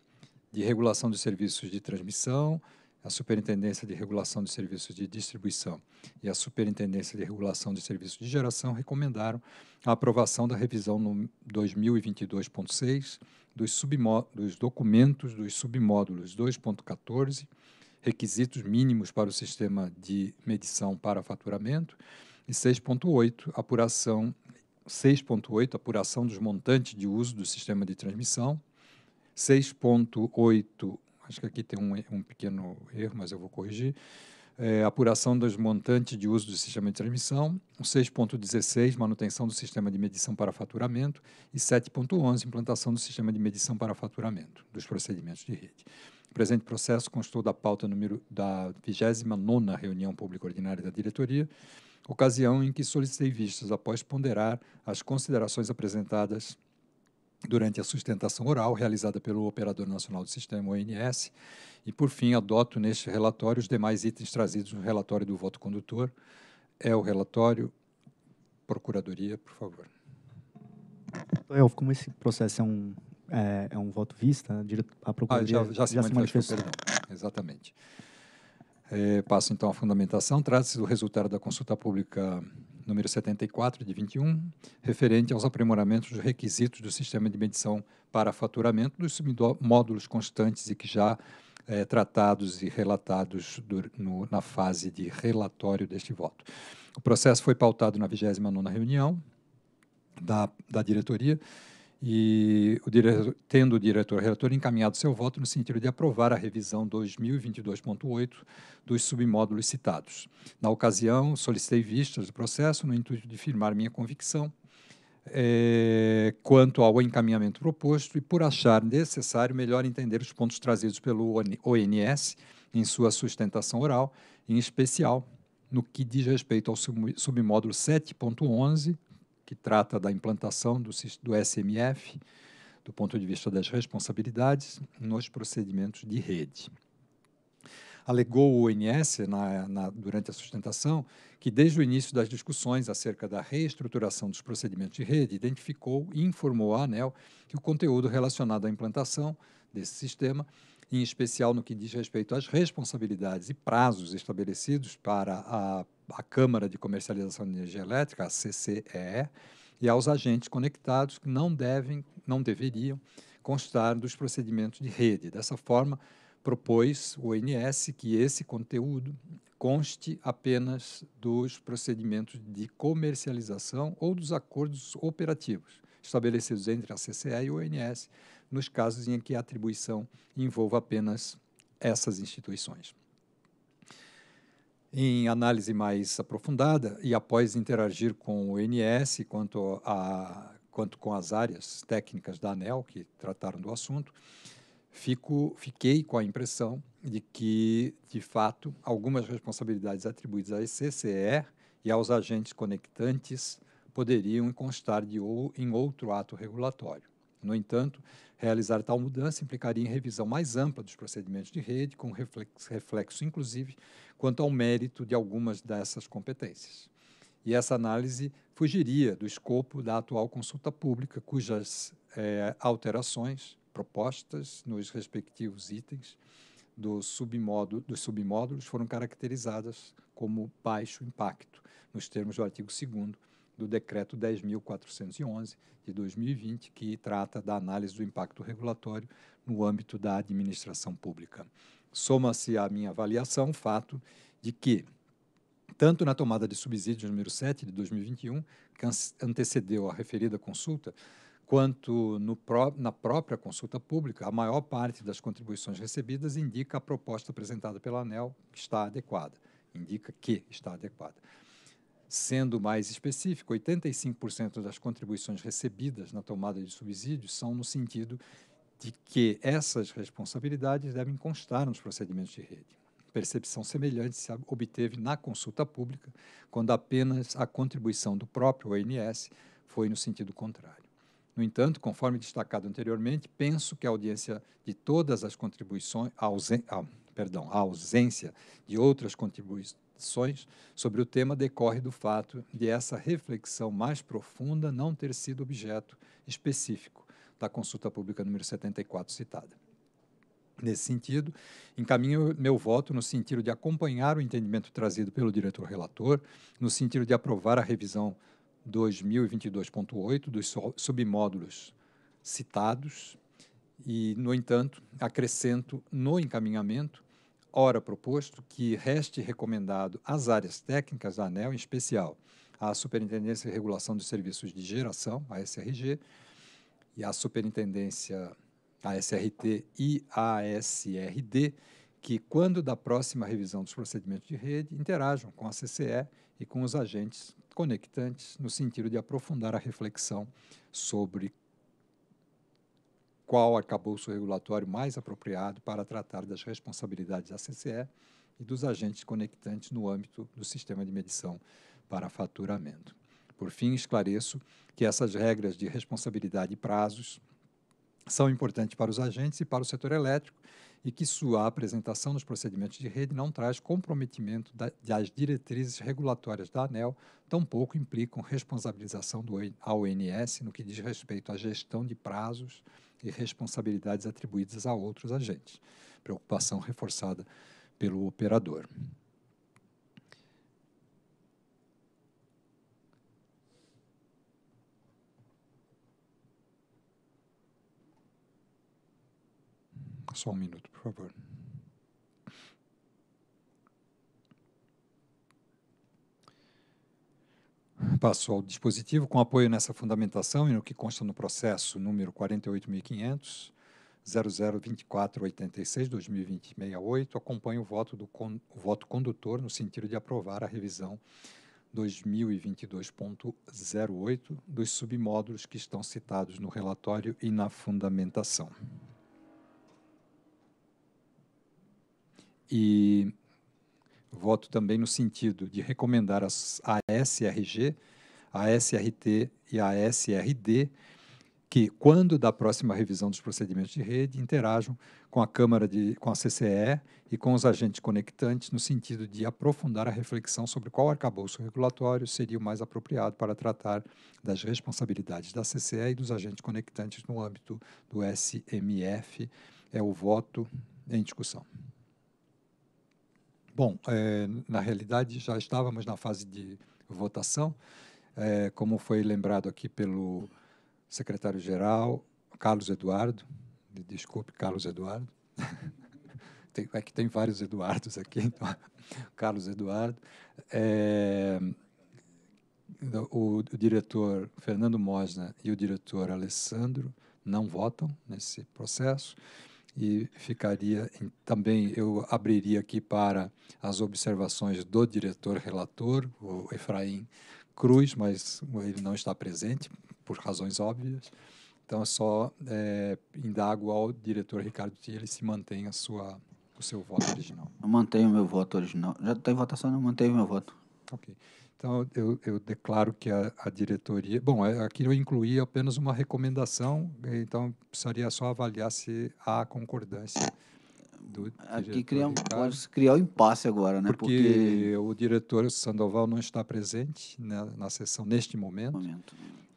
de Regulação dos Serviços de Transmissão, a Superintendência de Regulação dos Serviços de Distribuição e a Superintendência de Regulação de Serviços de Geração recomendaram a aprovação da revisão no 2022.6 dos, dos documentos dos submódulos 2.14 requisitos mínimos para o sistema de medição para faturamento, e 6.8, apuração 6.8, apuração dos montantes de uso do sistema de transmissão, 6.8, acho que aqui tem um, um, pequeno erro, mas eu vou corrigir, é, apuração dos montantes de uso do sistema de transmissão, 6.16, manutenção do sistema de medição para faturamento, e 7.11, implantação do sistema de medição para faturamento dos procedimentos de rede. O presente processo constou da pauta número da 29ª reunião pública ordinária da diretoria, ocasião em que solicitei vistas após ponderar as considerações apresentadas durante a sustentação oral realizada pelo Operador Nacional do Sistema, ONS, e, por fim, adoto neste relatório os demais itens trazidos no relatório do voto condutor. É o relatório. Procuradoria, por favor. eu então, como esse processo é um é, é um voto vista, né? a Procuradoria ah, já, já, se, já se manifestou. manifestou. Exatamente. É, passo então à fundamentação. Trata-se do resultado da consulta pública número 74 de 21, referente aos aprimoramentos dos requisitos do sistema de medição para faturamento dos módulos constantes e que já é, tratados e relatados do, no, na fase de relatório deste voto. O processo foi pautado na 29ª reunião da, da diretoria, e o diretor, tendo o diretor-relator encaminhado seu voto no sentido de aprovar a revisão 2022.8 dos submódulos citados. Na ocasião, solicitei vistas do processo no intuito de firmar minha convicção é, quanto ao encaminhamento proposto e, por achar necessário, melhor entender os pontos trazidos pelo ONS em sua sustentação oral, em especial no que diz respeito ao submódulo 7.11, que trata da implantação do, do SMF, do ponto de vista das responsabilidades, nos procedimentos de rede alegou o ONS na, na, durante a sustentação que, desde o início das discussões acerca da reestruturação dos procedimentos de rede, identificou e informou à ANEL que o conteúdo relacionado à implantação desse sistema, em especial no que diz respeito às responsabilidades e prazos estabelecidos para a à Câmara de Comercialização de Energia Elétrica, a CCEE, e aos agentes conectados que não devem, não deveriam constar dos procedimentos de rede. Dessa forma, propôs o ONS que esse conteúdo conste apenas dos procedimentos de comercialização ou dos acordos operativos estabelecidos entre a CCE e o ONS, nos casos em que a atribuição envolva apenas essas instituições. Em análise mais aprofundada e após interagir com o NS quanto, a, quanto com as áreas técnicas da ANEL que trataram do assunto, fico, fiquei com a impressão de que, de fato, algumas responsabilidades atribuídas à ECCE e aos agentes conectantes poderiam constar de ou, em outro ato regulatório. No entanto, Realizar tal mudança implicaria em revisão mais ampla dos procedimentos de rede, com reflexo, reflexo inclusive, quanto ao mérito de algumas dessas competências. E essa análise fugiria do escopo da atual consulta pública, cujas é, alterações propostas nos respectivos itens do submódulo, dos submódulos foram caracterizadas como baixo impacto, nos termos do artigo 2 do Decreto 10.411 de 2020, que trata da análise do impacto regulatório no âmbito da administração pública. Soma-se à minha avaliação o fato de que, tanto na tomada de subsídios número 7 de 2021, que antecedeu a referida consulta, quanto pró na própria consulta pública, a maior parte das contribuições recebidas indica a proposta apresentada pela ANEL está adequada, indica que está adequada. Sendo mais específico, 85% das contribuições recebidas na tomada de subsídios são no sentido de que essas responsabilidades devem constar nos procedimentos de rede. Percepção semelhante se obteve na consulta pública, quando apenas a contribuição do próprio ONS foi no sentido contrário. No entanto, conforme destacado anteriormente, penso que a audiência de todas as contribuições, a, ausen, a, perdão, a ausência de outras contribuições reflexões sobre o tema decorre do fato de essa reflexão mais profunda não ter sido objeto específico da consulta pública número 74 citada. Nesse sentido, encaminho meu voto no sentido de acompanhar o entendimento trazido pelo diretor relator, no sentido de aprovar a revisão 2022.8 dos submódulos citados, e, no entanto, acrescento no encaminhamento ora proposto que reste recomendado às áreas técnicas da ANEL, em especial à Superintendência de Regulação dos Serviços de Geração, a SRG, e à Superintendência, a SRT e a SRD, que, quando da próxima revisão dos procedimentos de rede, interajam com a CCE e com os agentes conectantes no sentido de aprofundar a reflexão sobre qual arcabouço regulatório mais apropriado para tratar das responsabilidades da CCE e dos agentes conectantes no âmbito do sistema de medição para faturamento. Por fim, esclareço que essas regras de responsabilidade e prazos são importantes para os agentes e para o setor elétrico e que sua apresentação nos procedimentos de rede não traz comprometimento das diretrizes regulatórias da ANEL, tampouco implicam responsabilização do ONS no que diz respeito à gestão de prazos e responsabilidades atribuídas a outros agentes. Preocupação reforçada pelo operador. Só um minuto, por favor. passou ao dispositivo, com apoio nessa fundamentação e no que consta no processo número 48.500, 002486-2020-68, acompanha o voto, do con, o voto condutor no sentido de aprovar a revisão 2022.08 dos submódulos que estão citados no relatório e na fundamentação. E voto também no sentido de recomendar a SRG a SRT e a SRD, que, quando da próxima revisão dos procedimentos de rede, interajam com a Câmara de, com a CCE e com os agentes conectantes no sentido de aprofundar a reflexão sobre qual arcabouço regulatório seria o mais apropriado para tratar das responsabilidades da CCE e dos agentes conectantes no âmbito do SMF. É o voto em discussão. Bom, é, na realidade já estávamos na fase de votação é, como foi lembrado aqui pelo secretário-geral, Carlos Eduardo, desculpe, Carlos Eduardo, tem, é que tem vários Eduardos aqui, então, Carlos Eduardo, é, o, o, diretor Fernando Mosna e o diretor Alessandro não votam nesse processo e ficaria também eu abriria aqui para as observações do diretor relator, o Efraim cruz, mas ele não está presente, por razões óbvias. Então, é só é, indago ao diretor Ricardo se ele se mantém a sua, o seu voto original. Eu mantenho o meu voto original. Já tem votação, não mantenho o meu voto. Ok. Então, eu, eu declaro que a, a, diretoria... Bom, é, aqui eu incluí apenas uma recomendação, então precisaria só avaliar se há concordância do, Aqui cria um, pode se criar um impasse agora, né? Porque, Porque... o diretor Sandoval não está presente na, na sessão neste momento, momento.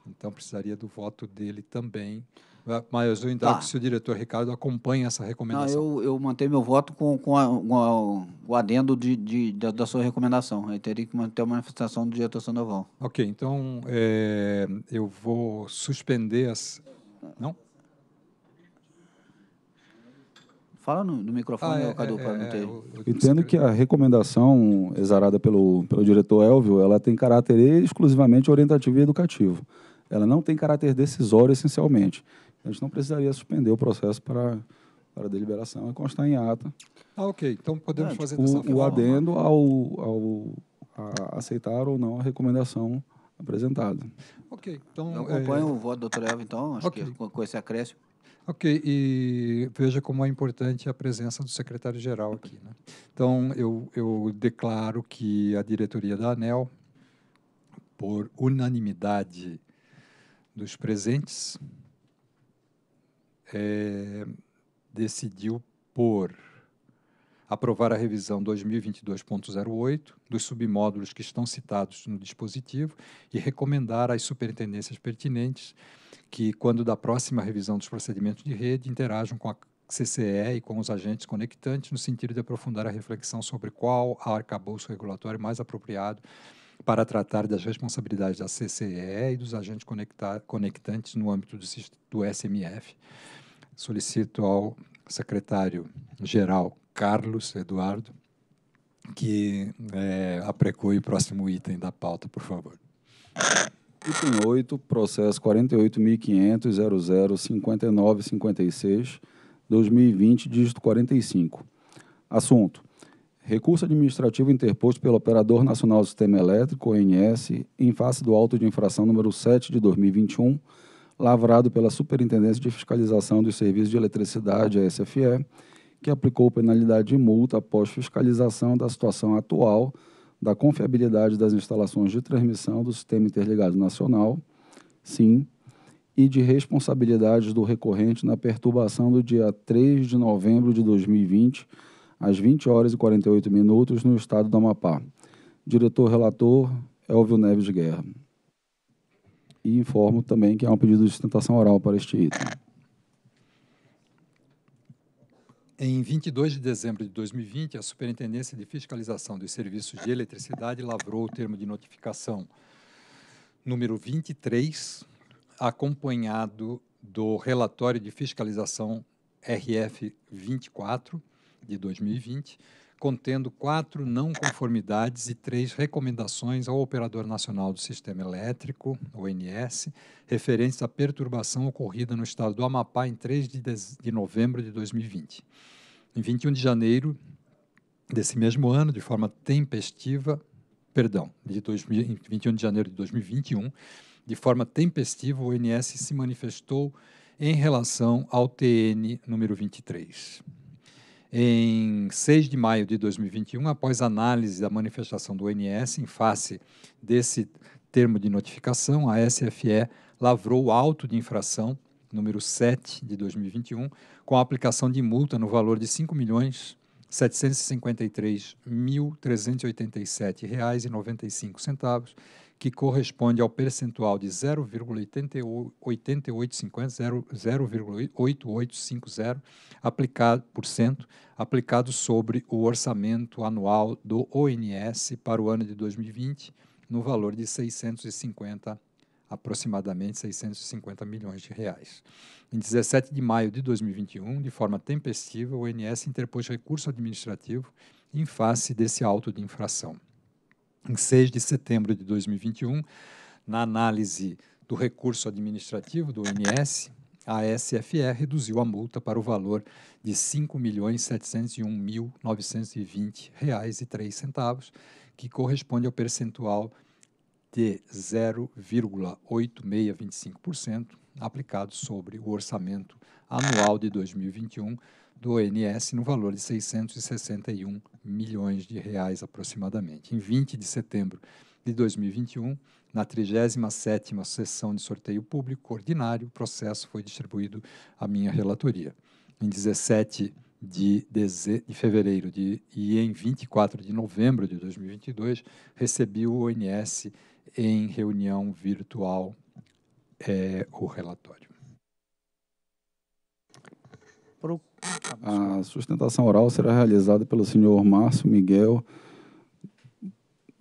Então precisaria do voto dele também. Ah, mas eu indago tá. se o diretor Ricardo acompanha essa recomendação. Não, eu, eu mantenho meu voto com, com, a, com a, o adendo de, de, da, da, sua recomendação. Aí teria que manter a manifestação do diretor Sandoval. Ok, então é, eu vou suspender as. Não? Fala no, no microfone, ah, é, é, Cadu, é, para não ter. É, Entendo que a recomendação exarada pelo, pelo diretor Elvio, ela tem caráter exclusivamente orientativo e educativo. Ela não tem caráter decisório, essencialmente. A gente não precisaria suspender o processo para, para deliberação e constar em ata. Ah, ok. Então podemos é, fazer o, dessa forma. O adendo ao, ao aceitar ou não a recomendação apresentada. Ok. Então, Eu acompanho é... o voto do doutor Elvio, então, acho okay. que com esse acréscimo. Ok, e veja como é importante a presença do secretário-geral aqui. Né? Então, eu, eu declaro que a diretoria da ANEL, por unanimidade dos presentes, é, decidiu por aprovar a revisão 2022.08 dos submódulos que estão citados no dispositivo e recomendar às superintendências pertinentes que, quando da próxima revisão dos procedimentos de rede, interajam com a CCE e com os agentes conectantes, no sentido de aprofundar a reflexão sobre qual arcabouço regulatório mais apropriado para tratar das responsabilidades da CCE e dos agentes conectantes no âmbito do, do SMF. Solicito ao secretário-geral Carlos Eduardo que é, eh, aprecue o próximo item da pauta, por favor. Item 8, processo 48.500.005956, 2020, dígito 45. Assunto. Recurso administrativo interposto pelo Operador Nacional do Sistema Elétrico, ONS, em face do auto de infração número 7 de 2021, lavrado pela Superintendência de Fiscalização dos Serviços de Eletricidade, a SFE, que aplicou penalidade de multa após fiscalização da situação atual da confiabilidade das instalações de transmissão do Sistema Interligado Nacional, sim, e de responsabilidades do recorrente na perturbação do dia 3 de novembro de 2020, às 20 horas e 48 minutos, no estado do Amapá. Diretor relator Elvio Neves Guerra. E informo também que há um pedido de sustentação oral para este item. em 22 de dezembro de 2020, a Superintendência de Fiscalização dos Serviços de Eletricidade lavrou o termo de notificação número 23, acompanhado do relatório de fiscalização RF 24 de 2020, contendo quatro não conformidades e três recomendações ao Operador Nacional do Sistema Elétrico, ONS, referentes à perturbação ocorrida no estado do Amapá em 3 de, de novembro de 2020. Em 21 de janeiro desse mesmo ano, de forma tempestiva, perdão, de 2000, 21 de janeiro de 2021, de forma tempestiva, o ONS se manifestou em relação ao TN número 23 em 6 de maio de 2021, após análise da manifestação do ONS em face desse termo de notificação, a SFE lavrou o auto de infração número 7 de 2021 com a aplicação de multa no valor de R$ 5.753.387,95 que corresponde ao percentual de 0,8850 aplicado por cento aplicado sobre o orçamento anual do ONS para o ano de 2020 no valor de 650 aproximadamente 650 milhões de reais. Em 17 de maio de 2021, de forma tempestiva, o ONS interpôs recurso administrativo em face desse auto de infração em 6 de setembro de 2021, na análise do recurso administrativo do OMS, a SFE reduziu a multa para o valor de R$ 5.701.920,03, que corresponde ao percentual de 0,8625% aplicado sobre o orçamento anual de 2021 do ONS no valor de 661 milhões de reais aproximadamente. Em 20 de setembro de 2021, na 37ª sessão de sorteio público ordinário, o processo foi distribuído à minha relatoria. Em 17 de, de fevereiro de... e em 24 de novembro de 2022, recebi o ONS em reunião virtual é, o relatório. A sustentação oral será realizada pelo senhor Márcio Miguel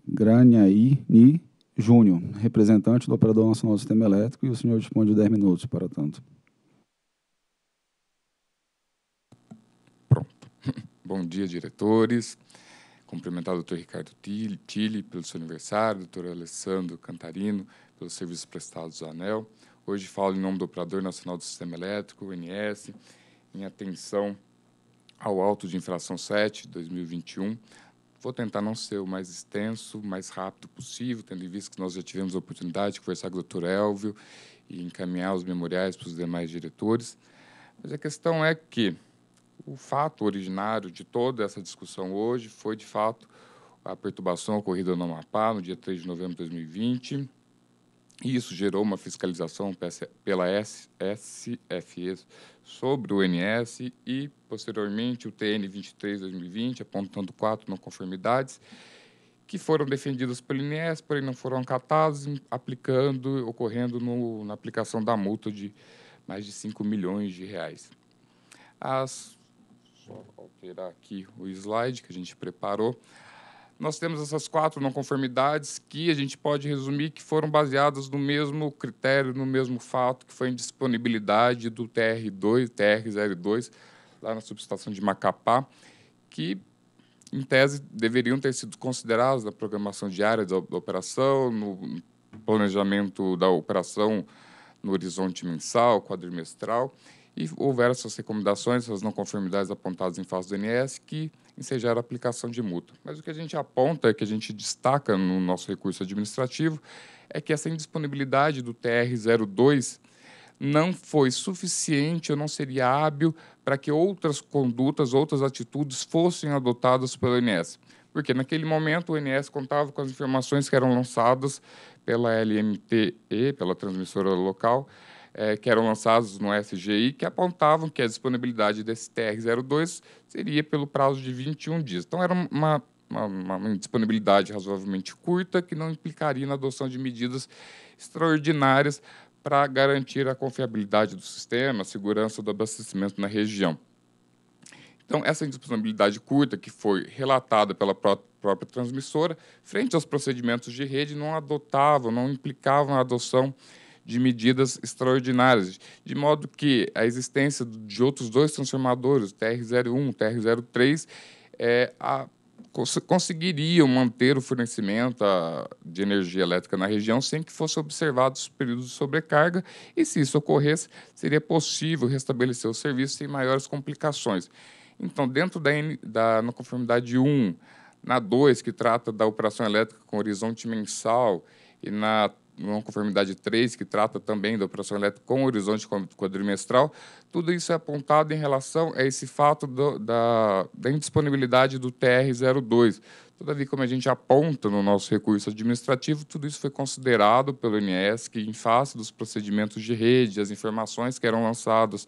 Graniaini Júnior, representante do Operador Nacional do Sistema Elétrico, e o senhor dispõe de 10 minutos para tanto. Pronto. Bom dia, diretores. Cumprimentar o doutor Ricardo Tille pelo seu aniversário, doutor Alessandro Cantarino pelos serviços prestados ao ANEL. Hoje falo em nome do Operador Nacional do Sistema Elétrico, ONS, em atenção ao auto de infração 7 2021. Vou tentar não ser o mais extenso, mais rápido possível, tendo em vista que nós já tivemos a oportunidade de conversar com o doutor Elvio e encaminhar os memoriais para os demais diretores. Mas a questão é que o fato originário de toda essa discussão hoje foi, de fato, a perturbação ocorrida no Amapá no dia 3 de novembro de 2020, e isso gerou uma fiscalização pela SFE sobre o NS e, posteriormente, o TN 23-2020, apontando quatro não conformidades que foram defendidas pelo NS, porém não foram acatadas, aplicando, ocorrendo no, na aplicação da multa de mais de 5 milhões de reais. As, alterar aqui o slide que a gente preparou nós temos essas quatro não conformidades que a gente pode resumir que foram baseadas no mesmo critério, no mesmo fato, que foi a indisponibilidade do TR2, TR02, lá na subestação de Macapá, que, em tese, deveriam ter sido considerados na programação diária da, da operação, no planejamento da operação no horizonte mensal, quadrimestral e houveram essas recomendações, essas não conformidades apontadas em face do INSS que ensejaram a aplicação de multa. Mas o que a gente aponta, que a gente destaca no nosso recurso administrativo, é que essa indisponibilidade do TR-02 não foi suficiente ou não seria hábil para que outras condutas, outras atitudes fossem adotadas pelo INSS. Porque naquele momento o INSS contava com as informações que eram lançadas pela LMTE, pela transmissora local, é, que eram lançados no SGI que apontavam que a disponibilidade desse TR-02 seria pelo prazo de 21 dias. Então, era uma, uma, uma disponibilidade razoavelmente curta que não implicaria na adoção de medidas extraordinárias para garantir a confiabilidade do sistema, a segurança do abastecimento na região. Então, essa indisponibilidade curta, que foi relatada pela própria transmissora, frente aos procedimentos de rede, não adotavam, não implicavam a adoção de medidas extraordinárias, de modo que a existência de outros dois transformadores, TR-01 e TR-03, é, a, cons conseguiriam manter o fornecimento a, de energia elétrica na região sem que fossem observados períodos de sobrecarga, e se isso ocorresse, seria possível restabelecer o serviço sem maiores complicações. Então, dentro da, da na conformidade 1, na 2, que trata da operação elétrica com horizonte mensal, e na não conformidade 3, que trata também da operação elétrica com horizonte quadrimestral, tudo isso é apontado em relação a esse fato do, da, da indisponibilidade do TR-02. Todavia, como a gente aponta no nosso recurso administrativo, tudo isso foi considerado pelo INS que, em face dos procedimentos de rede, as informações que eram lançadas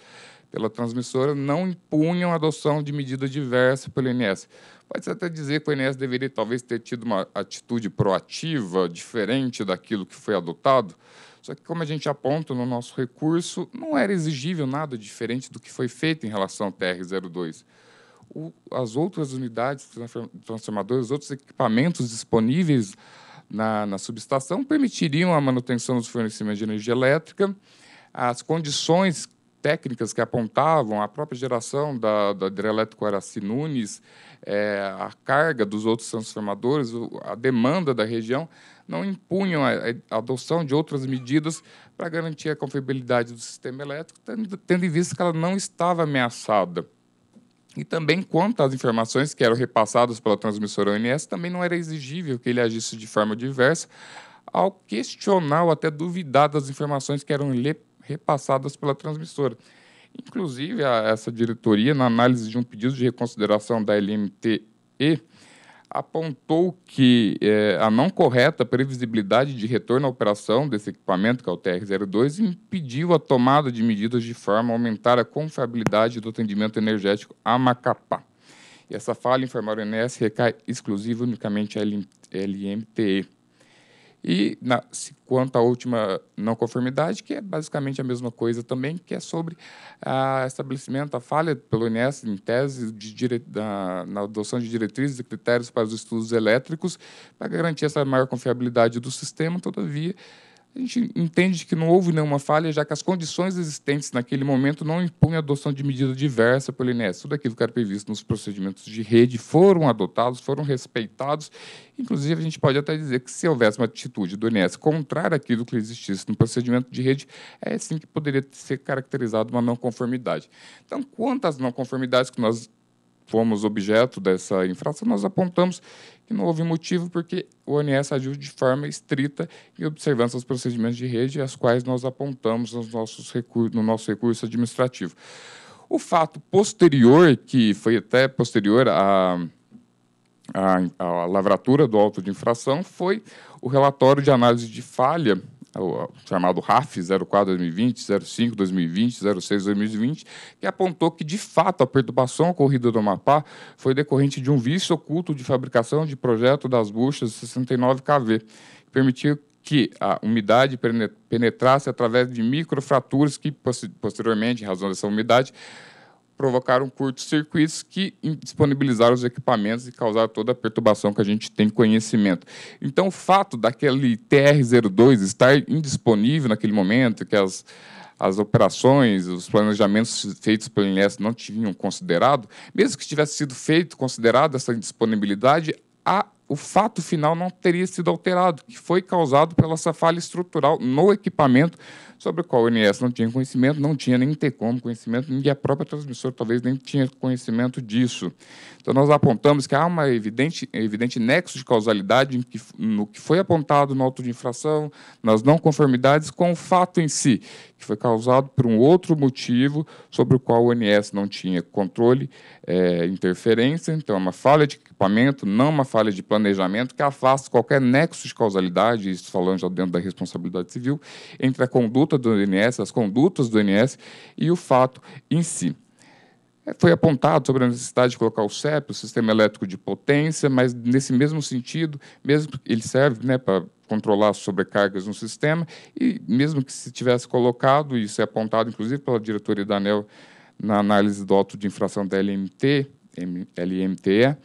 pela transmissora não impunham a adoção de medida diversa pelo INS. Pode-se até dizer que o INS deveria talvez ter tido uma atitude proativa, diferente daquilo que foi adotado, só que, como a gente aponta no nosso recurso, não era exigível nada diferente do que foi feito em relação ao TR-02. as outras unidades transformadoras, outros equipamentos disponíveis na, na subestação permitiriam a manutenção dos fornecimentos de energia elétrica, as condições técnicas que apontavam, a própria geração da, da hidrelétrica Araci Nunes, é, a carga dos outros transformadores, a demanda da região, não impunham a, a adoção de outras medidas para garantir a confiabilidade do sistema elétrico, tendo, tendo em vista que ela não estava ameaçada. E também quanto às informações que eram repassadas pela transmissora ONS, também não era exigível que ele agisse de forma diversa, ao questionar ou até duvidar das informações que eram lhe repassadas pela transmissora. Inclusive, a, essa diretoria, na análise de um pedido de reconsideração da LMTE, apontou que é, a não correta previsibilidade de retorno à operação desse equipamento, que é o TR-02, impediu a tomada de medidas de forma a aumentar a confiabilidade do atendimento energético a Macapá. E essa falha, informaram o INS, recai exclusiva unicamente à LMTE. E na, se, quanto à última não conformidade, que é basicamente a mesma coisa também, que é sobre a ah, estabelecimento, a falha pelo INES em tese de dire, da, na adoção de diretrizes e critérios para os estudos elétricos, para garantir essa maior confiabilidade do sistema, todavia, a gente entende que não houve nenhuma falha, já que as condições existentes naquele momento não impunham a adoção de medida diversa pelo INSS. Tudo aquilo que era previsto nos procedimentos de rede foram adotados, foram respeitados. Inclusive, a gente pode até dizer que se houvesse uma atitude do INSS contrária àquilo que existisse no procedimento de rede, é sim que poderia ser caracterizado uma não conformidade. Então, quantas não conformidades que nós fomos objeto dessa infração, nós apontamos que não houve motivo porque o ONS agiu de forma estrita e observando os procedimentos de rede, as quais nós apontamos nos nossos no nosso recurso administrativo. O fato posterior, que foi até posterior à, à, à lavratura do auto de infração, foi o relatório de análise de falha é é o chamado RAF 04-2020, 05-2020, 06-2020, que apontou que, de fato, a perturbação ocorrida no Amapá foi decorrente de um vício oculto de fabricação de projeto das buchas 69 kV, que permitiu que a umidade penetrasse através de microfraturas que, posteriormente, em razão dessa umidade, provocaram curtos-circuitos que disponibilizaram os equipamentos e causaram toda a perturbação que a gente tem conhecimento. Então, o fato daquele TR-02 estar indisponível naquele momento, que as, as operações, os planejamentos feitos pelo INS não tinham considerado, mesmo que tivesse sido feito, considerado essa indisponibilidade, a, o fato final não teria sido alterado, que foi causado pela essa falha estrutural no equipamento sobre o qual o INS não tinha conhecimento, não tinha nem TECOM conhecimento, e a própria transmissora talvez nem tinha conhecimento disso. Então, nós apontamos que há um evidente, evidente nexo de causalidade no que foi apontado no auto de infração, nas não conformidades com o fato em si, que foi causado por um outro motivo sobre o qual o INS não tinha controle, é, interferência, então, é uma falha de equipamento, não uma falha de planejamento que afasta qualquer nexo de causalidade, isso falando já dentro da responsabilidade civil, entre a conduta do INS, as condutas do INS e o fato em si. É, foi apontado sobre a necessidade de colocar o CEP, o Sistema Elétrico de Potência, mas nesse mesmo sentido, mesmo ele serve né, para controlar sobrecargas no sistema, e mesmo que se tivesse colocado, isso é apontado inclusive pela diretoria da ANEL na análise do auto de infração da LMT, LMTE,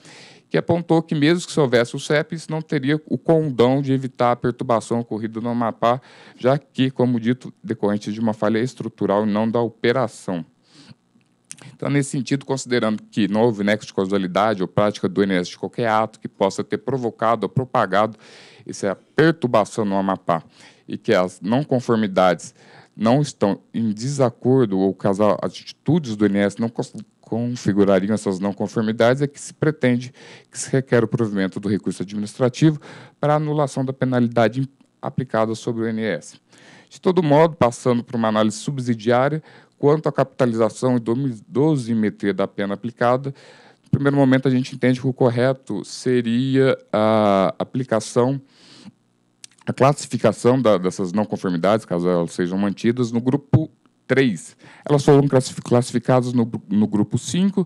que apontou que, mesmo que se houvesse o CEP, isso não teria o condão de evitar a perturbação ocorrida no Amapá, já que, como dito, decorrente de uma falha estrutural e não da operação. Então, nesse sentido, considerando que não houve nexo de causalidade ou prática do INS de qualquer ato que possa ter provocado ou propagado essa perturbação no Amapá e que as não conformidades não estão em desacordo ou que as atitudes do INS não configurariam essas não conformidades é que se pretende que se requer o provimento do recurso administrativo para anulação da penalidade aplicada sobre o INS. De todo modo, passando por uma análise subsidiária, quanto à capitalização e dosimetria da pena aplicada, no primeiro momento a gente entende que o correto seria a aplicação a classificação da, dessas não conformidades, caso elas sejam mantidas, no grupo 3, Elas foram classificadas no, no grupo 5,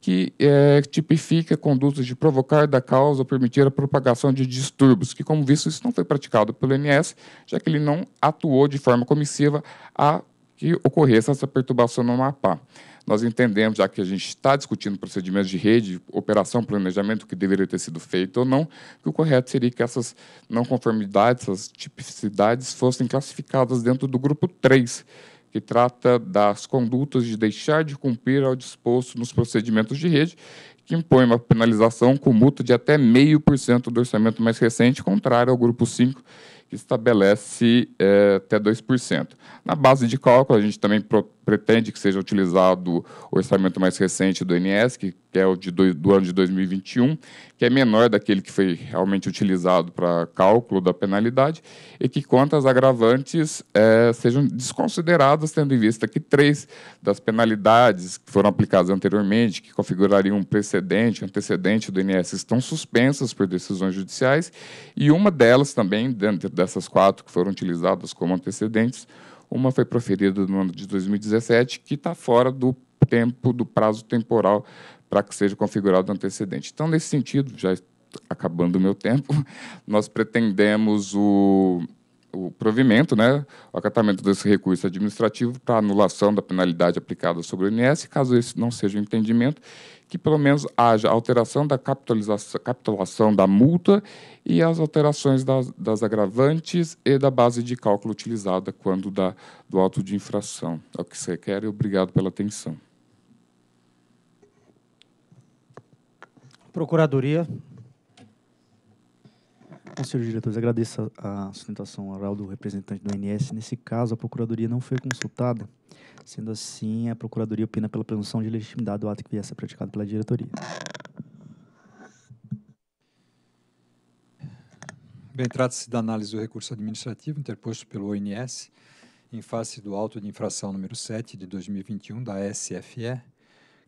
que é, tipifica condutas de provocar da causa ou permitir a propagação de distúrbios, que, como visto, isso não foi praticado pelo INS, já que ele não atuou de forma comissiva a que ocorresse essa perturbação no mapa. Nós entendemos, já que a gente está discutindo procedimentos de rede, operação, planejamento, que deveria ter sido feito ou não, que o correto seria que essas não conformidades, essas tipicidades, fossem classificadas dentro do grupo 3, que trata das condutas de deixar de cumprir ao disposto nos procedimentos de rede, que impõe uma penalização com multa de até 0,5% do orçamento mais recente, contrário ao grupo 5, que estabelece é, até 2%. Na base de cálculo, a gente também protege pretende que seja utilizado o orçamento mais recente do INS, que, é o de do, do ano de 2021, que é menor daquele que foi realmente utilizado para cálculo da penalidade, e que contas agravantes é, sejam desconsideradas, tendo em vista que três das penalidades que foram aplicadas anteriormente, que configurariam um precedente, antecedente do INS, estão suspensas por decisões judiciais, e uma delas também, dentro dessas quatro que foram utilizadas como antecedentes, uma foi proferida no ano de 2017, que está fora do tempo, do prazo temporal para que seja configurado o antecedente. Então, nesse sentido, já acabando o meu tempo, nós pretendemos o, o provimento, né, o acatamento desse recurso administrativo para anulação da penalidade aplicada sobre o INSS caso esse não seja o entendimento, que pelo menos haja alteração da capitulação da multa e as alterações das, das, agravantes e da base de cálculo utilizada quando da, do auto de infração. É o que você quer e obrigado pela atenção. Procuradoria, Conselho de diretores, agradeço a sustentação oral do representante do INS. Nesse caso, a Procuradoria não foi consultada. Sendo assim, a Procuradoria opina pela presunção de legitimidade do ato que viesse a ser praticado pela diretoria. Bem, trata-se da análise do recurso administrativo interposto pelo ONS em face do auto de infração número 7 de 2021 da SFE,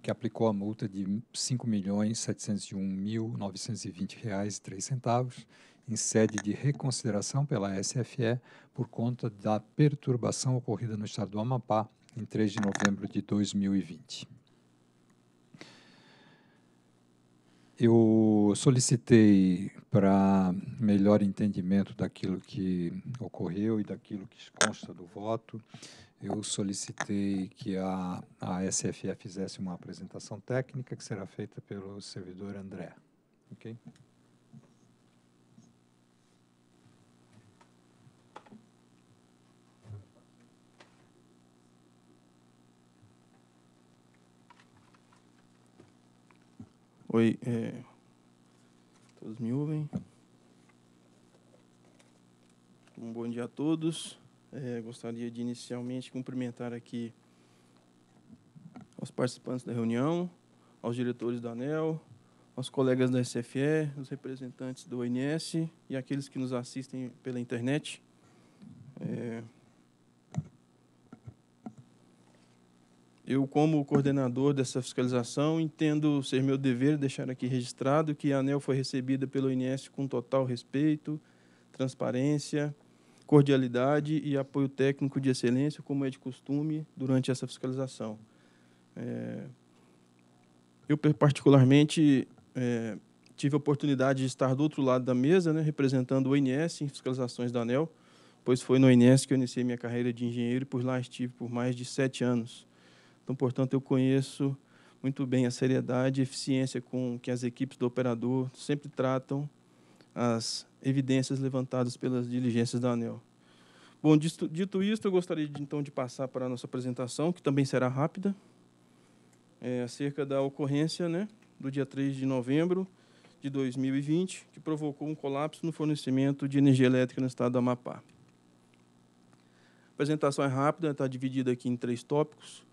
que aplicou a multa de R$ 5.701.920,03 em sede de reconsideração pela SFE por conta da perturbação ocorrida no estado do Amapá em 3 de novembro de 2020. Eu solicitei para melhor entendimento daquilo que ocorreu e daquilo que consta do voto, eu solicitei que a, a SFE fizesse uma apresentação técnica que será feita pelo servidor André. ok? Oi, é, todos me ouvem? Um bom dia a todos. É, gostaria de inicialmente cumprimentar aqui aos participantes da reunião, aos diretores da ANEL, aos colegas da SFE, os representantes do ONS e aqueles que nos assistem pela internet. É, eu, como coordenador dessa fiscalização, entendo ser meu dever deixar aqui registrado que a ANEL foi recebida pelo INS com total respeito, transparência, cordialidade e apoio técnico de excelência, como é de costume durante essa fiscalização. É, eu, particularmente, é, tive a oportunidade de estar do outro lado da mesa, né, representando o INS em fiscalizações da ANEL, pois foi no INS que eu iniciei minha carreira de engenheiro e por lá estive por mais de sete anos. Então, portanto, eu conheço muito bem a seriedade e eficiência com que as equipes do operador sempre tratam as evidências levantadas pelas diligências da ANEL. Bom, dito, dito isto, eu gostaria de, então de passar para a nossa apresentação, que também será rápida, é, acerca da ocorrência né, do dia 3 de novembro de 2020, que provocou um colapso no fornecimento de energia elétrica no estado do Amapá. A apresentação é rápida, está dividida aqui em três tópicos.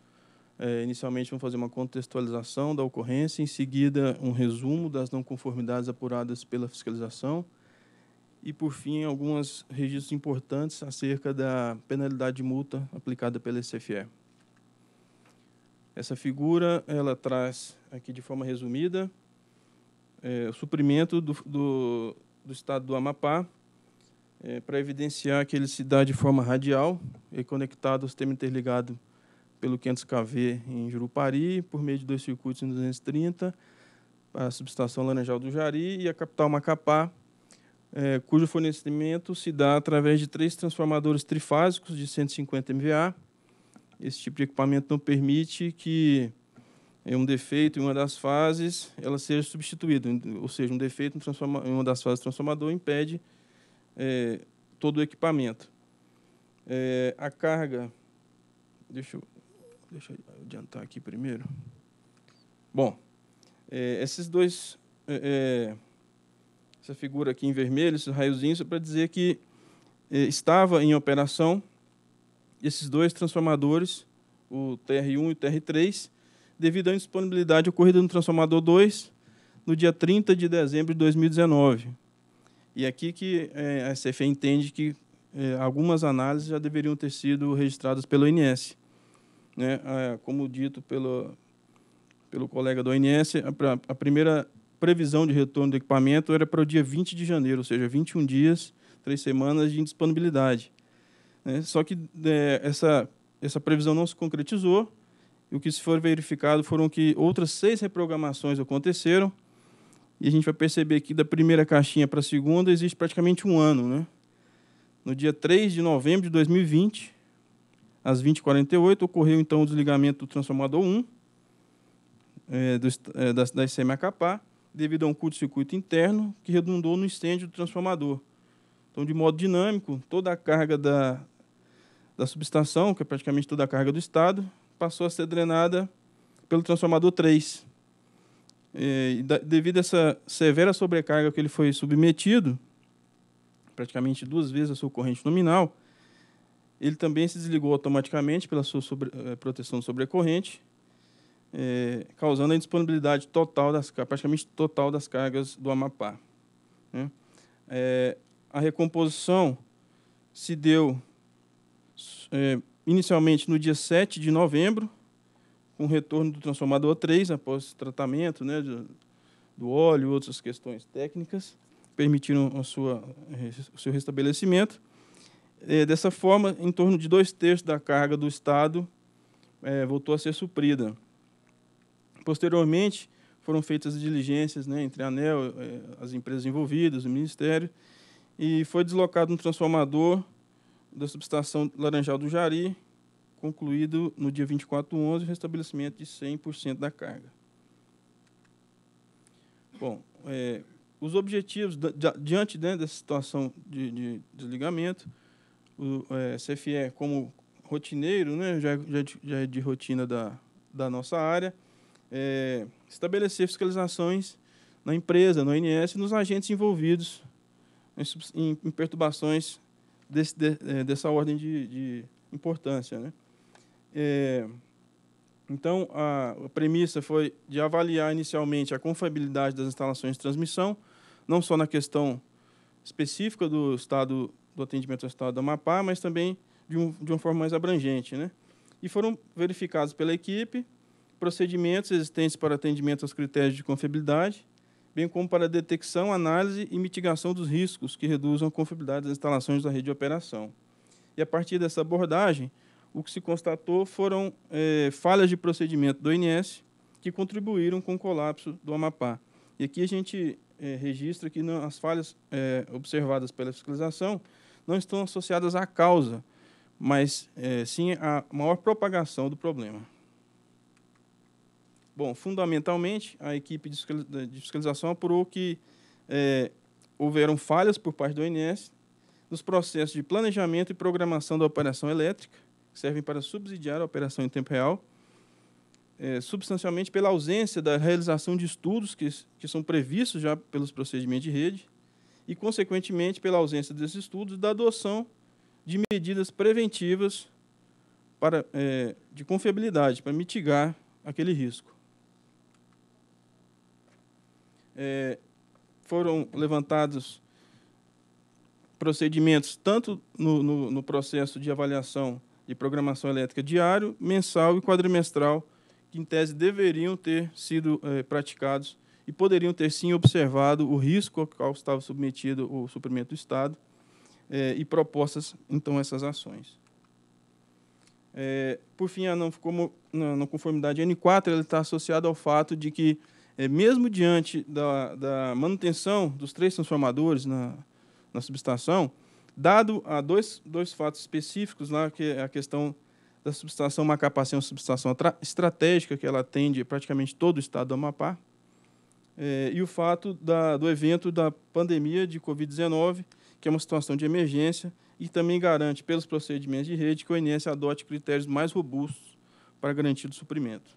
É, inicialmente, vamos fazer uma contextualização da ocorrência, em seguida, um resumo das não conformidades apuradas pela fiscalização e, por fim, alguns registros importantes acerca da penalidade de multa aplicada pela SFE. Essa figura ela traz aqui de forma resumida é, o suprimento do, do, do, estado do Amapá é, para evidenciar que ele se dá de forma radial e conectado ao sistema interligado pelo 500kV em Jurupari, por meio de dois circuitos em 230, a subestação Laranjal do Jari e a capital Macapá, é, cujo fornecimento se dá através de três transformadores trifásicos de 150 MVA. Esse tipo de equipamento não permite que um defeito em uma das fases ela seja substituído, ou seja, um defeito em uma das fases do transformador impede é, todo o equipamento. É, a carga, deixa eu Deixa eu adiantar aqui primeiro. Bom, é, esses dois. É, é essa figura aqui em vermelho, esses raiozinhos, é para dizer que é, estava em operação esses dois transformadores, o TR1 e o TR3, devido à indisponibilidade ocorrida no transformador 2 no dia 30 de dezembro de 2019. E aqui que é, a SFE entende que é, algumas análises já deveriam ter sido registradas pelo INS né, como dito pelo, pelo colega do ONS, a, a primeira previsão de retorno do equipamento era para o dia 20 de janeiro, ou seja, 21 dias, três semanas de indisponibilidade. Né? Só que é, essa, essa previsão não se concretizou, e o que se for verificado foram que outras seis reprogramações aconteceram, e a gente vai perceber que da primeira caixinha para a segunda existe praticamente um ano. Né? No dia 3 de novembro de 2020, às 20h48, ocorreu então o desligamento do transformador 1 é, do, é, da, da ICM Acapá, devido a um curto-circuito interno que redundou no incêndio do transformador. Então, de modo dinâmico, toda a carga da, da subestação, que é praticamente toda a carga do Estado, passou a ser drenada pelo transformador 3. É, e, devido a essa severa sobrecarga que ele foi submetido, praticamente duas vezes a sua corrente nominal, ele também se desligou automaticamente pela sua sobre, eh, proteção sobre a corrente, eh, causando a indisponibilidade total das praticamente total das cargas do Amapá. Né? Eh, a recomposição se deu inicialmente no dia 7 de novembro, com o retorno do transformador 3 após tratamento né, do, do óleo e outras questões técnicas permitiram a sua, o seu restabelecimento. É, dessa forma, em torno de dois terços da carga do Estado é, voltou a ser suprida. Posteriormente, foram feitas diligências né, entre a ANEL, é, as empresas envolvidas, o Ministério, e foi deslocado um transformador da subestação Laranjal do Jari, concluído no dia 24 11, o restabelecimento de 100% da carga. Bom, é, os objetivos, da, diante né, dessa situação de, de desligamento, o é, CFE é como rotineiro, né, já, é, já, é já é de rotina da, da nossa área, é, estabelecer fiscalizações na empresa, no INS, nos agentes envolvidos em, em perturbações desse, de, é, dessa ordem de, de importância. Né? É, então, a, a premissa foi de avaliar inicialmente a confiabilidade das instalações de transmissão, não só na questão específica do estado do atendimento ao Estado do Amapá, mas também de, um, de uma forma mais abrangente. Né? E foram verificados pela equipe procedimentos existentes para atendimento aos critérios de confiabilidade, bem como para detecção, análise e mitigação dos riscos que reduzam a confiabilidade das instalações da rede de operação. E a partir dessa abordagem, o que se constatou foram é, falhas de procedimento do INS que contribuíram com o colapso do Amapá. E aqui a gente é, registra que as falhas é, observadas pela fiscalização não estão associadas à causa, mas é, sim à maior propagação do problema. Bom, fundamentalmente, a equipe de fiscalização apurou que é, houveram falhas por parte do INS nos processos de planejamento e programação da operação elétrica, que servem para subsidiar a operação em tempo real, é, substancialmente pela ausência da realização de estudos que, que são previstos já pelos procedimentos de rede, e, consequentemente, pela ausência desses estudos, da adoção de medidas preventivas para, é, de confiabilidade para mitigar aquele risco. É, foram levantados procedimentos tanto no, no, no, processo de avaliação de programação elétrica diário, mensal e quadrimestral, que em tese deveriam ter sido é, praticados e poderiam ter sim observado o risco ao qual estava submetido o suprimento do Estado eh, e propostas então essas ações. Eh, por fim, a não, como, não, não conformidade N4 ela está associada ao fato de que, eh, mesmo diante da, da, manutenção dos três transformadores na, na subestação, dado a dois, dois fatos específicos lá que é a questão da subestação Macapá ser uma subestação estratégica que ela atende praticamente todo o estado do Amapá é, e o fato da, do evento da pandemia de Covid-19, que é uma situação de emergência, e também garante, pelos procedimentos de rede, que o INS adote critérios mais robustos para garantir o suprimento.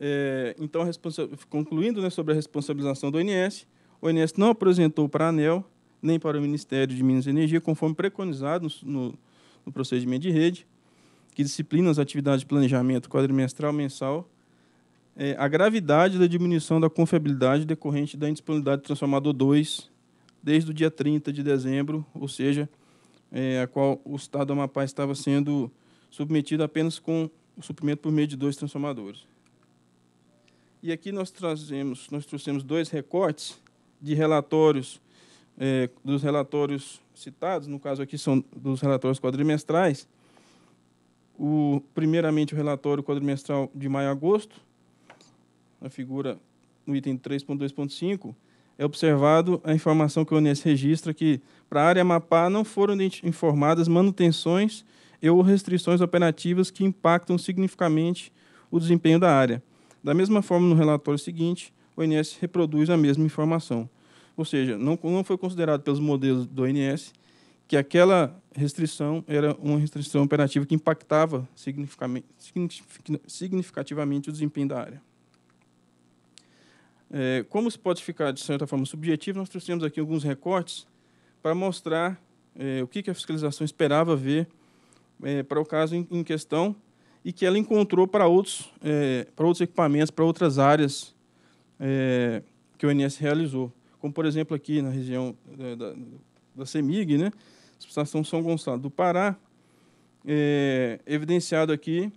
É, então, concluindo né, sobre a responsabilização do INS, o INS não apresentou para a ANEL nem para o Ministério de Minas e Energia, conforme preconizado no, no procedimento de rede, que disciplina as atividades de planejamento quadrimestral, mensal é, a gravidade da diminuição da confiabilidade decorrente da indisponibilidade do transformador 2 desde o dia 30 de dezembro, ou seja, é, a qual o Estado do Amapá estava sendo submetido apenas com o suprimento por meio de dois transformadores. E aqui nós trazemos, nós trouxemos dois recortes de relatórios é, dos relatórios citados, no caso aqui são dos relatórios quadrimestrais. O, primeiramente o relatório quadrimestral de maio a agosto, na figura no item 3.2.5, é observado a informação que o ONS registra que, para a área Amapá, não foram informadas manutenções e ou restrições operativas que impactam significativamente o desempenho da área. Da mesma forma, no relatório seguinte, o ONS reproduz a mesma informação. Ou seja, não, não foi considerado pelos modelos do ONS que aquela restrição era uma restrição operativa que impactava significativamente o desempenho da área. É, como isso pode ficar, de certa forma, subjetivo, nós trouxemos aqui alguns recortes para mostrar é, o que, que a fiscalização esperava ver é, para o caso em, em, questão e que ela encontrou para outros, é, para outros equipamentos, para outras áreas é, que o INS realizou. Como, por exemplo, aqui na região é, da, da CEMIG, né, Estação São Gonçalo do Pará, evidenciado aqui,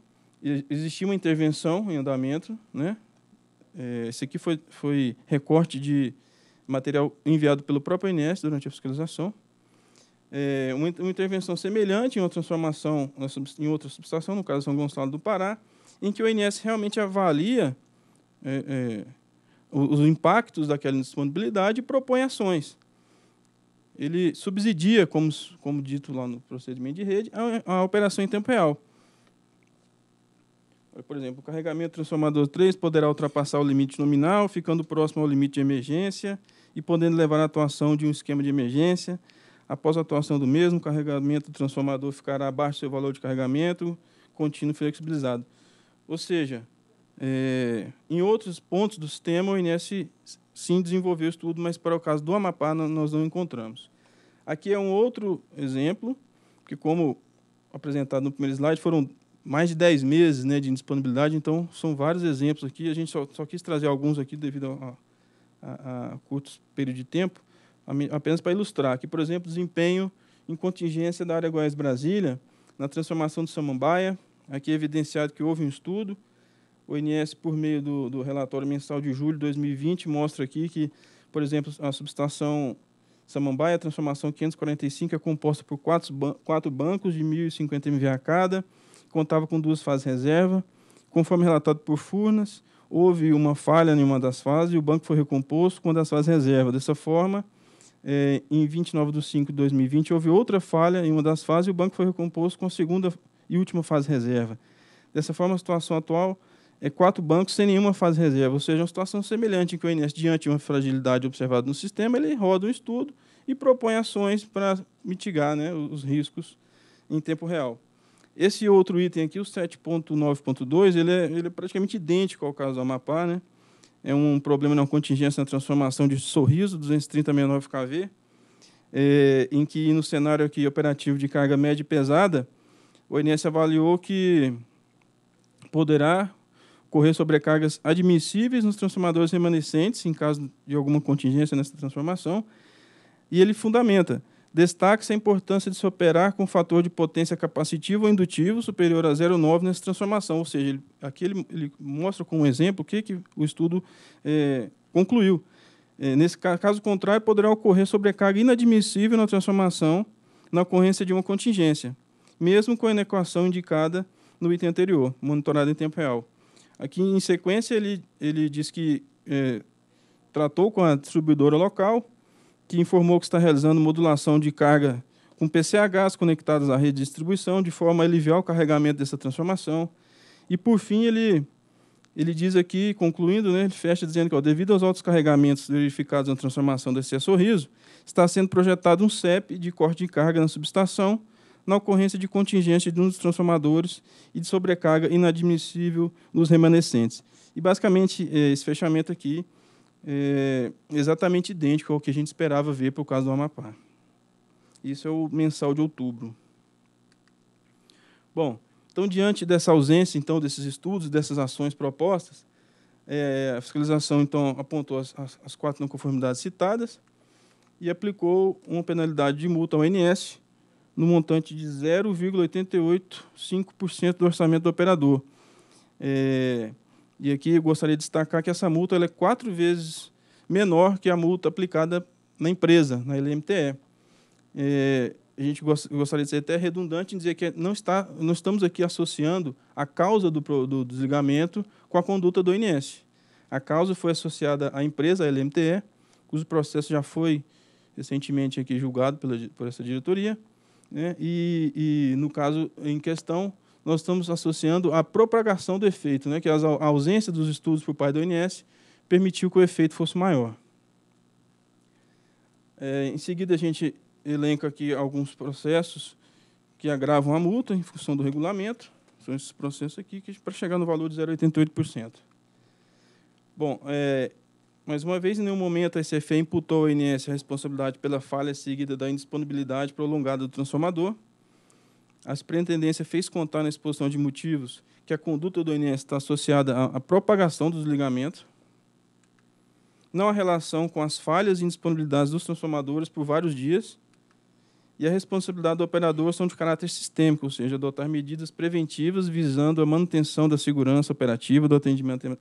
existia uma intervenção em andamento, né, é, esse aqui foi, foi recorte de material enviado pelo próprio INES durante a fiscalização. É, uma, uma, intervenção semelhante em outra transformação, em outra subestação, no caso São Gonçalo do Pará, em que o INS realmente avalia é, é, os impactos daquela indisponibilidade e propõe ações. Ele subsidia, como, como dito lá no procedimento de rede, a, a operação em tempo real. Por exemplo, o carregamento transformador 3 poderá ultrapassar o limite nominal, ficando próximo ao limite de emergência e podendo levar à atuação de um esquema de emergência. Após a atuação do mesmo, o carregamento transformador ficará abaixo do seu valor de carregamento contínuo flexibilizado. Ou seja, é, em outros pontos do sistema, o INS sim desenvolveu estudo, mas para o caso do Amapá nós não encontramos. Aqui é um outro exemplo, que como apresentado no primeiro slide, foram mais de 10 meses né, de indisponibilidade. Então, são vários exemplos aqui. A gente só, só quis trazer alguns aqui devido a, a, a curtos período de tempo, apenas para ilustrar. Aqui, por exemplo, desempenho em contingência da área Goiás-Brasília na transformação do Samambaia. Aqui é evidenciado que houve um estudo. O INS, por meio do, do relatório mensal de julho de 2020, mostra aqui que, por exemplo, a subestação Samambaia, a transformação 545, é composta por quatro, quatro bancos de 1.050 MVA cada contava com duas fases reserva. Conforme relatado por Furnas, houve uma falha em uma das fases e o banco foi recomposto com uma das fases reserva. Dessa forma, eh, em 29 de 5 de 2020, houve outra falha em uma das fases e o banco foi recomposto com a segunda e última fase reserva. Dessa forma, a situação atual é quatro bancos sem nenhuma fase reserva, ou seja, uma situação semelhante em que o INSS, diante de uma fragilidade observada no sistema, ele roda um estudo e propõe ações para mitigar né, os riscos em tempo real. Esse outro item aqui, o 7.9.2, ele, é, ele é praticamente idêntico ao caso do Amapá, né? É um problema na né, contingência na transformação de sorriso 23069KV, é, em que no cenário aqui operativo de carga média e pesada, o INS avaliou que poderá correr sobrecargas admissíveis nos transformadores remanescentes, em caso de alguma contingência nessa transformação, e ele fundamenta. Destaque-se a importância de se operar com fator de potência capacitivo ou indutivo superior a 0,9 nessa transformação. Ou seja, ele, aqui ele, ele mostra um exemplo o que, que o estudo é, concluiu. É, nesse caso contrário, poderá ocorrer sobrecarga inadmissível na transformação na ocorrência de uma contingência, mesmo com a inequação indicada no item anterior, monitorada em tempo real. Aqui, em sequência, ele, ele diz que é, tratou com a distribuidora local, que informou que está realizando modulação de carga com PCHs conectados à rede de distribuição, de forma a aliviar o carregamento dessa transformação. E, por fim, ele, ele diz aqui, concluindo, né, ele fecha dizendo que, ó, devido aos altos carregamentos verificados na transformação do excesso Sorriso, está sendo projetado um CEP de corte de carga na subestação, na ocorrência de contingência de um dos transformadores e de sobrecarga inadmissível nos remanescentes. E, basicamente, eh, esse fechamento aqui é, exatamente idêntico ao que a gente esperava ver por causa do Amapá. Isso é o mensal de outubro. Bom, então diante dessa ausência, então desses estudos, dessas ações propostas, é, a fiscalização então apontou as, as, quatro não conformidades citadas e aplicou uma penalidade de multa ao ANS no montante de 0,885% do orçamento do operador. É, e aqui eu gostaria de destacar que essa multa é quatro vezes menor que a multa aplicada na empresa, na LMTE. É, a gente gostaria de ser até redundante em dizer que não, está, não estamos aqui associando a causa do, do desligamento com a conduta do INS. A causa foi associada à empresa, à LMTE, cujo processo já foi recentemente aqui julgado pela, por essa diretoria, né? e, e no caso em questão, nós estamos associando a propagação do efeito, né, que a ausência dos estudos por parte do ONS permitiu que o efeito fosse maior. É, em seguida, a gente elenca aqui alguns processos que agravam a multa em função do regulamento. São esses processos aqui que para chegar no valor de 0,88%. Bom, é, mais uma vez, em nenhum momento a SFE imputou ao INS a responsabilidade pela falha seguida da indisponibilidade prolongada do transformador a Superintendência fez contar na exposição de motivos que a conduta do INS está associada à propagação dos ligamentos, não há relação com as falhas e indisponibilidades dos transformadores por vários dias, e a responsabilidade do operador são de caráter sistêmico, ou seja, adotar medidas preventivas visando a manutenção da segurança operativa do atendimento,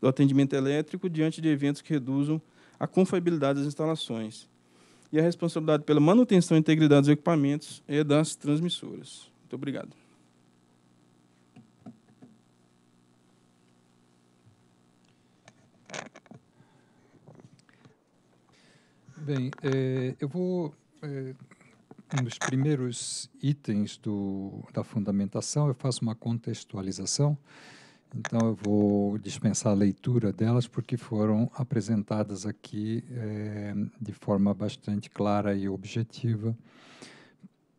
do atendimento elétrico diante de eventos que reduzam a confiabilidade das instalações e a responsabilidade pela manutenção e integridade dos equipamentos e das transmissoras. Muito obrigado. Bem, é, eu vou. É, um dos primeiros itens do, da fundamentação, eu faço uma contextualização então eu vou dispensar a leitura delas porque foram apresentadas aqui é, de forma bastante clara e objetiva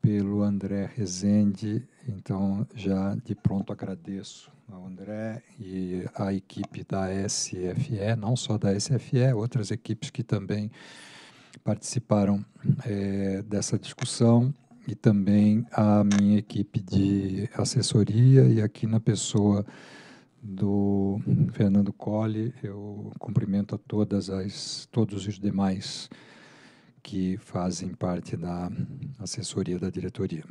pelo André Rezende. Então já de pronto agradeço ao André e à equipe da SFE, não só da SFE, outras equipes que também participaram é, dessa discussão e também à minha equipe de assessoria e aqui na pessoa do Fernando Colli, eu cumprimento a todas as, todos os demais que fazem parte da assessoria da diretoria.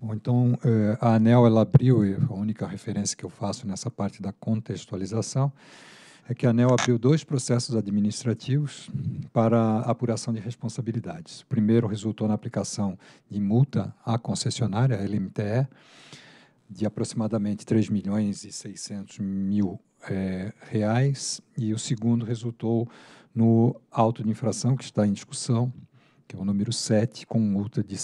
Bom, então, eh, a ANEL ela abriu, a única referência que eu faço nessa parte da contextualização, é que a ANEL abriu dois processos administrativos para apuração de responsabilidades. O primeiro resultou na aplicação de multa à concessionária, a LMTE, de aproximadamente 3 milhões e 600 mil é, reais e o segundo resultou no auto de infração que está em discussão, que é o número 7, com multa de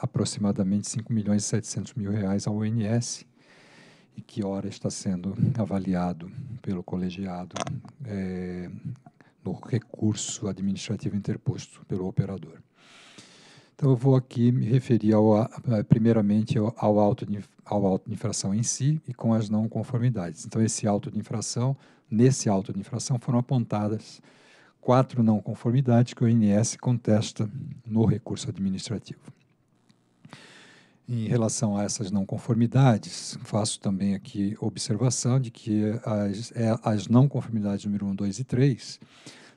aproximadamente 5 milhões e 700 mil reais ao ONS e que ora está sendo avaliado pelo colegiado é, no recurso administrativo interposto pelo operador. Então, eu vou aqui me referir ao, primeiramente ao, auto de, ao auto de infração em si e com as não conformidades. Então, esse auto de infração, nesse auto de infração foram apontadas quatro não conformidades que o INS contesta no recurso administrativo. Em relação a essas não conformidades, faço também aqui observação de que as, é, as não conformidades número 1, 2 e 3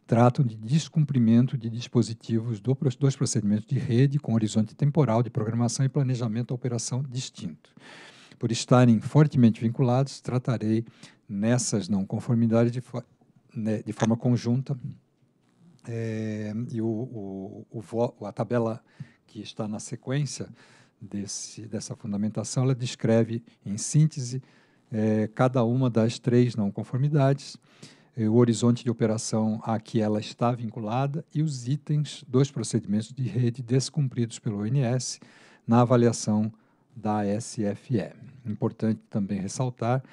tratam de descumprimento de dispositivos do, dos procedimentos de rede com horizonte temporal de programação e planejamento da operação distinto. Por estarem fortemente vinculados, tratarei nessas não conformidades de, né, de forma conjunta é, e o, o, o, a tabela que está na sequência desse, dessa fundamentação, ela descreve em síntese é, cada uma das três não conformidades eh, o horizonte de operação a que ela está vinculada e os itens dos procedimentos de rede descumpridos pelo ONS na avaliação da SFE. Importante também ressaltar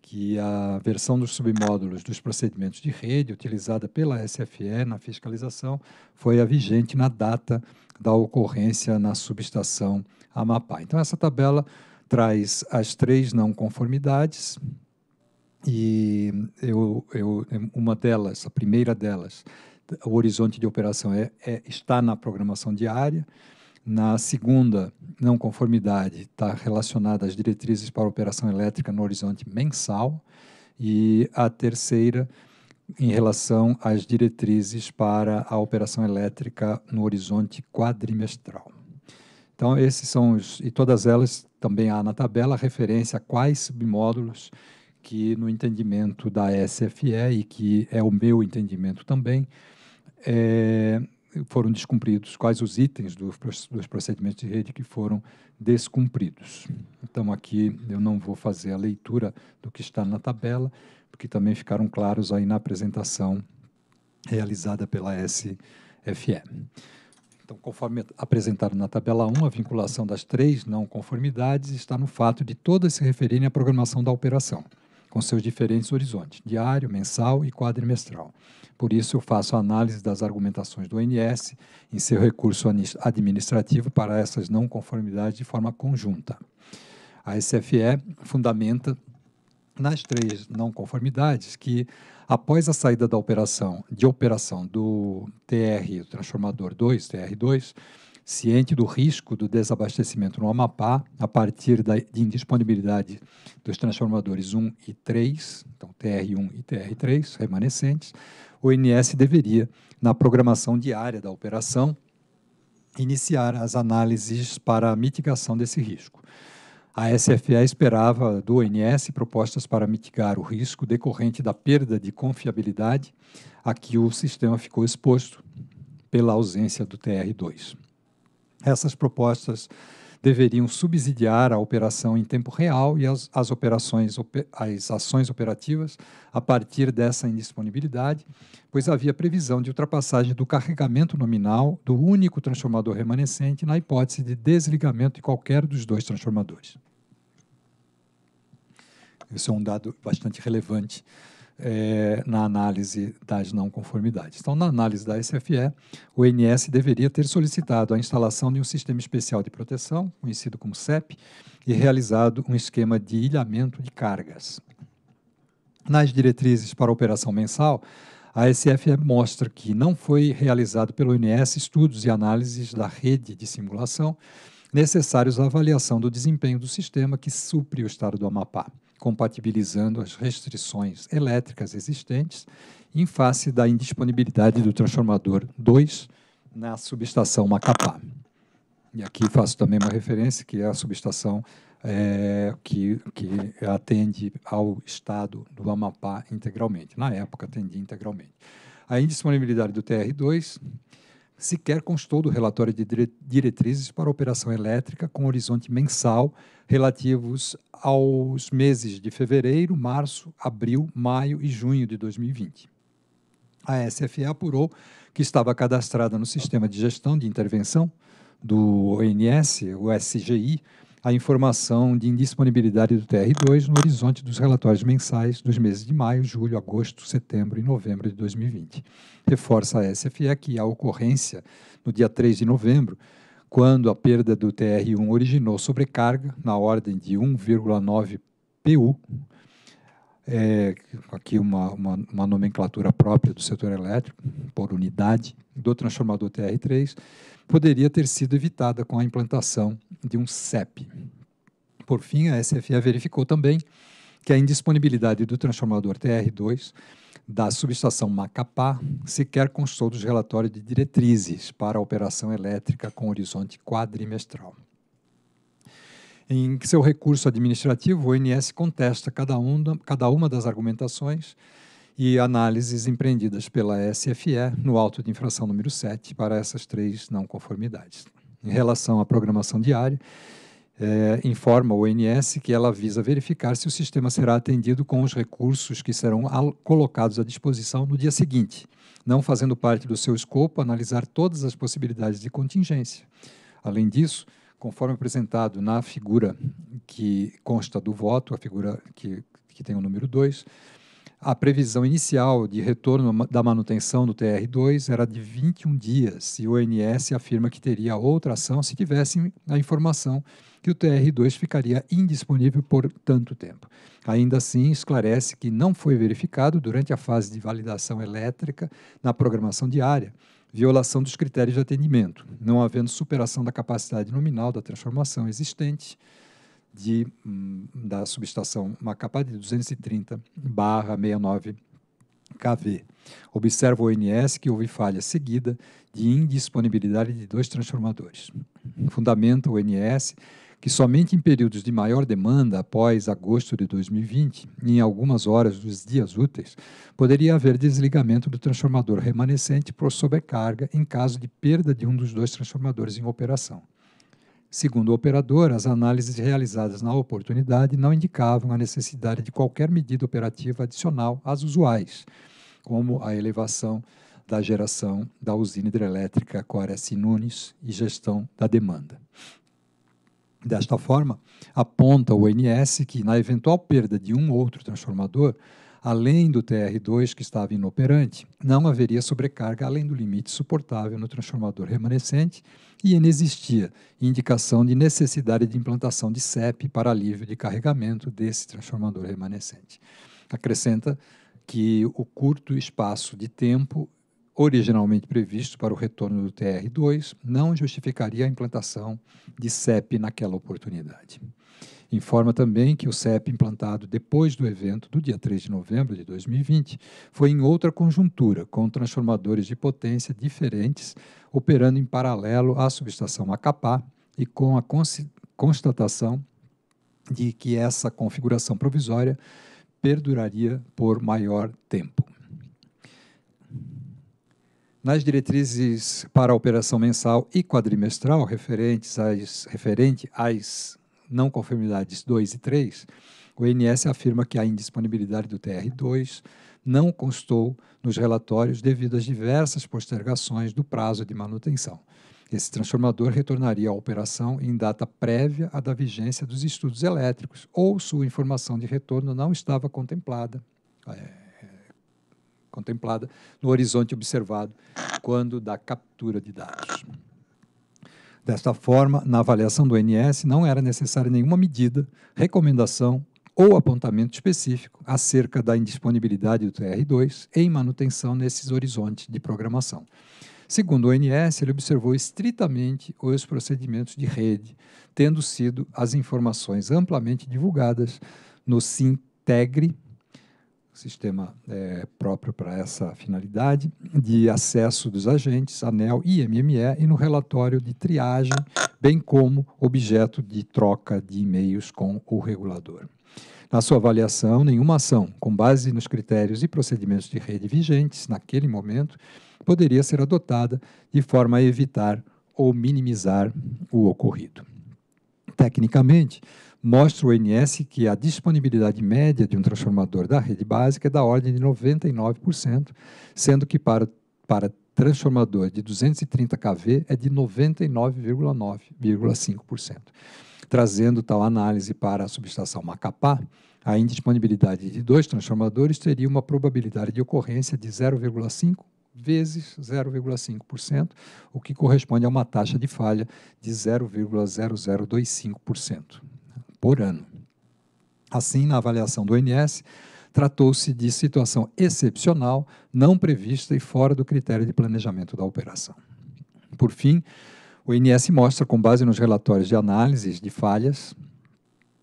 que a versão dos submódulos dos procedimentos de rede utilizada pela SFE na fiscalização foi a vigente na data da ocorrência na subestação Amapá. Então, essa tabela traz as três não conformidades e eu, eu, uma delas, a primeira delas, o horizonte de operação é, é está na programação diária. Na segunda, não conformidade está relacionada às diretrizes para operação elétrica no horizonte mensal. E a terceira, em relação às diretrizes para a operação elétrica no horizonte quadrimestral. Então, esses são os. E todas elas também há na tabela referência a quais submódulos que no entendimento da SFE, e que é o meu entendimento também, é, foram descumpridos, quais os itens do, dos procedimentos de rede que foram descumpridos. Então, aqui eu não vou fazer a leitura do que está na tabela, porque também ficaram claros aí na apresentação realizada pela SFE. Então, conforme apresentado na tabela 1, a vinculação das três não conformidades está no fato de todas se referirem à programação da operação com seus diferentes horizontes, diário, mensal e quadrimestral. Por isso, eu faço análise das argumentações do ONS em seu recurso administrativo para essas não conformidades de forma conjunta. A SFE fundamenta nas três não conformidades que após a saída da operação de operação do TR, o transformador 2, TR2, ciente do risco do desabastecimento no Amapá, a partir da indisponibilidade dos transformadores 1 e 3, então TR1 e TR3 remanescentes, o INS deveria, na programação diária da operação, iniciar as análises para a mitigação desse risco. A SFE esperava do ONS propostas para mitigar o risco decorrente da perda de confiabilidade a que o sistema ficou exposto pela ausência do TR2. Essas propostas deveriam subsidiar a operação em tempo real e as, as, operações, as ações operativas a partir dessa indisponibilidade, pois havia previsão de ultrapassagem do carregamento nominal do único transformador remanescente na hipótese de desligamento de qualquer dos dois transformadores. Isso é um dado bastante relevante é, na análise das não conformidades. Então, na análise da SFE, o INS deveria ter solicitado a instalação de um sistema especial de proteção, conhecido como CEP, e realizado um esquema de ilhamento de cargas. Nas diretrizes para a operação mensal, a SFE mostra que não foi realizado pelo INS estudos e análises da rede de simulação necessários à avaliação do desempenho do sistema que supre o estado do Amapá compatibilizando as restrições elétricas existentes em face da indisponibilidade do transformador 2 na subestação Macapá. E aqui faço também uma referência, que é a subestação é, que, que atende ao estado do Amapá integralmente. Na época, atendia integralmente. A indisponibilidade do TR2 sequer constou do relatório de diretrizes para operação elétrica com horizonte mensal relativos aos meses de fevereiro, março, abril, maio e junho de 2020. A SFE apurou que estava cadastrada no Sistema de Gestão de Intervenção do ONS, o SGI, a informação de indisponibilidade do TR2 no horizonte dos relatórios mensais dos meses de maio, julho, agosto, setembro e novembro de 2020. Reforça a SFE que a ocorrência no dia 3 de novembro, quando a perda do TR1 originou sobrecarga na ordem de 1,9 PU, é, aqui uma, uma, uma nomenclatura própria do setor elétrico, por unidade, do transformador TR3 poderia ter sido evitada com a implantação de um CEP. Por fim, a SFE verificou também que a indisponibilidade do transformador TR2 da subestação Macapá sequer constou dos relatórios de diretrizes para a operação elétrica com horizonte quadrimestral. Em seu recurso administrativo, o ONS contesta cada, um, cada uma das argumentações e análises empreendidas pela SFE no auto de infração número 7 para essas três não conformidades. Em relação à programação diária, é, informa o ONS que ela visa verificar se o sistema será atendido com os recursos que serão colocados à disposição no dia seguinte, não fazendo parte do seu escopo analisar todas as possibilidades de contingência. Além disso, conforme apresentado na figura que consta do voto, a figura que, que tem o número 2, a previsão inicial de retorno da manutenção do TR2 era de 21 dias e o ONS afirma que teria outra ação se tivessem a informação que o TR2 ficaria indisponível por tanto tempo. Ainda assim, esclarece que não foi verificado durante a fase de validação elétrica na programação diária violação dos critérios de atendimento, não havendo superação da capacidade nominal da transformação existente de, hum, da subestação Macapá de 230 barra 69 KV. Observa o ONS que houve falha seguida de indisponibilidade de dois transformadores. Fundamenta o ONS que somente em períodos de maior demanda, após agosto de 2020, em algumas horas dos dias úteis, poderia haver desligamento do transformador remanescente por sobrecarga em caso de perda de um dos dois transformadores em operação. Segundo o operador, as análises realizadas na oportunidade não indicavam a necessidade de qualquer medida operativa adicional às usuais, como a elevação da geração da usina hidrelétrica Coareci Nunes e gestão da demanda. Desta forma, aponta o ONS que, na eventual perda de um ou outro transformador, além do TR2 que estava inoperante, não haveria sobrecarga além do limite suportável no transformador remanescente e inexistia indicação de necessidade de implantação de CEP para alívio de carregamento desse transformador remanescente. Acrescenta que o curto espaço de tempo originalmente previsto para o retorno do TR2 não justificaria a implantação de CEP naquela oportunidade. Informa também que o CEP implantado depois do evento do dia 3 de novembro de 2020 foi em outra conjuntura, com transformadores de potência diferentes operando em paralelo à subestação Macapá e com a constatação de que essa configuração provisória perduraria por maior tempo. Nas diretrizes para a operação mensal e quadrimestral referentes às, referente às não conformidades 2 e 3, o INS afirma que a indisponibilidade do TR2 não constou nos relatórios devido às diversas postergações do prazo de manutenção. Esse transformador retornaria à operação em data prévia à da vigência dos estudos elétricos, ou sua informação de retorno não estava contemplada, é, contemplada no horizonte observado quando da captura de dados. Desta forma, na avaliação do NS, não era necessária nenhuma medida, recomendação ou apontamento específico acerca da indisponibilidade do TR2 em manutenção nesses horizontes de programação. Segundo o ONS, ele observou estritamente os procedimentos de rede, tendo sido as informações amplamente divulgadas no Sintegre sistema é, próprio para essa finalidade, de acesso dos agentes, ANEL e MME, e no relatório de triagem, bem como objeto de troca de e-mails com o regulador. Na sua avaliação, nenhuma ação, com base nos critérios e procedimentos de rede vigentes naquele momento, poderia ser adotada de forma a evitar ou minimizar o ocorrido. Tecnicamente, mostra o NS que a disponibilidade média de um transformador da rede básica é da ordem de 99%, sendo que para, para transformador de 230 kV é de 99,9,5%. Trazendo tal análise para a subestação Macapá, a indisponibilidade de dois transformadores teria uma probabilidade de ocorrência de 0,5 vezes 0,5%, o que corresponde a uma taxa de falha de 0,0025% por ano. Assim, na avaliação do ONS, tratou-se de situação excepcional, não prevista e fora do critério de planejamento da operação. Por fim, o ONS mostra, com base nos relatórios de análises de falhas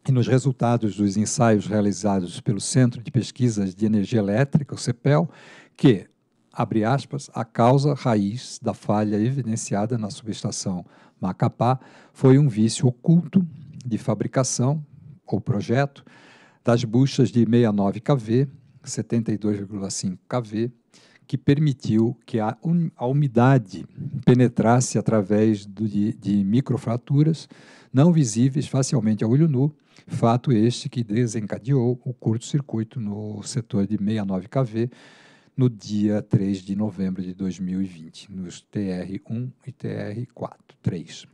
e nos resultados dos ensaios realizados pelo Centro de Pesquisas de Energia Elétrica, o CEPEL, que, abre aspas, a causa raiz da falha evidenciada na subestação Macapá foi um vício oculto de fabricação, ou projeto, das buchas de 69 kV, 72,5 kV, que permitiu que a, a umidade penetrasse através do, de, de microfraturas não visíveis facialmente a olho nu, fato este que desencadeou o curto-circuito no setor de 69 kV no dia 3 de novembro de 2020, nos TR1 e TR4, 3.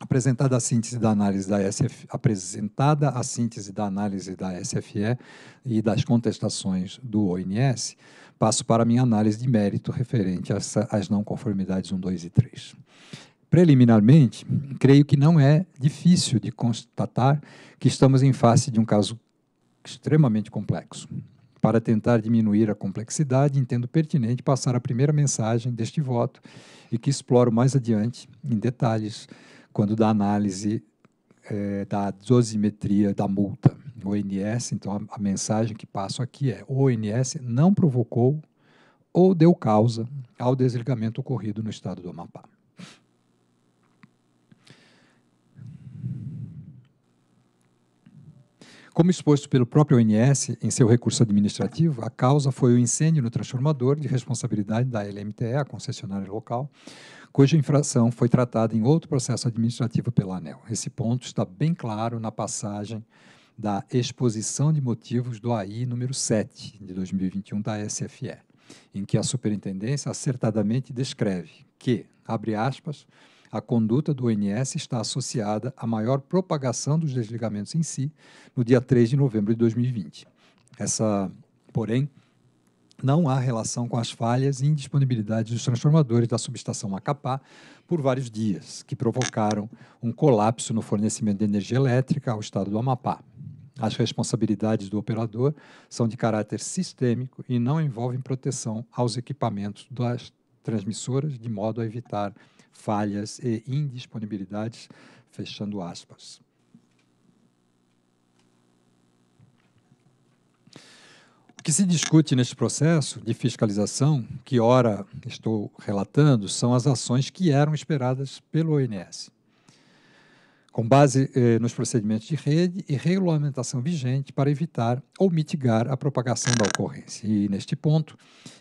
Apresentada a síntese da análise da SF, apresentada a síntese da análise da SFE e das contestações do ONS, passo para a minha análise de mérito referente às não conformidades 1, 2 e 3. Preliminarmente, creio que não é difícil de constatar que estamos em face de um caso extremamente complexo. Para tentar diminuir a complexidade, entendo pertinente passar a primeira mensagem deste voto e que exploro mais adiante, em detalhes, quando da análise é, da dosimetria da multa. ONS, então a, a mensagem que passo aqui é: o ONS não provocou ou deu causa ao desligamento ocorrido no estado do Amapá. Como exposto pelo próprio ONS em seu recurso administrativo, a causa foi o incêndio no transformador de responsabilidade da LMTE, a concessionária local, cuja infração foi tratada em outro processo administrativo pela ANEL. Esse ponto está bem claro na passagem da exposição de motivos do AI número 7 de 2021 da SFE, em que a superintendência acertadamente descreve que, abre aspas, a conduta do ONS está associada à maior propagação dos desligamentos em si no dia 3 de novembro de 2020. Essa, porém, não há relação com as falhas e indisponibilidades dos transformadores da subestação Macapá por vários dias, que provocaram um colapso no fornecimento de energia elétrica ao estado do Amapá. As responsabilidades do operador são de caráter sistêmico e não envolvem proteção aos equipamentos das transmissoras, de modo a evitar falhas e indisponibilidades, fechando aspas. que se discute neste processo de fiscalização, que ora estou relatando, são as ações que eram esperadas pelo ONS. Com base eh, nos procedimentos de rede e regulamentação vigente para evitar ou mitigar a propagação da ocorrência. E, neste ponto,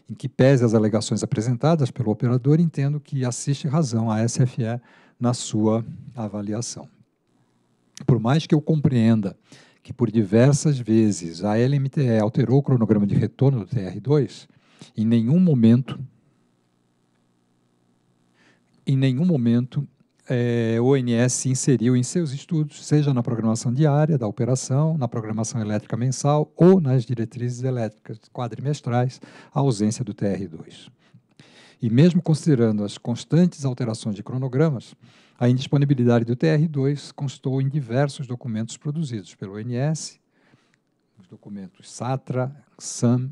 em que pese as alegações apresentadas pelo operador, entendo que assiste razão à SFE na sua avaliação. Por mais que eu compreenda que por diversas vezes a LMTE alterou o cronograma de retorno do TR2, em nenhum momento, em nenhum momento é, o ONS inseriu em seus estudos, seja na programação diária da operação, na programação elétrica mensal ou nas diretrizes elétricas quadrimestrais, a ausência do TR2. E mesmo considerando as constantes alterações de cronogramas, a indisponibilidade do TR2 constou em diversos documentos produzidos pelo ONS, os documentos SATRA, SAM,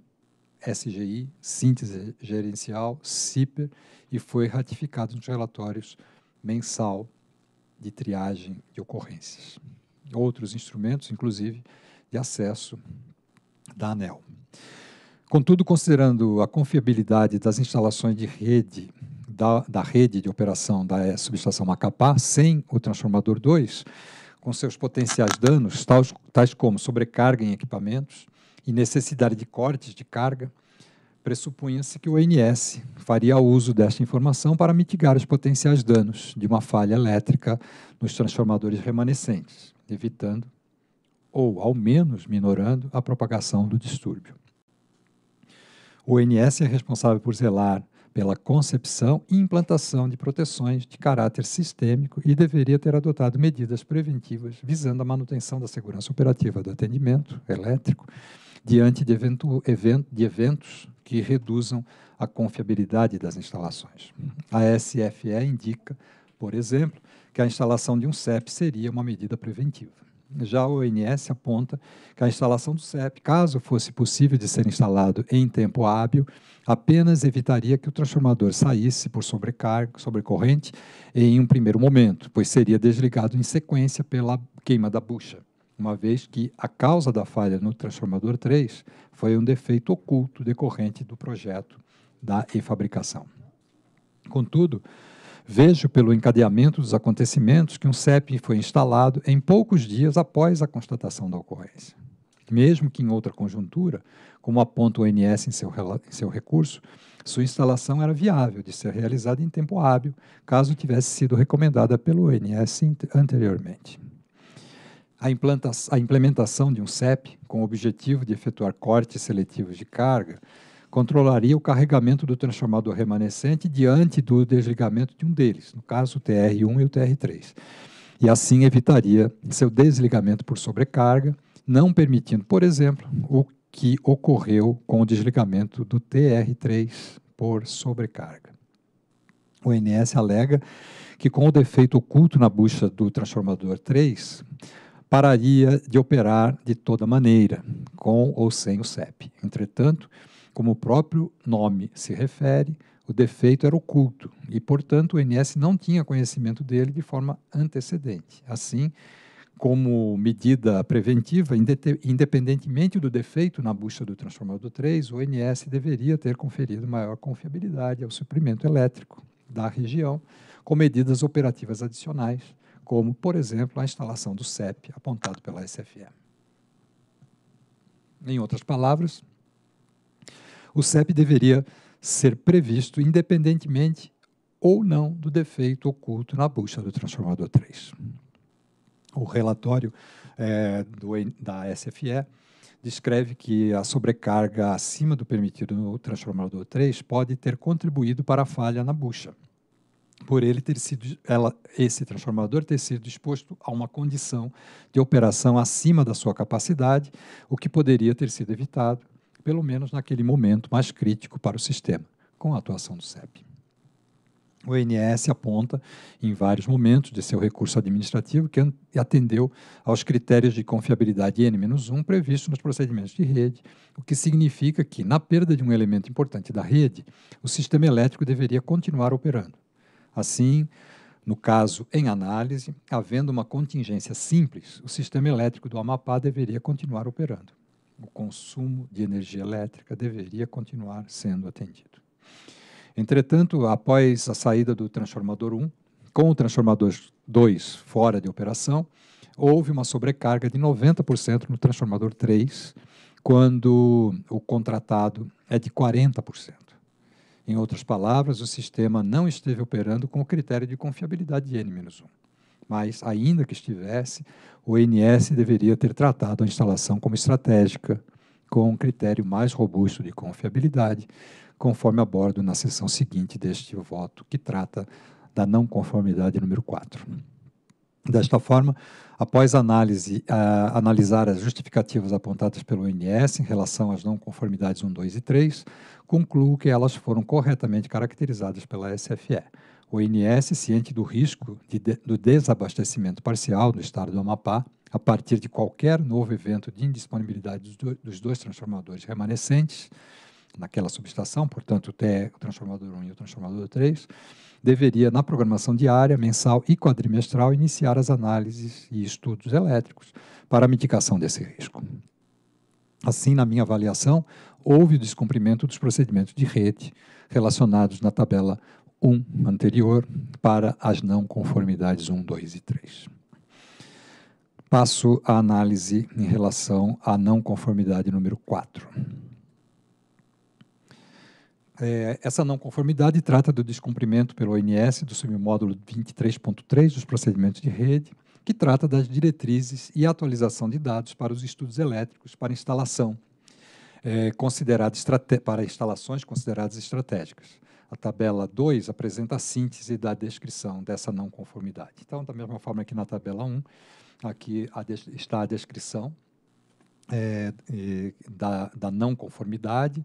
SGI, Síntese Gerencial, CIPER, e foi ratificado nos relatórios mensal de triagem de ocorrências. Outros instrumentos, inclusive, de acesso da ANEL. Contudo, considerando a confiabilidade das instalações de rede da, da rede de operação da eh, subestação Macapá sem o transformador 2, com seus potenciais danos, tais, tais como sobrecarga em equipamentos e necessidade de cortes de carga, pressupunha-se que o ONS faria uso desta informação para mitigar os potenciais danos de uma falha elétrica nos transformadores remanescentes, evitando ou ao menos minorando a propagação do distúrbio. O ONS é responsável por zelar pela concepção e implantação de proteções de caráter sistêmico e deveria ter adotado medidas preventivas visando a manutenção da segurança operativa do atendimento elétrico diante de, evento, event, de eventos que reduzam a confiabilidade das instalações. A SFE indica, por exemplo, que a instalação de um CEP seria uma medida preventiva. Já o ONS aponta que a instalação do CEP, caso fosse possível de ser instalado em tempo hábil, apenas evitaria que o transformador saísse por sobrecarga, sobrecorrente em um primeiro momento, pois seria desligado em sequência pela queima da bucha, uma vez que a causa da falha no transformador 3 foi um defeito oculto decorrente do projeto da e fabricação. Contudo, Vejo pelo encadeamento dos acontecimentos que um CEP foi instalado em poucos dias após a constatação da ocorrência. Mesmo que em outra conjuntura, como aponta o ONS em seu, em seu recurso, sua instalação era viável de ser realizada em tempo hábil, caso tivesse sido recomendada pelo ONS anteriormente. A, a implementação de um CEP, com o objetivo de efetuar cortes seletivos de carga, controlaria o carregamento do transformador remanescente diante do desligamento de um deles, no caso o TR1 e o TR3. E assim evitaria seu desligamento por sobrecarga, não permitindo, por exemplo, o que ocorreu com o desligamento do TR3 por sobrecarga. O INS alega que com o defeito oculto na bucha do transformador 3, pararia de operar de toda maneira, com ou sem o CEP. Entretanto, como o próprio nome se refere, o defeito era oculto e, portanto, o INS não tinha conhecimento dele de forma antecedente. Assim, como medida preventiva, independentemente do defeito na bucha do transformador 3, o INS deveria ter conferido maior confiabilidade ao suprimento elétrico da região com medidas operativas adicionais, como, por exemplo, a instalação do CEP, apontado pela SFM. Em outras palavras, o CEP deveria ser previsto independentemente ou não do defeito oculto na bucha do transformador 3. O relatório é, do, da SFE descreve que a sobrecarga acima do permitido no transformador 3 pode ter contribuído para a falha na bucha, por ele ter sido ela, esse transformador ter sido exposto a uma condição de operação acima da sua capacidade, o que poderia ter sido evitado pelo menos naquele momento mais crítico para o sistema, com a atuação do CEP. O INS aponta em vários momentos de seu recurso administrativo que atendeu aos critérios de confiabilidade N-1 previstos nos procedimentos de rede, o que significa que, na perda de um elemento importante da rede, o sistema elétrico deveria continuar operando. Assim, no caso em análise, havendo uma contingência simples, o sistema elétrico do Amapá deveria continuar operando o consumo de energia elétrica deveria continuar sendo atendido. Entretanto, após a saída do transformador 1, com o transformador 2 fora de operação, houve uma sobrecarga de 90% no transformador 3, quando o contratado é de 40%. Em outras palavras, o sistema não esteve operando com o critério de confiabilidade de N-1 mas ainda que estivesse, o INS deveria ter tratado a instalação como estratégica, com um critério mais robusto de confiabilidade, conforme abordo na sessão seguinte deste voto, que trata da não conformidade número 4. Desta forma, após análise, uh, analisar as justificativas apontadas pelo INS em relação às não conformidades 1, 2 e 3, concluo que elas foram corretamente caracterizadas pela SFE. O INS, ciente do risco de, do desabastecimento parcial no estado do Amapá, a partir de qualquer novo evento de indisponibilidade dos dois transformadores remanescentes, naquela subestação, portanto, o TE, o transformador 1 e o transformador 3, deveria, na programação diária, mensal e quadrimestral, iniciar as análises e estudos elétricos para a mitigação desse risco. Assim, na minha avaliação, houve o descumprimento dos procedimentos de rede relacionados na tabela 1 anterior para as não conformidades 1, 2 e 3. Passo à análise em relação à não conformidade número 4. É, essa não conformidade trata do descumprimento pelo ONS do submódulo 23.3 dos procedimentos de rede, que trata das diretrizes e atualização de dados para os estudos elétricos para instalação, é, consideradas para instalações consideradas estratégicas. A tabela 2 apresenta a síntese da descrição dessa não conformidade. Então, da mesma forma que na tabela 1, um, aqui está a descrição é, da, da, não conformidade,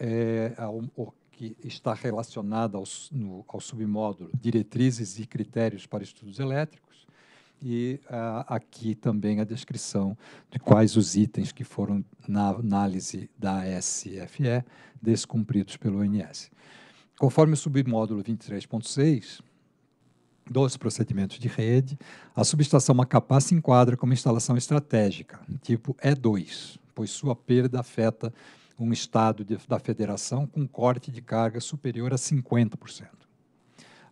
é, ao, que está relacionada ao, ao submódulo diretrizes e critérios para estudos elétricos, e aqui também a descrição de quais os itens que foram, na análise da SFE, descumpridos pelo ONS. Conforme o submódulo 23.6 dos procedimentos de rede, a subestação Macapá se enquadra como instalação estratégica, tipo E2, pois sua perda afeta um estado de, da federação com corte de carga superior a 50%.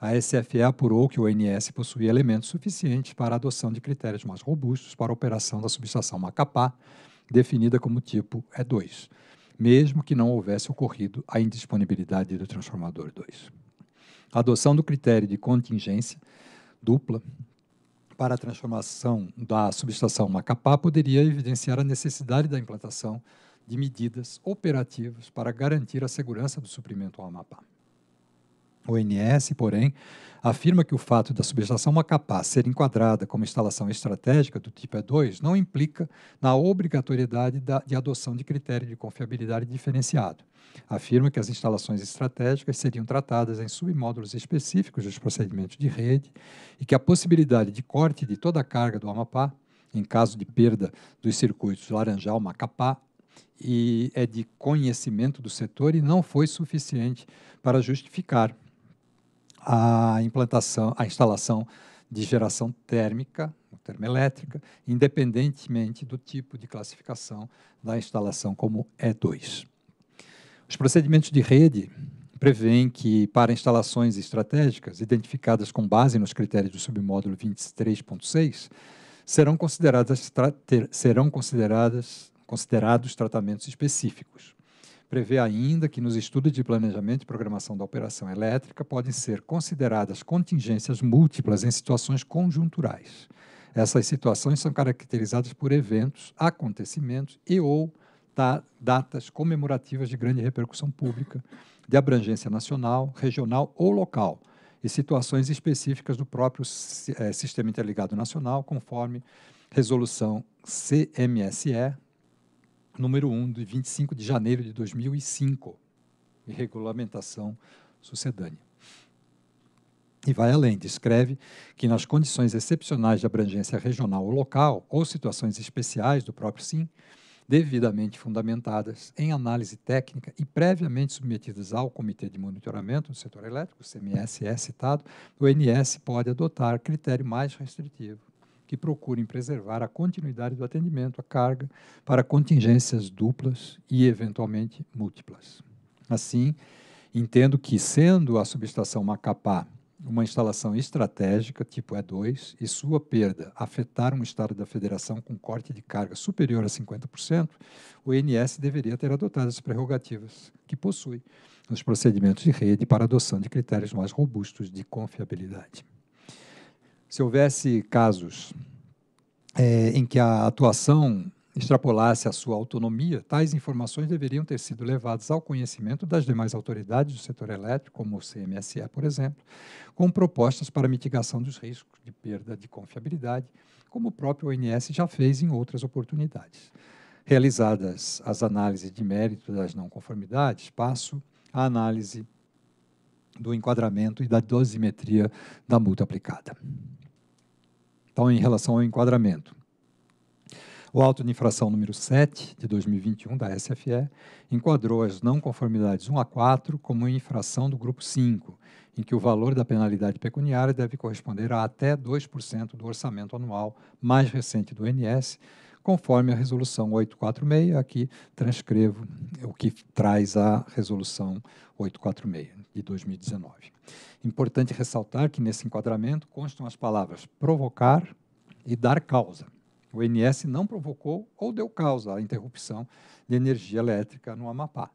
A SFE apurou que o ONS possuía elementos suficientes para a adoção de critérios mais robustos para a operação da subestação Macapá, definida como tipo E2, mesmo que não houvesse ocorrido a indisponibilidade do transformador 2. A adoção do critério de contingência dupla para a transformação da subestação Macapá poderia evidenciar a necessidade da implantação de medidas operativas para garantir a segurança do suprimento ao Amapá. O ONS, porém, afirma que o fato da subestação Macapá ser enquadrada como instalação estratégica do tipo E2 não implica na obrigatoriedade da, de adoção de critério de confiabilidade diferenciado. Afirma que as instalações estratégicas seriam tratadas em submódulos específicos dos procedimentos de rede e que a possibilidade de corte de toda a carga do Amapá, em caso de perda dos circuitos Laranjal-Macapá, e é de conhecimento do setor e não foi suficiente para justificar a implantação, a instalação de geração térmica, termoelétrica, independentemente do tipo de classificação da instalação como E2. Os procedimentos de rede prevêem que, para instalações estratégicas identificadas com base nos critérios do submódulo 23.6, serão consideradas serão consideradas considerados tratamentos específicos prevê ainda que nos estudos de planejamento e programação da operação elétrica podem ser consideradas contingências múltiplas em situações conjunturais. Essas situações são caracterizadas por eventos, acontecimentos e ou da, datas comemorativas de grande repercussão pública, de abrangência nacional, regional ou local, e situações específicas do próprio é, Sistema Interligado Nacional, conforme resolução CMSE número 1, de 25 de janeiro de 2005, e regulamentação sucedânea. E vai além, descreve que nas condições excepcionais de abrangência regional ou local, ou situações especiais do próprio SIM, devidamente fundamentadas em análise técnica e previamente submetidas ao Comitê de Monitoramento do Setor Elétrico, o CMS é citado, o NS pode adotar critério mais restritivo que procurem preservar a continuidade do atendimento à carga para contingências duplas e, eventualmente, múltiplas. Assim, entendo que, sendo a subestação Macapá uma instalação estratégica tipo E2 e sua perda afetar um estado da federação com corte de carga superior a 50%, o INS deveria ter adotado as prerrogativas que possui nos procedimentos de rede para adoção de critérios mais robustos de confiabilidade se houvesse casos é, em que a atuação extrapolasse a sua autonomia, tais informações deveriam ter sido levadas ao conhecimento das demais autoridades do setor elétrico, como o CMSE, por exemplo, com propostas para mitigação dos riscos de perda de confiabilidade, como o próprio ONS já fez em outras oportunidades. Realizadas as análises de mérito das não conformidades, passo à análise do enquadramento e da dosimetria da multa aplicada. Então, em relação ao enquadramento. O auto de infração número 7 de 2021 da SFE enquadrou as não conformidades 1 a 4 como infração do grupo 5, em que o valor da penalidade pecuniária deve corresponder a até 2% do orçamento anual mais recente do INS, conforme a resolução 846, aqui transcrevo o que traz a resolução 846 de 2019. Importante ressaltar que nesse enquadramento constam as palavras provocar e dar causa. O INS não provocou ou deu causa à interrupção de energia elétrica no Amapá.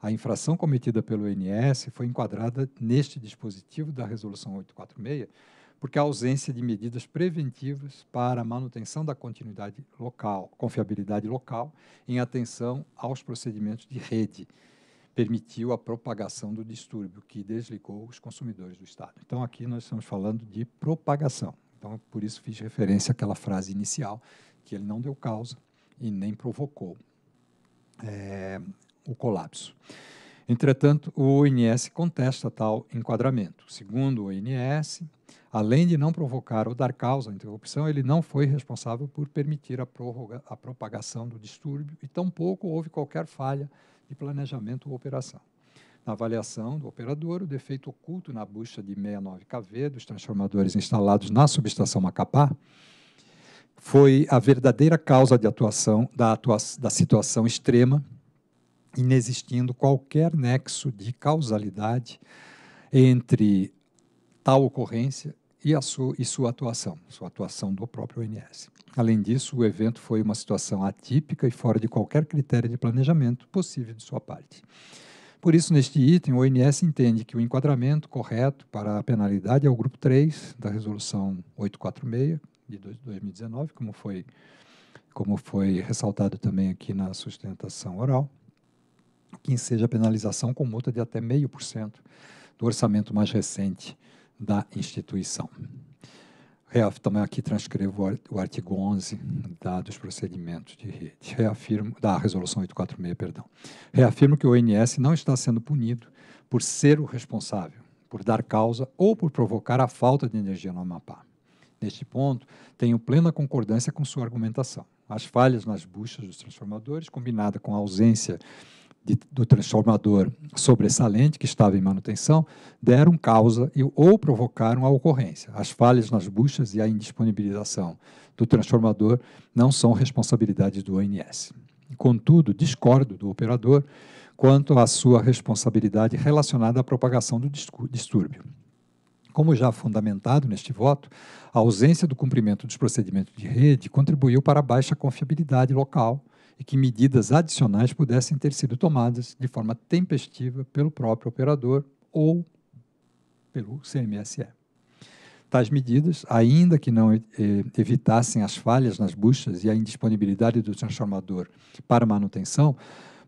A infração cometida pelo INS foi enquadrada neste dispositivo da Resolução 846 porque a ausência de medidas preventivas para a manutenção da continuidade local, confiabilidade local, em atenção aos procedimentos de rede, permitiu a propagação do distúrbio, que desligou os consumidores do Estado. Então, aqui nós estamos falando de propagação. Então, por isso fiz referência àquela frase inicial, que ele não deu causa e nem provocou é, o colapso. Entretanto, o ONS contesta tal enquadramento. Segundo o ONS, além de não provocar ou dar causa à interrupção, ele não foi responsável por permitir a, prorroga, a propagação do distúrbio e tampouco houve qualquer falha de planejamento ou operação. Na avaliação do operador, o defeito oculto na bucha de 69KV dos transformadores instalados na subestação Macapá foi a verdadeira causa de atuação da, atua da situação extrema, inexistindo qualquer nexo de causalidade entre tal ocorrência e, a sua, e sua atuação, sua atuação do próprio ONS. Além disso, o evento foi uma situação atípica e fora de qualquer critério de planejamento possível de sua parte. Por isso, neste item, o ONS entende que o enquadramento correto para a penalidade é o grupo 3 da resolução 846 de 2019, como foi, como foi ressaltado também aqui na sustentação oral, que enseja a penalização com multa de até 0,5% do orçamento mais recente da instituição. Reaf, também aqui transcrevo o artigo 11 da, dos procedimentos de rede, reafirmo, da resolução 846, perdão. Reafirmo que o ONS não está sendo punido por ser o responsável, por dar causa ou por provocar a falta de energia no Amapá. Neste ponto, tenho plena concordância com sua argumentação. As falhas nas buchas dos transformadores, combinada com a ausência de, do transformador sobressalente, que estava em manutenção, deram causa e, ou provocaram a ocorrência. As falhas nas buchas e a indisponibilização do transformador não são responsabilidade do ONS. Contudo, discordo do operador quanto à sua responsabilidade relacionada à propagação do distúrbio. Como já fundamentado neste voto, a ausência do cumprimento dos procedimentos de rede contribuiu para a baixa confiabilidade local e que medidas adicionais pudessem ter sido tomadas de forma tempestiva pelo próprio operador ou pelo CMSE. Tais medidas, ainda que não eh, evitassem as falhas nas buchas e a indisponibilidade do transformador para manutenção,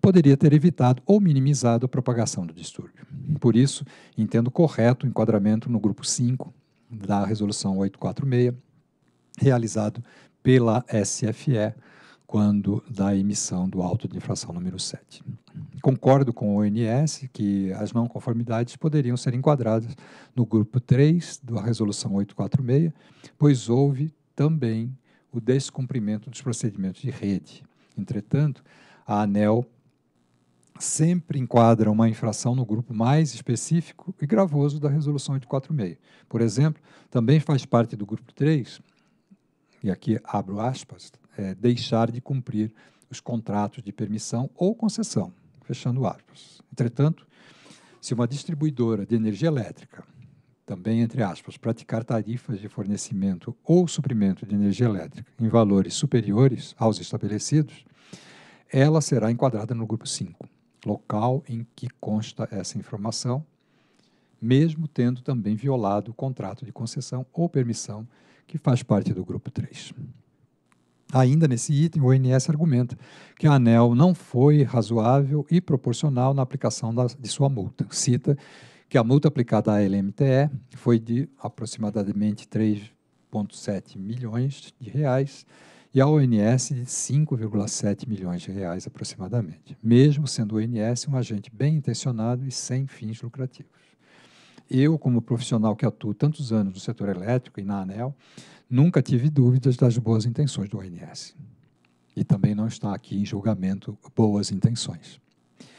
poderia ter evitado ou minimizado a propagação do distúrbio. Por isso, entendo correto o enquadramento no grupo 5 da resolução 846, realizado pela SFE, quando da emissão do auto de infração número 7. Concordo com o ONS que as não conformidades poderiam ser enquadradas no grupo 3 da resolução 846, pois houve também o descumprimento dos procedimentos de rede. Entretanto, a ANEL sempre enquadra uma infração no grupo mais específico e gravoso da resolução 846. Por exemplo, também faz parte do grupo 3, e aqui abro aspas, é, deixar de cumprir os contratos de permissão ou concessão, fechando aspas. Entretanto, se uma distribuidora de energia elétrica, também entre aspas, praticar tarifas de fornecimento ou suprimento de energia elétrica em valores superiores aos estabelecidos, ela será enquadrada no grupo 5, local em que consta essa informação, mesmo tendo também violado o contrato de concessão ou permissão que faz parte do grupo 3. Ainda nesse item, o ONS argumenta que a ANEL não foi razoável e proporcional na aplicação da, de sua multa. Cita que a multa aplicada à LMTE foi de aproximadamente 3,7 milhões de reais e à ONS de 5,7 milhões de reais aproximadamente, mesmo sendo o ONS um agente bem intencionado e sem fins lucrativos. Eu, como profissional que atuo tantos anos no setor elétrico e na ANEL, nunca tive dúvidas das boas intenções do ONS. E também não está aqui em julgamento boas intenções.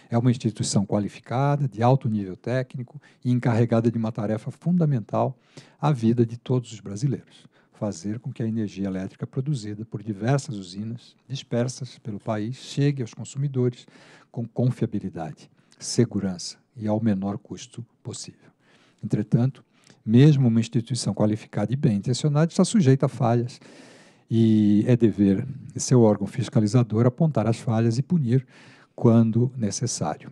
É uma instituição qualificada, de alto nível técnico e encarregada de uma tarefa fundamental à vida de todos os brasileiros: fazer com que a energia elétrica produzida por diversas usinas dispersas pelo país chegue aos consumidores com confiabilidade, segurança e ao menor custo possível. Entretanto, mesmo uma instituição qualificada e bem intencionada está sujeita a falhas e é dever de seu órgão fiscalizador apontar as falhas e punir quando necessário.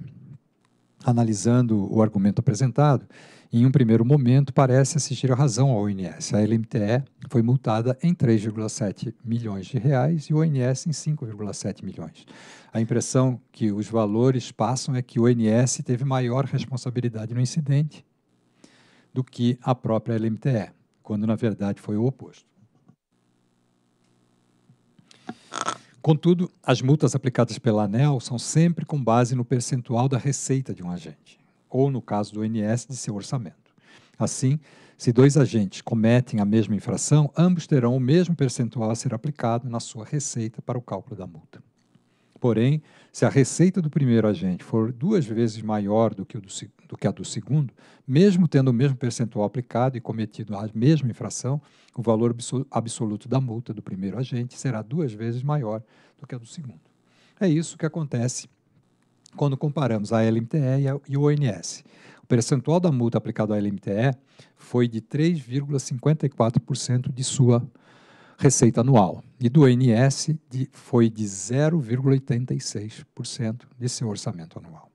Analisando o argumento apresentado, em um primeiro momento parece assistir a razão ao ONS. A LMTE foi multada em 3,7 milhões de reais e o ONS em 5,7 milhões. A impressão que os valores passam é que o ONS teve maior responsabilidade no incidente do que a própria LMTE, quando na verdade foi o oposto. Contudo, as multas aplicadas pela ANEL são sempre com base no percentual da receita de um agente, ou no caso do ONS, de seu orçamento. Assim, se dois agentes cometem a mesma infração, ambos terão o mesmo percentual a ser aplicado na sua receita para o cálculo da multa. Porém, se a receita do primeiro agente for duas vezes maior do que, do, do que, a do segundo, mesmo tendo o mesmo percentual aplicado e cometido a mesma infração, o valor absoluto da multa do primeiro agente será duas vezes maior do que a do segundo. É isso que acontece quando comparamos a LMTE e, o ONS. O percentual da multa aplicado à LMTE foi de 3,54% de sua receita anual. E do INS de, foi de 0,86% de seu orçamento anual.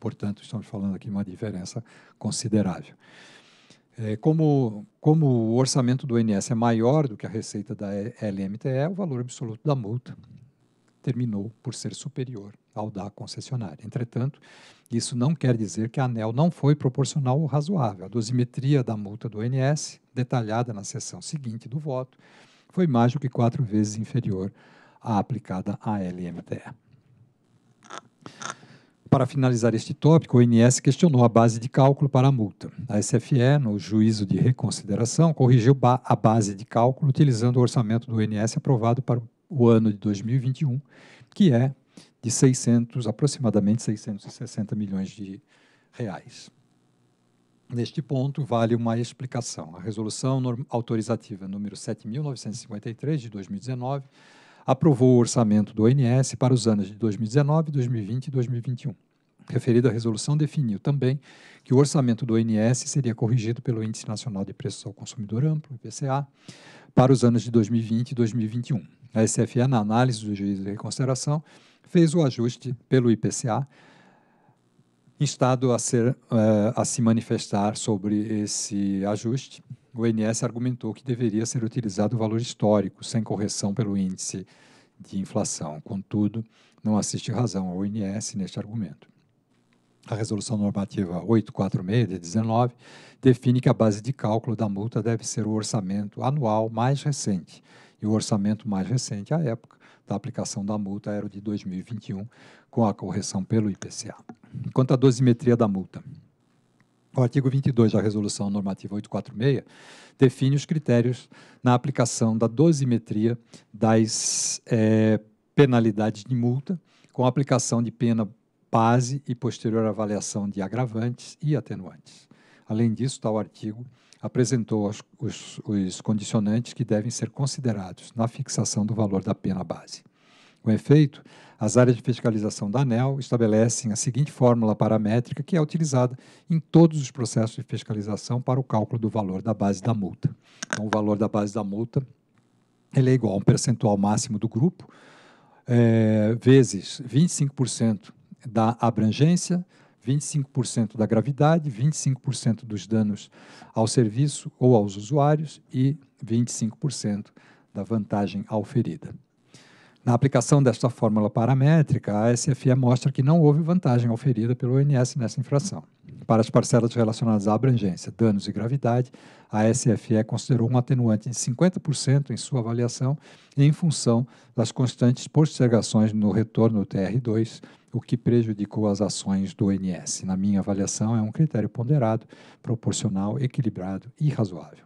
Portanto, estamos falando aqui de uma diferença considerável. É, como, como o orçamento do INS é maior do que a receita da LMTE, o valor absoluto da multa terminou por ser superior ao da concessionária. Entretanto, isso não quer dizer que a ANEL não foi proporcional ou razoável. A dosimetria da multa do ONS, detalhada na sessão seguinte do voto, foi mais do que quatro vezes inferior à aplicada à LMTE. Para finalizar este tópico, o INS questionou a base de cálculo para a multa. A SFE, no juízo de reconsideração, corrigiu a base de cálculo utilizando o orçamento do INS aprovado para o ano de 2021, que é de 600, aproximadamente 660 milhões de reais. Neste ponto, vale uma explicação. A resolução autorizativa número 7.953 de 2019 aprovou o orçamento do ONS para os anos de 2019, 2020 e 2021. Referida resolução, definiu também que o orçamento do ONS seria corrigido pelo Índice Nacional de Preços ao Consumidor Amplo, IPCA, para os anos de 2020 e 2021. A SFE, na análise do juízo de reconsideração, fez o ajuste pelo IPCA, instado a, ser, eh, a se manifestar sobre esse ajuste. O INS argumentou que deveria ser utilizado o valor histórico, sem correção pelo índice de inflação. Contudo, não assiste razão ao INS neste argumento. A Resolução Normativa 846 de 19 define que a base de cálculo da multa deve ser o orçamento anual mais recente. E o orçamento mais recente à época da aplicação da multa era o de 2021, com a correção pelo IPCA. Quanto à dosimetria da multa, o artigo 22 da Resolução Normativa 846 define os critérios na aplicação da dosimetria das é, penalidades de multa, com aplicação de pena base e posterior avaliação de agravantes e atenuantes. Além disso, tal artigo apresentou os, os, os condicionantes que devem ser considerados na fixação do valor da pena base. Com efeito, as áreas de fiscalização da ANEL estabelecem a seguinte fórmula paramétrica que é utilizada em todos os processos de fiscalização para o cálculo do valor da base da multa. Então, o valor da base da multa ele é igual a um percentual máximo do grupo, é, vezes 25% da abrangência, 25% da gravidade, 25% dos danos ao serviço ou aos usuários e 25% da vantagem ao Na aplicação desta fórmula paramétrica, a SFE mostra que não houve vantagem oferida pelo ONS nessa infração. Para as parcelas relacionadas à abrangência, danos e gravidade, a SFE considerou um atenuante de 50% em sua avaliação em função das constantes postergações no retorno TR2 o que prejudicou as ações do ONS. Na minha avaliação, é um critério ponderado, proporcional, equilibrado e razoável.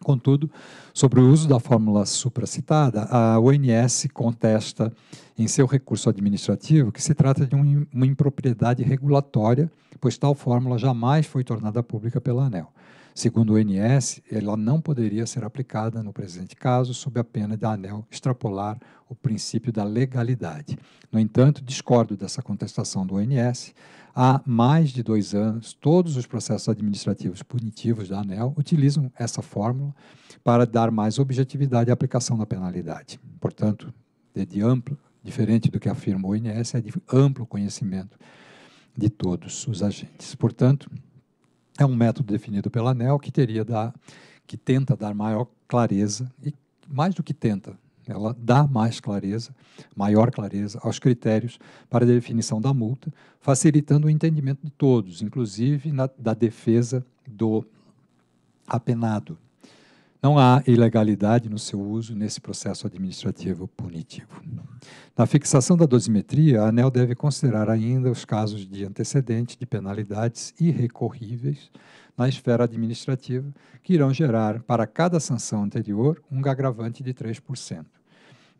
Contudo, sobre o uso da fórmula supracitada, a ONS contesta em seu recurso administrativo que se trata de uma impropriedade regulatória, pois tal fórmula jamais foi tornada pública pela ANEL. Segundo o ONS, ela não poderia ser aplicada no presente caso sob a pena de ANEL extrapolar o princípio da legalidade. No entanto, discordo dessa contestação do ONS. Há mais de dois anos, todos os processos administrativos punitivos da ANEL utilizam essa fórmula para dar mais objetividade à aplicação da penalidade. Portanto, é de amplo, diferente do que afirma o ONS, é de amplo conhecimento de todos os agentes. Portanto, é um método definido pela ANEL que teria dar, que tenta dar maior clareza e mais do que tenta, ela dá mais clareza, maior clareza aos critérios para a definição da multa, facilitando o entendimento de todos, inclusive na, da defesa do apenado. Não há ilegalidade no seu uso nesse processo administrativo punitivo. Na fixação da dosimetria, a ANEL deve considerar ainda os casos de antecedente de penalidades irrecorríveis na esfera administrativa, que irão gerar, para cada sanção anterior, um agravante de 3%.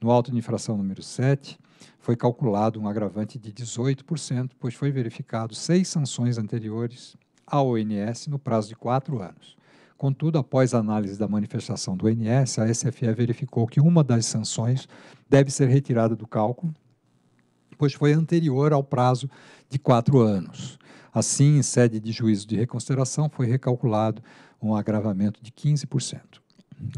No auto de infração número 7, foi calculado um agravante de 18%, pois foi verificado seis sanções anteriores à ONS no prazo de quatro anos. Contudo, após a análise da manifestação do NS, a SFE verificou que uma das sanções deve ser retirada do cálculo, pois foi anterior ao prazo de quatro anos. Assim, em sede de juízo de reconsideração, foi recalculado um agravamento de 15%.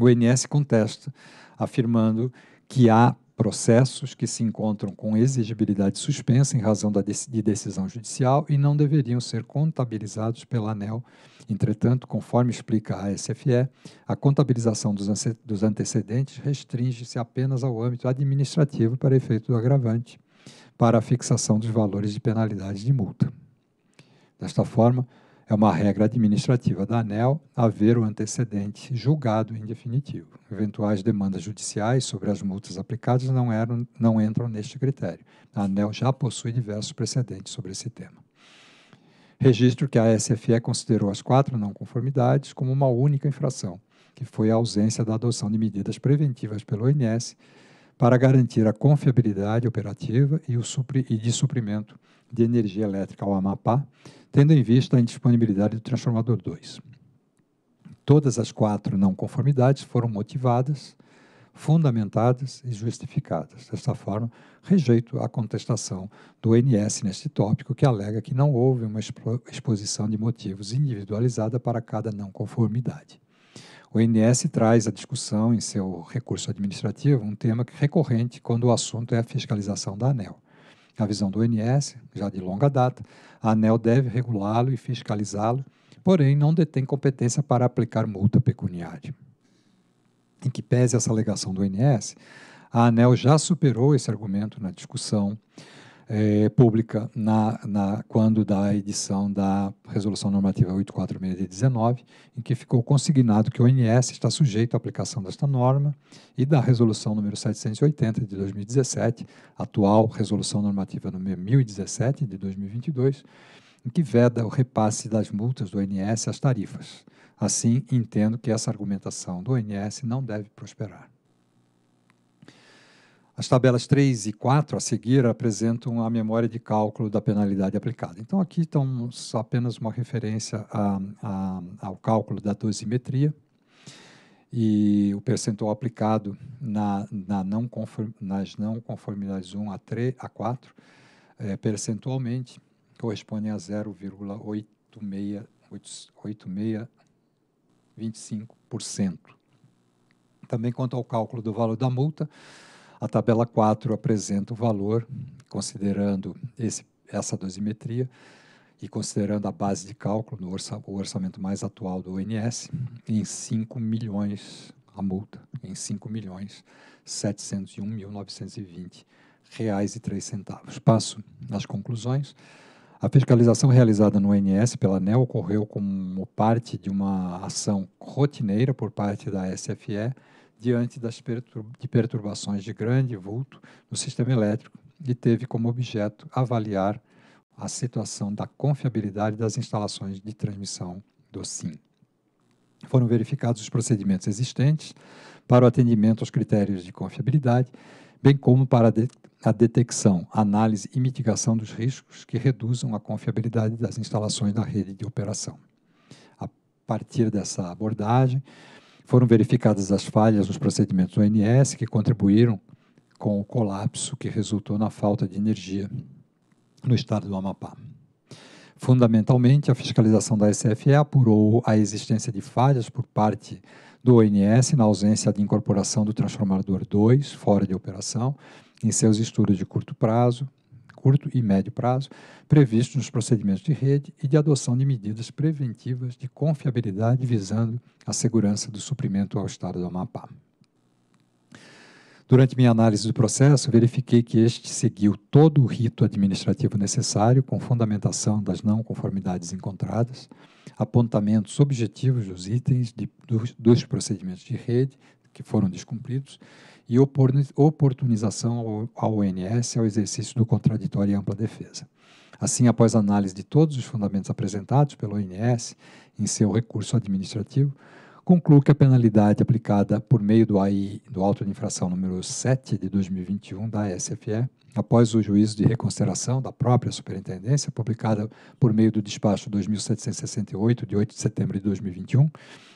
O INS contesta, afirmando que há processos que se encontram com exigibilidade suspensa em razão da de decisão judicial e não deveriam ser contabilizados pela ANEL. Entretanto, conforme explica a SFE, a contabilização dos antecedentes restringe-se apenas ao âmbito administrativo para efeito do agravante, para a fixação dos valores de penalidades de multa. Desta forma, é uma regra administrativa da ANEL haver o antecedente julgado em definitivo. Eventuais demandas judiciais sobre as multas aplicadas não, eram, não entram neste critério. A ANEL já possui diversos precedentes sobre esse tema. Registro que a SFE considerou as quatro não conformidades como uma única infração, que foi a ausência da adoção de medidas preventivas pelo INS para garantir a confiabilidade operativa e, o supri e de suprimento de energia elétrica ao Amapá, tendo em vista a indisponibilidade do transformador 2. Todas as quatro não conformidades foram motivadas, fundamentadas e justificadas. Desta forma, rejeito a contestação do NS neste tópico, que alega que não houve uma exposição de motivos individualizada para cada não conformidade. O INS traz à discussão em seu recurso administrativo um tema é recorrente quando o assunto é a fiscalização da ANEL. Na visão do ONS, já de longa data, a ANEL deve regulá-lo e fiscalizá-lo, porém não detém competência para aplicar multa pecuniária. Em que pese essa alegação do ONS, a ANEL já superou esse argumento na discussão, é, pública na, na, quando da edição da Resolução Normativa 846 de 19, em que ficou consignado que o ONS está sujeito à aplicação desta norma, e da Resolução número 780 de 2017, atual Resolução Normativa número 1017 de 2022, em que veda o repasse das multas do ONS às tarifas. Assim, entendo que essa argumentação do ONS não deve prosperar. As tabelas 3 e 4 a seguir apresentam a memória de cálculo da penalidade aplicada. Então, aqui estão apenas uma referência a, a, ao cálculo da dosimetria e o percentual aplicado na, na não conform, nas não conformidades 1 a, 3, a 4, é, percentualmente, correspondem a 0,8625%. Também quanto ao cálculo do valor da multa, a tabela 4 apresenta o valor, considerando esse, essa dosimetria e considerando a base de cálculo no orça, o orçamento mais atual do ONS, em 5 milhões, a multa, em 5 milhões 701.920 reais e três centavos. Passo às conclusões. A fiscalização realizada no ONS pela ANEL ocorreu como parte de uma ação rotineira por parte da SFE, diante das perturb de perturbações de grande vulto no sistema elétrico e teve como objeto avaliar a situação da confiabilidade das instalações de transmissão do SIM. Foram verificados os procedimentos existentes para o atendimento aos critérios de confiabilidade, bem como para a, de a detecção, análise e mitigação dos riscos que reduzam a confiabilidade das instalações da rede de operação. A partir dessa abordagem, foram verificadas as falhas nos procedimentos do ONS que contribuíram com o colapso que resultou na falta de energia no estado do Amapá. Fundamentalmente, a fiscalização da SFE apurou a existência de falhas por parte do ONS na ausência de incorporação do transformador 2 fora de operação em seus estudos de curto prazo curto e médio prazo previstos nos procedimentos de rede e de adoção de medidas preventivas de confiabilidade visando a segurança do suprimento ao Estado do Amapá. Durante minha análise do processo, verifiquei que este seguiu todo o rito administrativo necessário, com fundamentação das não conformidades encontradas, apontamentos objetivos dos itens de, dos, dos procedimentos de rede que foram descumpridos e oportunização ao ONS ao exercício do contraditório e ampla defesa. Assim, após análise de todos os fundamentos apresentados pelo ONS em seu recurso administrativo, concluo que a penalidade aplicada por meio do AI do auto de infração número 7 de 2021 da SFE, após o juízo de reconsideração da própria superintendência, publicada por meio do despacho 2768 de 8 de setembro de 2021,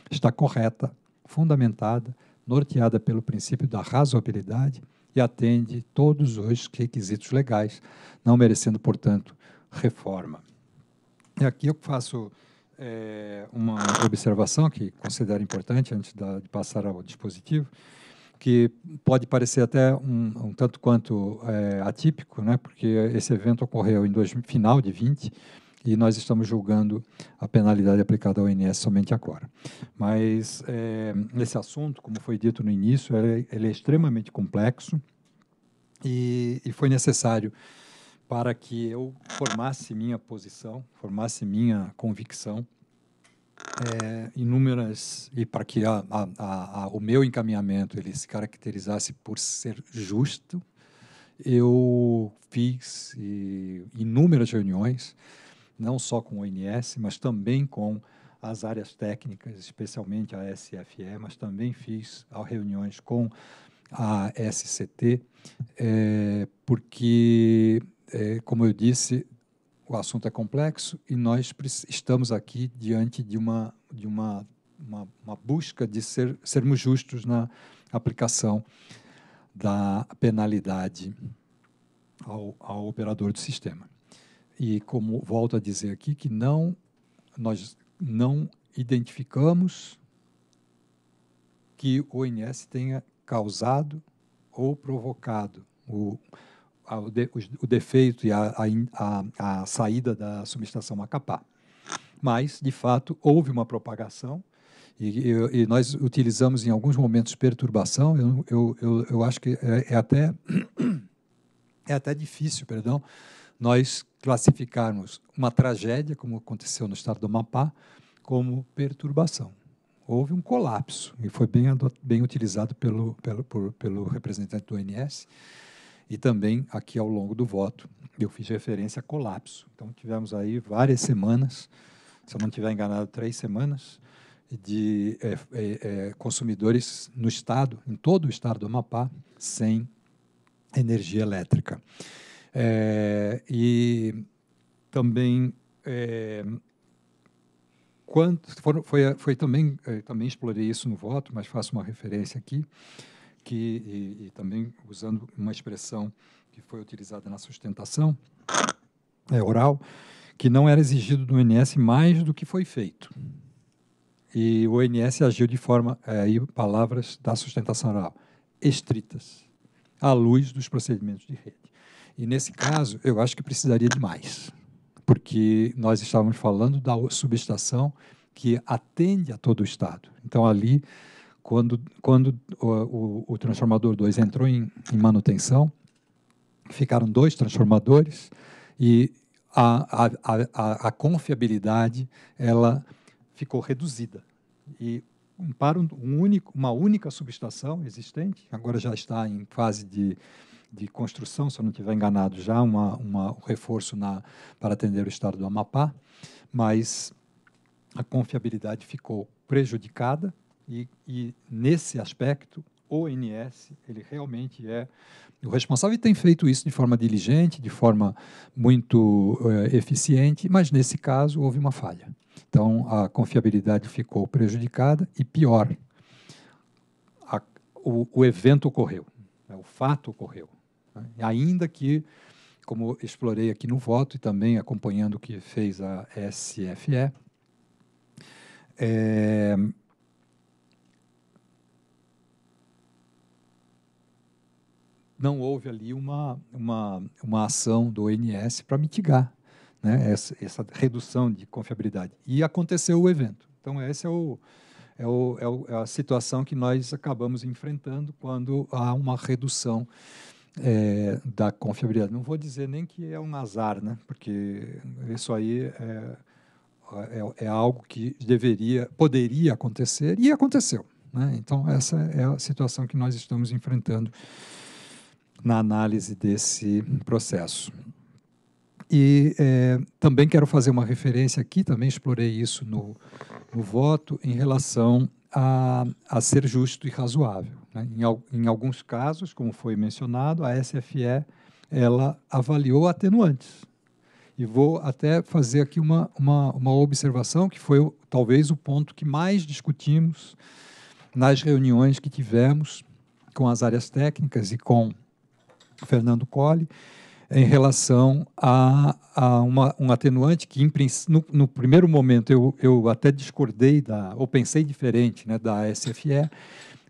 está correta, fundamentada norteada pelo princípio da razoabilidade e atende todos os requisitos legais, não merecendo, portanto, reforma. E aqui eu faço é, uma observação que considero importante antes da, de passar ao dispositivo, que pode parecer até um, um tanto quanto é, atípico, né? porque esse evento ocorreu em dois, final de 20 e nós estamos julgando a penalidade aplicada ao INS somente agora. Mas é, esse assunto, como foi dito no início, ele, ele é extremamente complexo e, e, foi necessário para que eu formasse minha posição, formasse minha convicção, é, inúmeras e para que a, a, a, o meu encaminhamento ele se caracterizasse por ser justo, eu fiz e, inúmeras reuniões não só com o ONS, mas também com as áreas técnicas, especialmente a SFE, mas também fiz reuniões com a SCT, é, eh, porque, é, como eu disse, o assunto é complexo e nós estamos aqui diante de uma, de uma, uma, uma busca de ser, sermos justos na aplicação da penalidade ao, ao operador do sistema e como volto a dizer aqui, que não nós não identificamos que o INS tenha causado ou provocado o, o, defeito e a, a, a saída da subestação Macapá. Mas, de fato, houve uma propagação e, e, e, nós utilizamos em alguns momentos perturbação. Eu, eu, eu, eu acho que é, é até é até difícil, perdão, nós classificarmos uma tragédia, como aconteceu no estado do Amapá, como perturbação. Houve um colapso e foi bem, bem utilizado pelo, pelo, por, pelo representante do ONS e também aqui ao longo do voto eu fiz referência a colapso. Então tivemos aí várias semanas, se eu não estiver enganado, três semanas de é, é, consumidores no estado, em todo o estado do Amapá, sem energia elétrica. É, e também é, quando foram, foi, foi também é, também explorei isso no voto, mas faço uma referência aqui que e, e também usando uma expressão que foi utilizada na sustentação é, oral que não era exigido do INS mais do que foi feito e o INS agiu de forma é, aí palavras da sustentação oral estritas à luz dos procedimentos de rede e nesse caso, eu acho que precisaria de mais, porque nós estávamos falando da subestação que atende a todo o Estado. Então, ali, quando, quando o, o, o Transformador 2 entrou em, em manutenção, ficaram dois transformadores e a, a, a, a, confiabilidade ela ficou reduzida e para um único, uma única subestação existente agora já está em fase de de construção, se eu não estiver enganado já, uma, uma, um reforço na, para atender o estado do Amapá, mas a confiabilidade ficou prejudicada e, e nesse aspecto o ONS, ele realmente é o responsável e tem feito isso de forma diligente, de forma muito é, eficiente, mas nesse caso houve uma falha. Então a confiabilidade ficou prejudicada e pior, a, o, o evento ocorreu, né, o fato ocorreu. Né? Ainda que, como explorei aqui no voto e também acompanhando o que fez a SFE, é, não houve ali uma, uma, uma ação do ONS para mitigar né, essa, essa, redução de confiabilidade. E aconteceu o evento. Então, essa é, é, o, é, o, é a situação que nós acabamos enfrentando quando há uma redução é, da confiabilidade. Não vou dizer nem que é um azar, né? porque isso aí é, é, é algo que deveria, poderia acontecer e aconteceu. Né? Então, essa é a situação que nós estamos enfrentando na análise desse processo. E é, também quero fazer uma referência aqui, também explorei isso no, no voto, em relação a, a ser justo e razoável. Né, em, em alguns casos, como foi mencionado, a SFE ela avaliou atenuantes. E vou até fazer aqui uma, uma, uma observação que foi talvez o ponto que mais discutimos nas reuniões que tivemos com as áreas técnicas e com Fernando Colli em relação a, a uma, um atenuante que, no, no, primeiro momento, eu, eu até discordei, da, ou pensei diferente né, da SFE,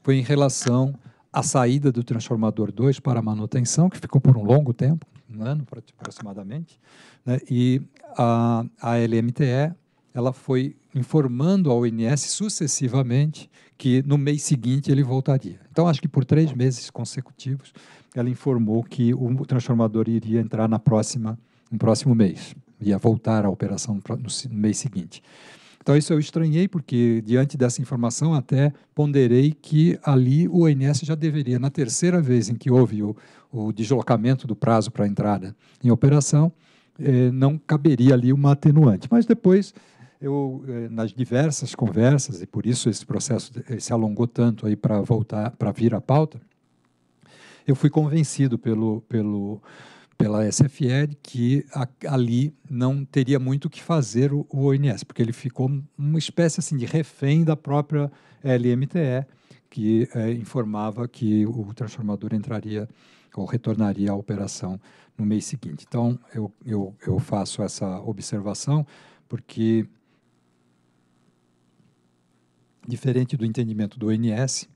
foi em relação à saída do Transformador 2 para manutenção, que ficou por um longo tempo, um ano aproximadamente, né? e a, a LMTE ela foi informando ao INS sucessivamente que no mês seguinte ele voltaria. Então, acho que por três meses consecutivos, ela informou que o transformador iria entrar na próxima, no próximo mês, ia voltar à operação no mês seguinte. Então, isso eu estranhei, porque diante dessa informação até ponderei que ali o ONS já deveria, na terceira vez em que houve o, o deslocamento do prazo para a entrada em operação, eh, não caberia ali uma atenuante. Mas depois, eu, eh, nas diversas conversas, e por isso esse processo eh, se alongou tanto aí para voltar, para vir à pauta, eu fui convencido pelo. pelo pela SFL que a, ali não teria muito o que fazer o, o, ONS, porque ele ficou uma espécie assim de refém da própria LMTE, que é, informava que o transformador entraria ou retornaria à operação no mês seguinte. Então, eu, eu, eu faço essa observação porque, diferente do entendimento do ONS,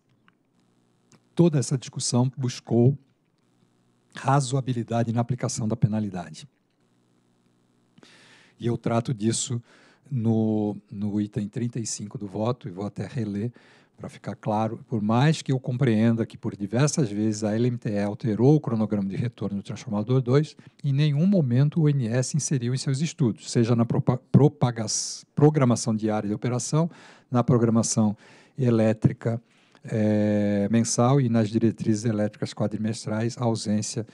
toda essa discussão buscou razoabilidade na aplicação da penalidade. E eu trato disso no, no item 35 do voto, e vou até reler para ficar claro. Por mais que eu compreenda que por diversas vezes a LMTE alterou o cronograma de retorno do Transformador 2, em nenhum momento o INS inseriu em seus estudos, seja na programação diária de operação, na programação elétrica. É, mensal e nas diretrizes elétricas quadrimestrais a ausência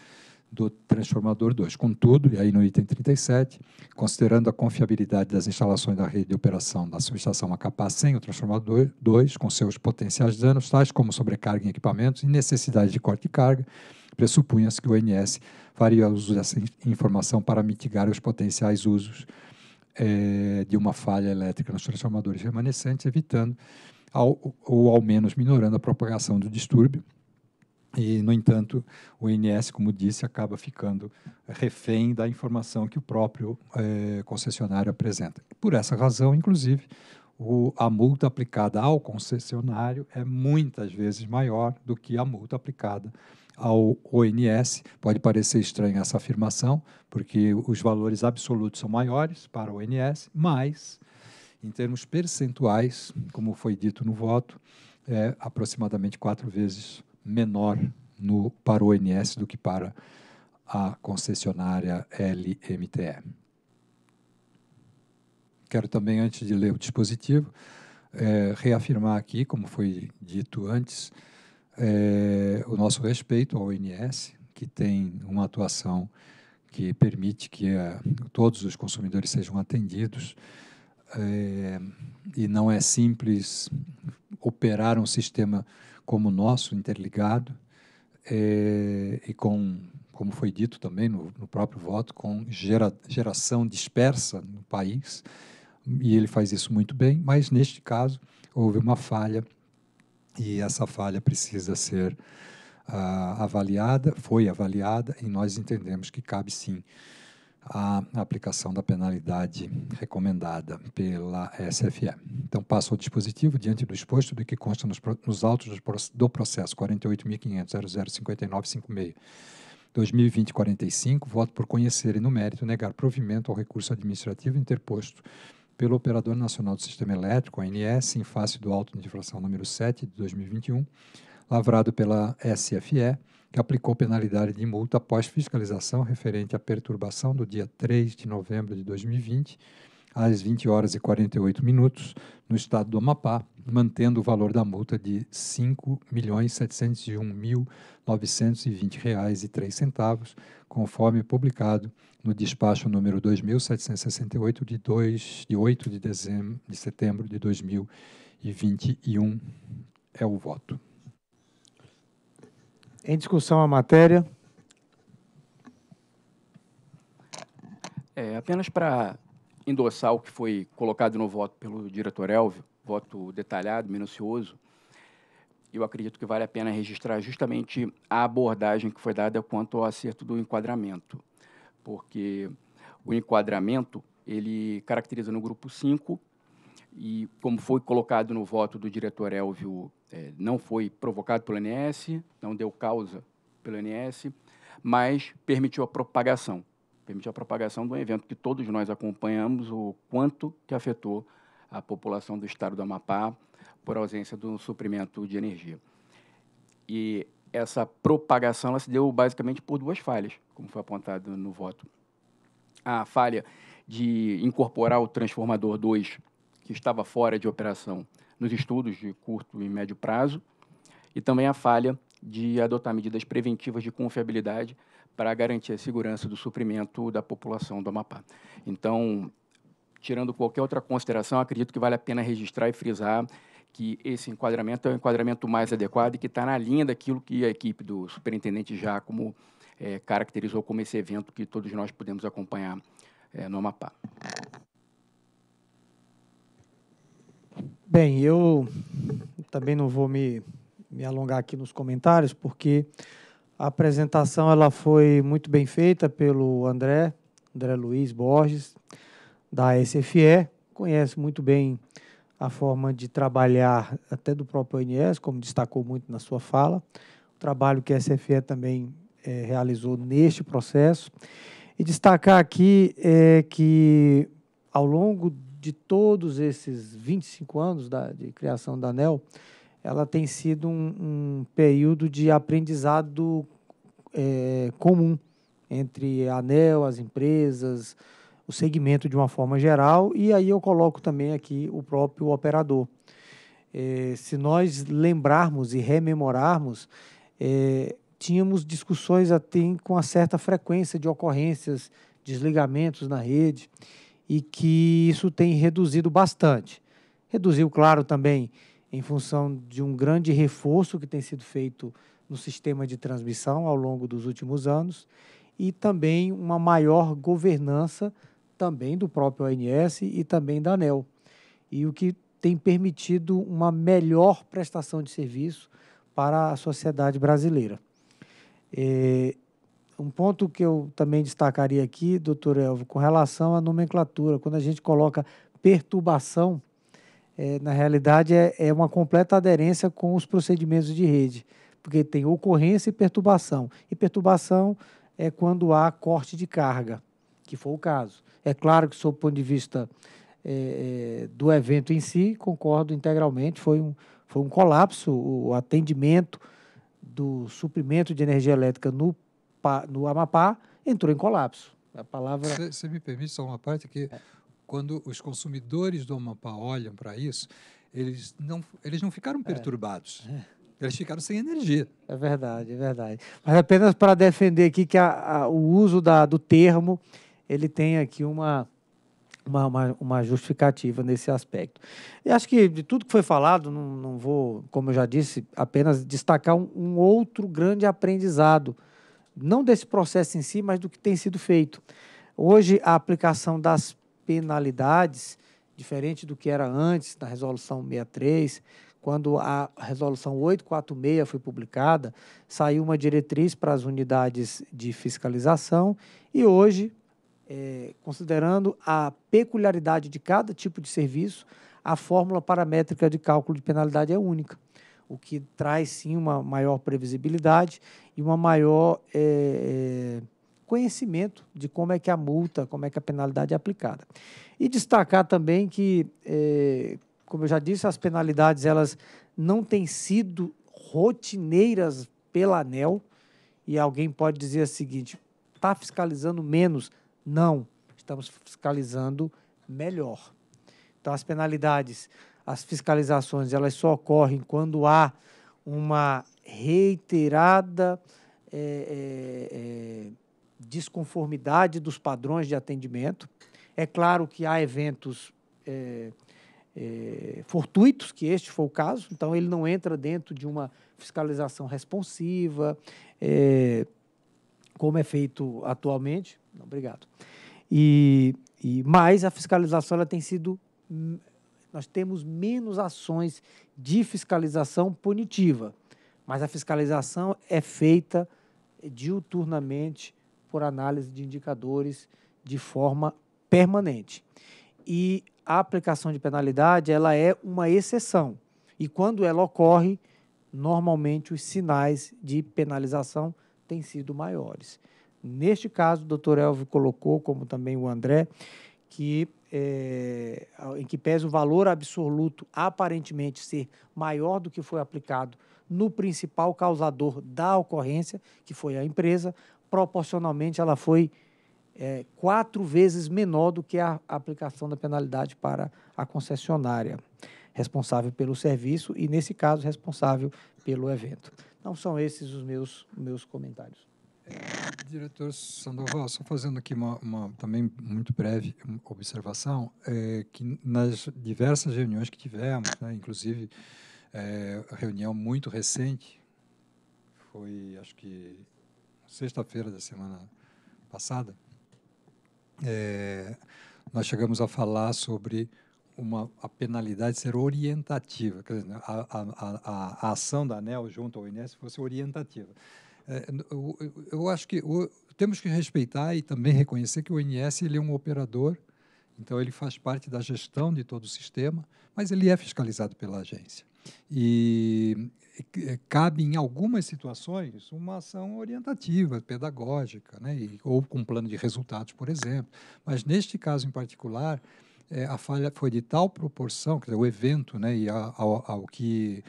do transformador 2. Contudo, e aí no item 37, considerando a confiabilidade das instalações da rede de operação da subestação Macapá sem o transformador 2, com seus potenciais danos, tais como sobrecarga em equipamentos e necessidade de corte de carga, pressupunha-se que o ONS faria uso dessa informação para mitigar os potenciais usos é, de uma falha elétrica nos transformadores remanescentes, evitando ao, ou ao menos minorando a propagação do distúrbio. E, no entanto, o INS, como disse, acaba ficando refém da informação que o próprio eh, concessionário apresenta. Por essa razão, inclusive, o, a multa aplicada ao concessionário é muitas vezes maior do que a multa aplicada ao ONS. Pode parecer estranha essa afirmação, porque os valores absolutos são maiores para o ONS, mas em termos percentuais, como foi dito no voto, é aproximadamente quatro vezes menor no, para o ONS do que para a concessionária LMTE. Quero também, antes de ler o dispositivo, é, reafirmar aqui, como foi dito antes, é, o nosso respeito ao ONS, que tem uma atuação que permite que é, todos os consumidores sejam atendidos é, e não é simples operar um sistema como o nosso, interligado, é, e com, como foi dito também no, no próprio voto, com gera, geração dispersa no país, e ele faz isso muito bem, mas neste caso houve uma falha, e essa falha precisa ser uh, avaliada, foi avaliada, e nós entendemos que cabe sim a aplicação da penalidade recomendada pela SFE. Então, passo ao dispositivo diante do exposto do que consta nos, nos autos do processo 48.500.0059.56.2020.45, voto por conhecer e, no mérito, negar provimento ao recurso administrativo interposto pelo Operador Nacional do Sistema Elétrico, ONS, em face do auto de infração número 7 de 2021, lavrado pela SFE, que aplicou penalidade de multa após fiscalização referente à perturbação do dia 3 de novembro de 2020, às 20 horas e 48 minutos, no estado do Amapá, mantendo o valor da multa de R$ 5.701.920,03, conforme publicado no despacho número 2768 de 2 de 8 de dezembro de setembro de 2021. É o voto. Em discussão a matéria. É, apenas para endossar o que foi colocado no voto pelo diretor Elvio, voto detalhado, minucioso, eu acredito que vale a pena registrar justamente a abordagem que foi dada quanto ao acerto do enquadramento, porque o enquadramento ele caracteriza no grupo 5 e como foi colocado no voto do diretor Elvio é, não foi provocado pelo NS, não deu causa pelo NS, mas permitiu a propagação. Permitiu a propagação de um evento que todos nós acompanhamos, o quanto que afetou a população do estado do Amapá por ausência do suprimento de energia. E essa propagação ela se deu basicamente por duas falhas, como foi apontado no voto. A falha de incorporar o transformador 2, que estava fora de operação, nos estudos de curto e médio prazo, e também a falha de adotar medidas preventivas de confiabilidade para garantir a segurança do suprimento da população do Amapá. Então, tirando qualquer outra consideração, acredito que vale a pena registrar e frisar que esse enquadramento é o enquadramento mais adequado e que está na linha daquilo que a equipe do superintendente Giacomo é, eh, caracterizou como esse evento que todos nós pudemos acompanhar é, no Amapá. Bem, eu também não vou me, me alongar aqui nos comentários, porque a apresentação ela foi muito bem feita pelo André, André Luiz Borges, da SFE, conhece muito bem a forma de trabalhar até do próprio ONS, como destacou muito na sua fala, o trabalho que a SFE também é, realizou neste processo. E destacar aqui é, que, ao longo de todos esses 25 anos da, de criação da ANEL, ela tem sido um, um período de aprendizado é, comum entre a ANEL, as empresas, o segmento de uma forma geral, e aí eu coloco também aqui o próprio operador. É, se nós lembrarmos e rememorarmos, é, tínhamos discussões até com uma certa frequência de ocorrências, desligamentos na rede e que isso tem reduzido bastante. Reduziu, claro, também em função de um grande reforço que tem sido feito no sistema de transmissão ao longo dos últimos anos e também uma maior governança também do próprio ANS e também da ANEL. E o que tem permitido uma melhor prestação de serviço para a sociedade brasileira. É, um ponto que eu também destacaria aqui, doutor Elvio, com relação à nomenclatura, quando a gente coloca perturbação, é, na realidade é, é, uma completa aderência com os procedimentos de rede, porque tem ocorrência e perturbação. E perturbação é quando há corte de carga, que foi o caso. É claro que, sob o ponto de vista é, é do evento em si, concordo integralmente, foi um, foi um colapso, o atendimento do suprimento de energia elétrica no no Amapá entrou em colapso. A palavra. Você me permite só uma parte que é. quando os consumidores do Amapá olham para isso, eles não, eles não ficaram é. perturbados. É. É. Eles ficaram sem energia. É verdade, é verdade. Mas apenas para defender aqui que a, a, o uso da, do termo, ele tem aqui uma, uma, uma, uma, justificativa nesse aspecto. E acho que de tudo que foi falado, não, não vou, como eu já disse, apenas destacar um, um outro grande aprendizado não desse processo em si, mas do que tem sido feito. Hoje, a aplicação das penalidades, diferente do que era antes, na resolução 63, quando a resolução 846 foi publicada, saiu uma diretriz para as unidades de fiscalização e hoje, é, considerando a peculiaridade de cada tipo de serviço, a fórmula paramétrica de cálculo de penalidade é única o que traz sim uma maior previsibilidade e uma maior é, conhecimento de como é que a multa, como é que a penalidade é aplicada. E destacar também que, é, como eu já disse, as penalidades elas não têm sido rotineiras pela ANEL e alguém pode dizer o seguinte: está fiscalizando menos? Não, estamos fiscalizando melhor. Então as penalidades as fiscalizações elas só ocorrem quando há uma reiterada é, é, desconformidade dos padrões de atendimento. É claro que há eventos é, fortuitos, que este foi o caso, então ele não entra dentro de uma fiscalização responsiva, como é feito atualmente. Não, obrigado. E, e, mas a fiscalização ela tem sido hum, nós temos menos ações de fiscalização punitiva, mas a fiscalização é feita diuturnamente por análise de indicadores de forma permanente. E a aplicação de penalidade, ela é uma exceção. E quando ela ocorre, normalmente os sinais de penalização têm sido maiores. Neste caso, o doutor Elvio colocou, como também o André, que é, em que pese o valor absoluto aparentemente ser maior do que foi aplicado no principal causador da ocorrência, que foi a empresa, proporcionalmente ela foi é, quatro vezes menor do que a aplicação da penalidade para a concessionária responsável pelo serviço e, nesse caso, responsável pelo evento. Então, são esses os meus, meus comentários. Diretor Sandoval, só fazendo aqui uma, uma também muito breve observação, é, que nas diversas reuniões que tivemos, né, inclusive é, a reunião muito recente, foi acho que sexta-feira da semana passada, é, nós chegamos a falar sobre uma, a penalidade ser orientativa, quer dizer, a, a, a, a ação da ANEL junto ao INS fosse orientativa. É, eu, acho que o, temos que respeitar e também reconhecer que o INS ele é um operador, então ele faz parte da gestão de todo o sistema, mas ele é fiscalizado pela agência. E cabe em algumas situações uma ação orientativa, pedagógica, né? E, ou com um plano de resultados, por exemplo. Mas neste caso em particular, é, a falha foi de tal proporção, quer dizer, o evento né, e ao, ao, ao que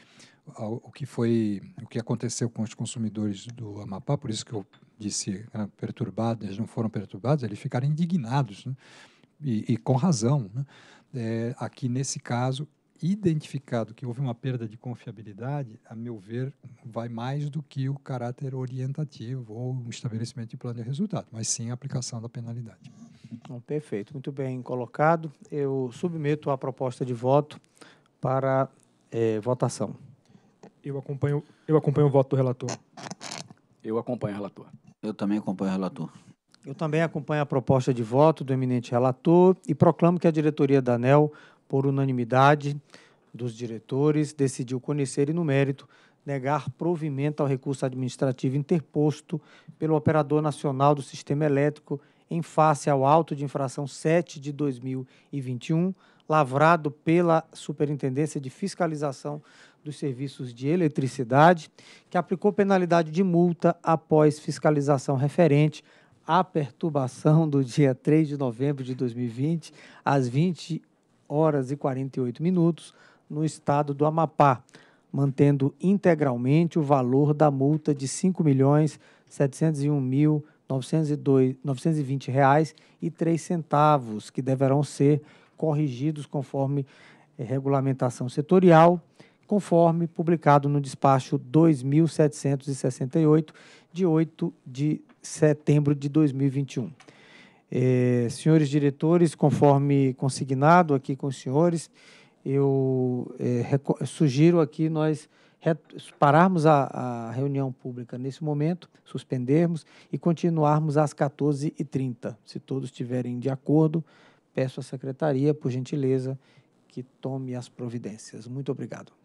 ao, que foi o que aconteceu com os consumidores do Amapá, por isso que eu disse né, perturbados, eles não foram perturbados, eles ficaram indignados, né? e, e, com razão. Né? É, aqui, nesse caso, identificado que houve uma perda de confiabilidade, a meu ver, vai mais do que o caráter orientativo ou o estabelecimento de plano de resultado, mas sim a aplicação da penalidade. Bom, perfeito, muito bem colocado. Eu submeto a proposta de voto para é, votação. Eu acompanho, eu acompanho o voto do relator. Eu acompanho o relator. Eu também acompanho o relator. Eu também acompanho a proposta de voto do eminente relator e proclamo que a diretoria da ANEL, por unanimidade dos diretores, decidiu conhecer e, no mérito, negar provimento ao recurso administrativo interposto pelo Operador Nacional do Sistema Elétrico em face ao auto de infração 7 de 2021, lavrado pela Superintendência de Fiscalização dos serviços de eletricidade, que aplicou penalidade de multa após fiscalização referente à perturbação do dia 3 de novembro de 2020, às 20 horas e 48 minutos, no estado do Amapá, mantendo integralmente o valor da multa de R$ 5.701.920,03 reais e três centavos, que deverão ser corrigidos conforme regulamentação setorial conforme publicado no despacho 2768, de 8 de setembro de 2021. É, senhores diretores, conforme consignado aqui com os senhores, eu é, sugiro aqui nós pararmos a, a, reunião pública nesse momento, suspendermos e continuarmos às 14h30. Se todos estiverem de acordo, peço à secretaria, por gentileza, que tome as providências. Muito obrigado.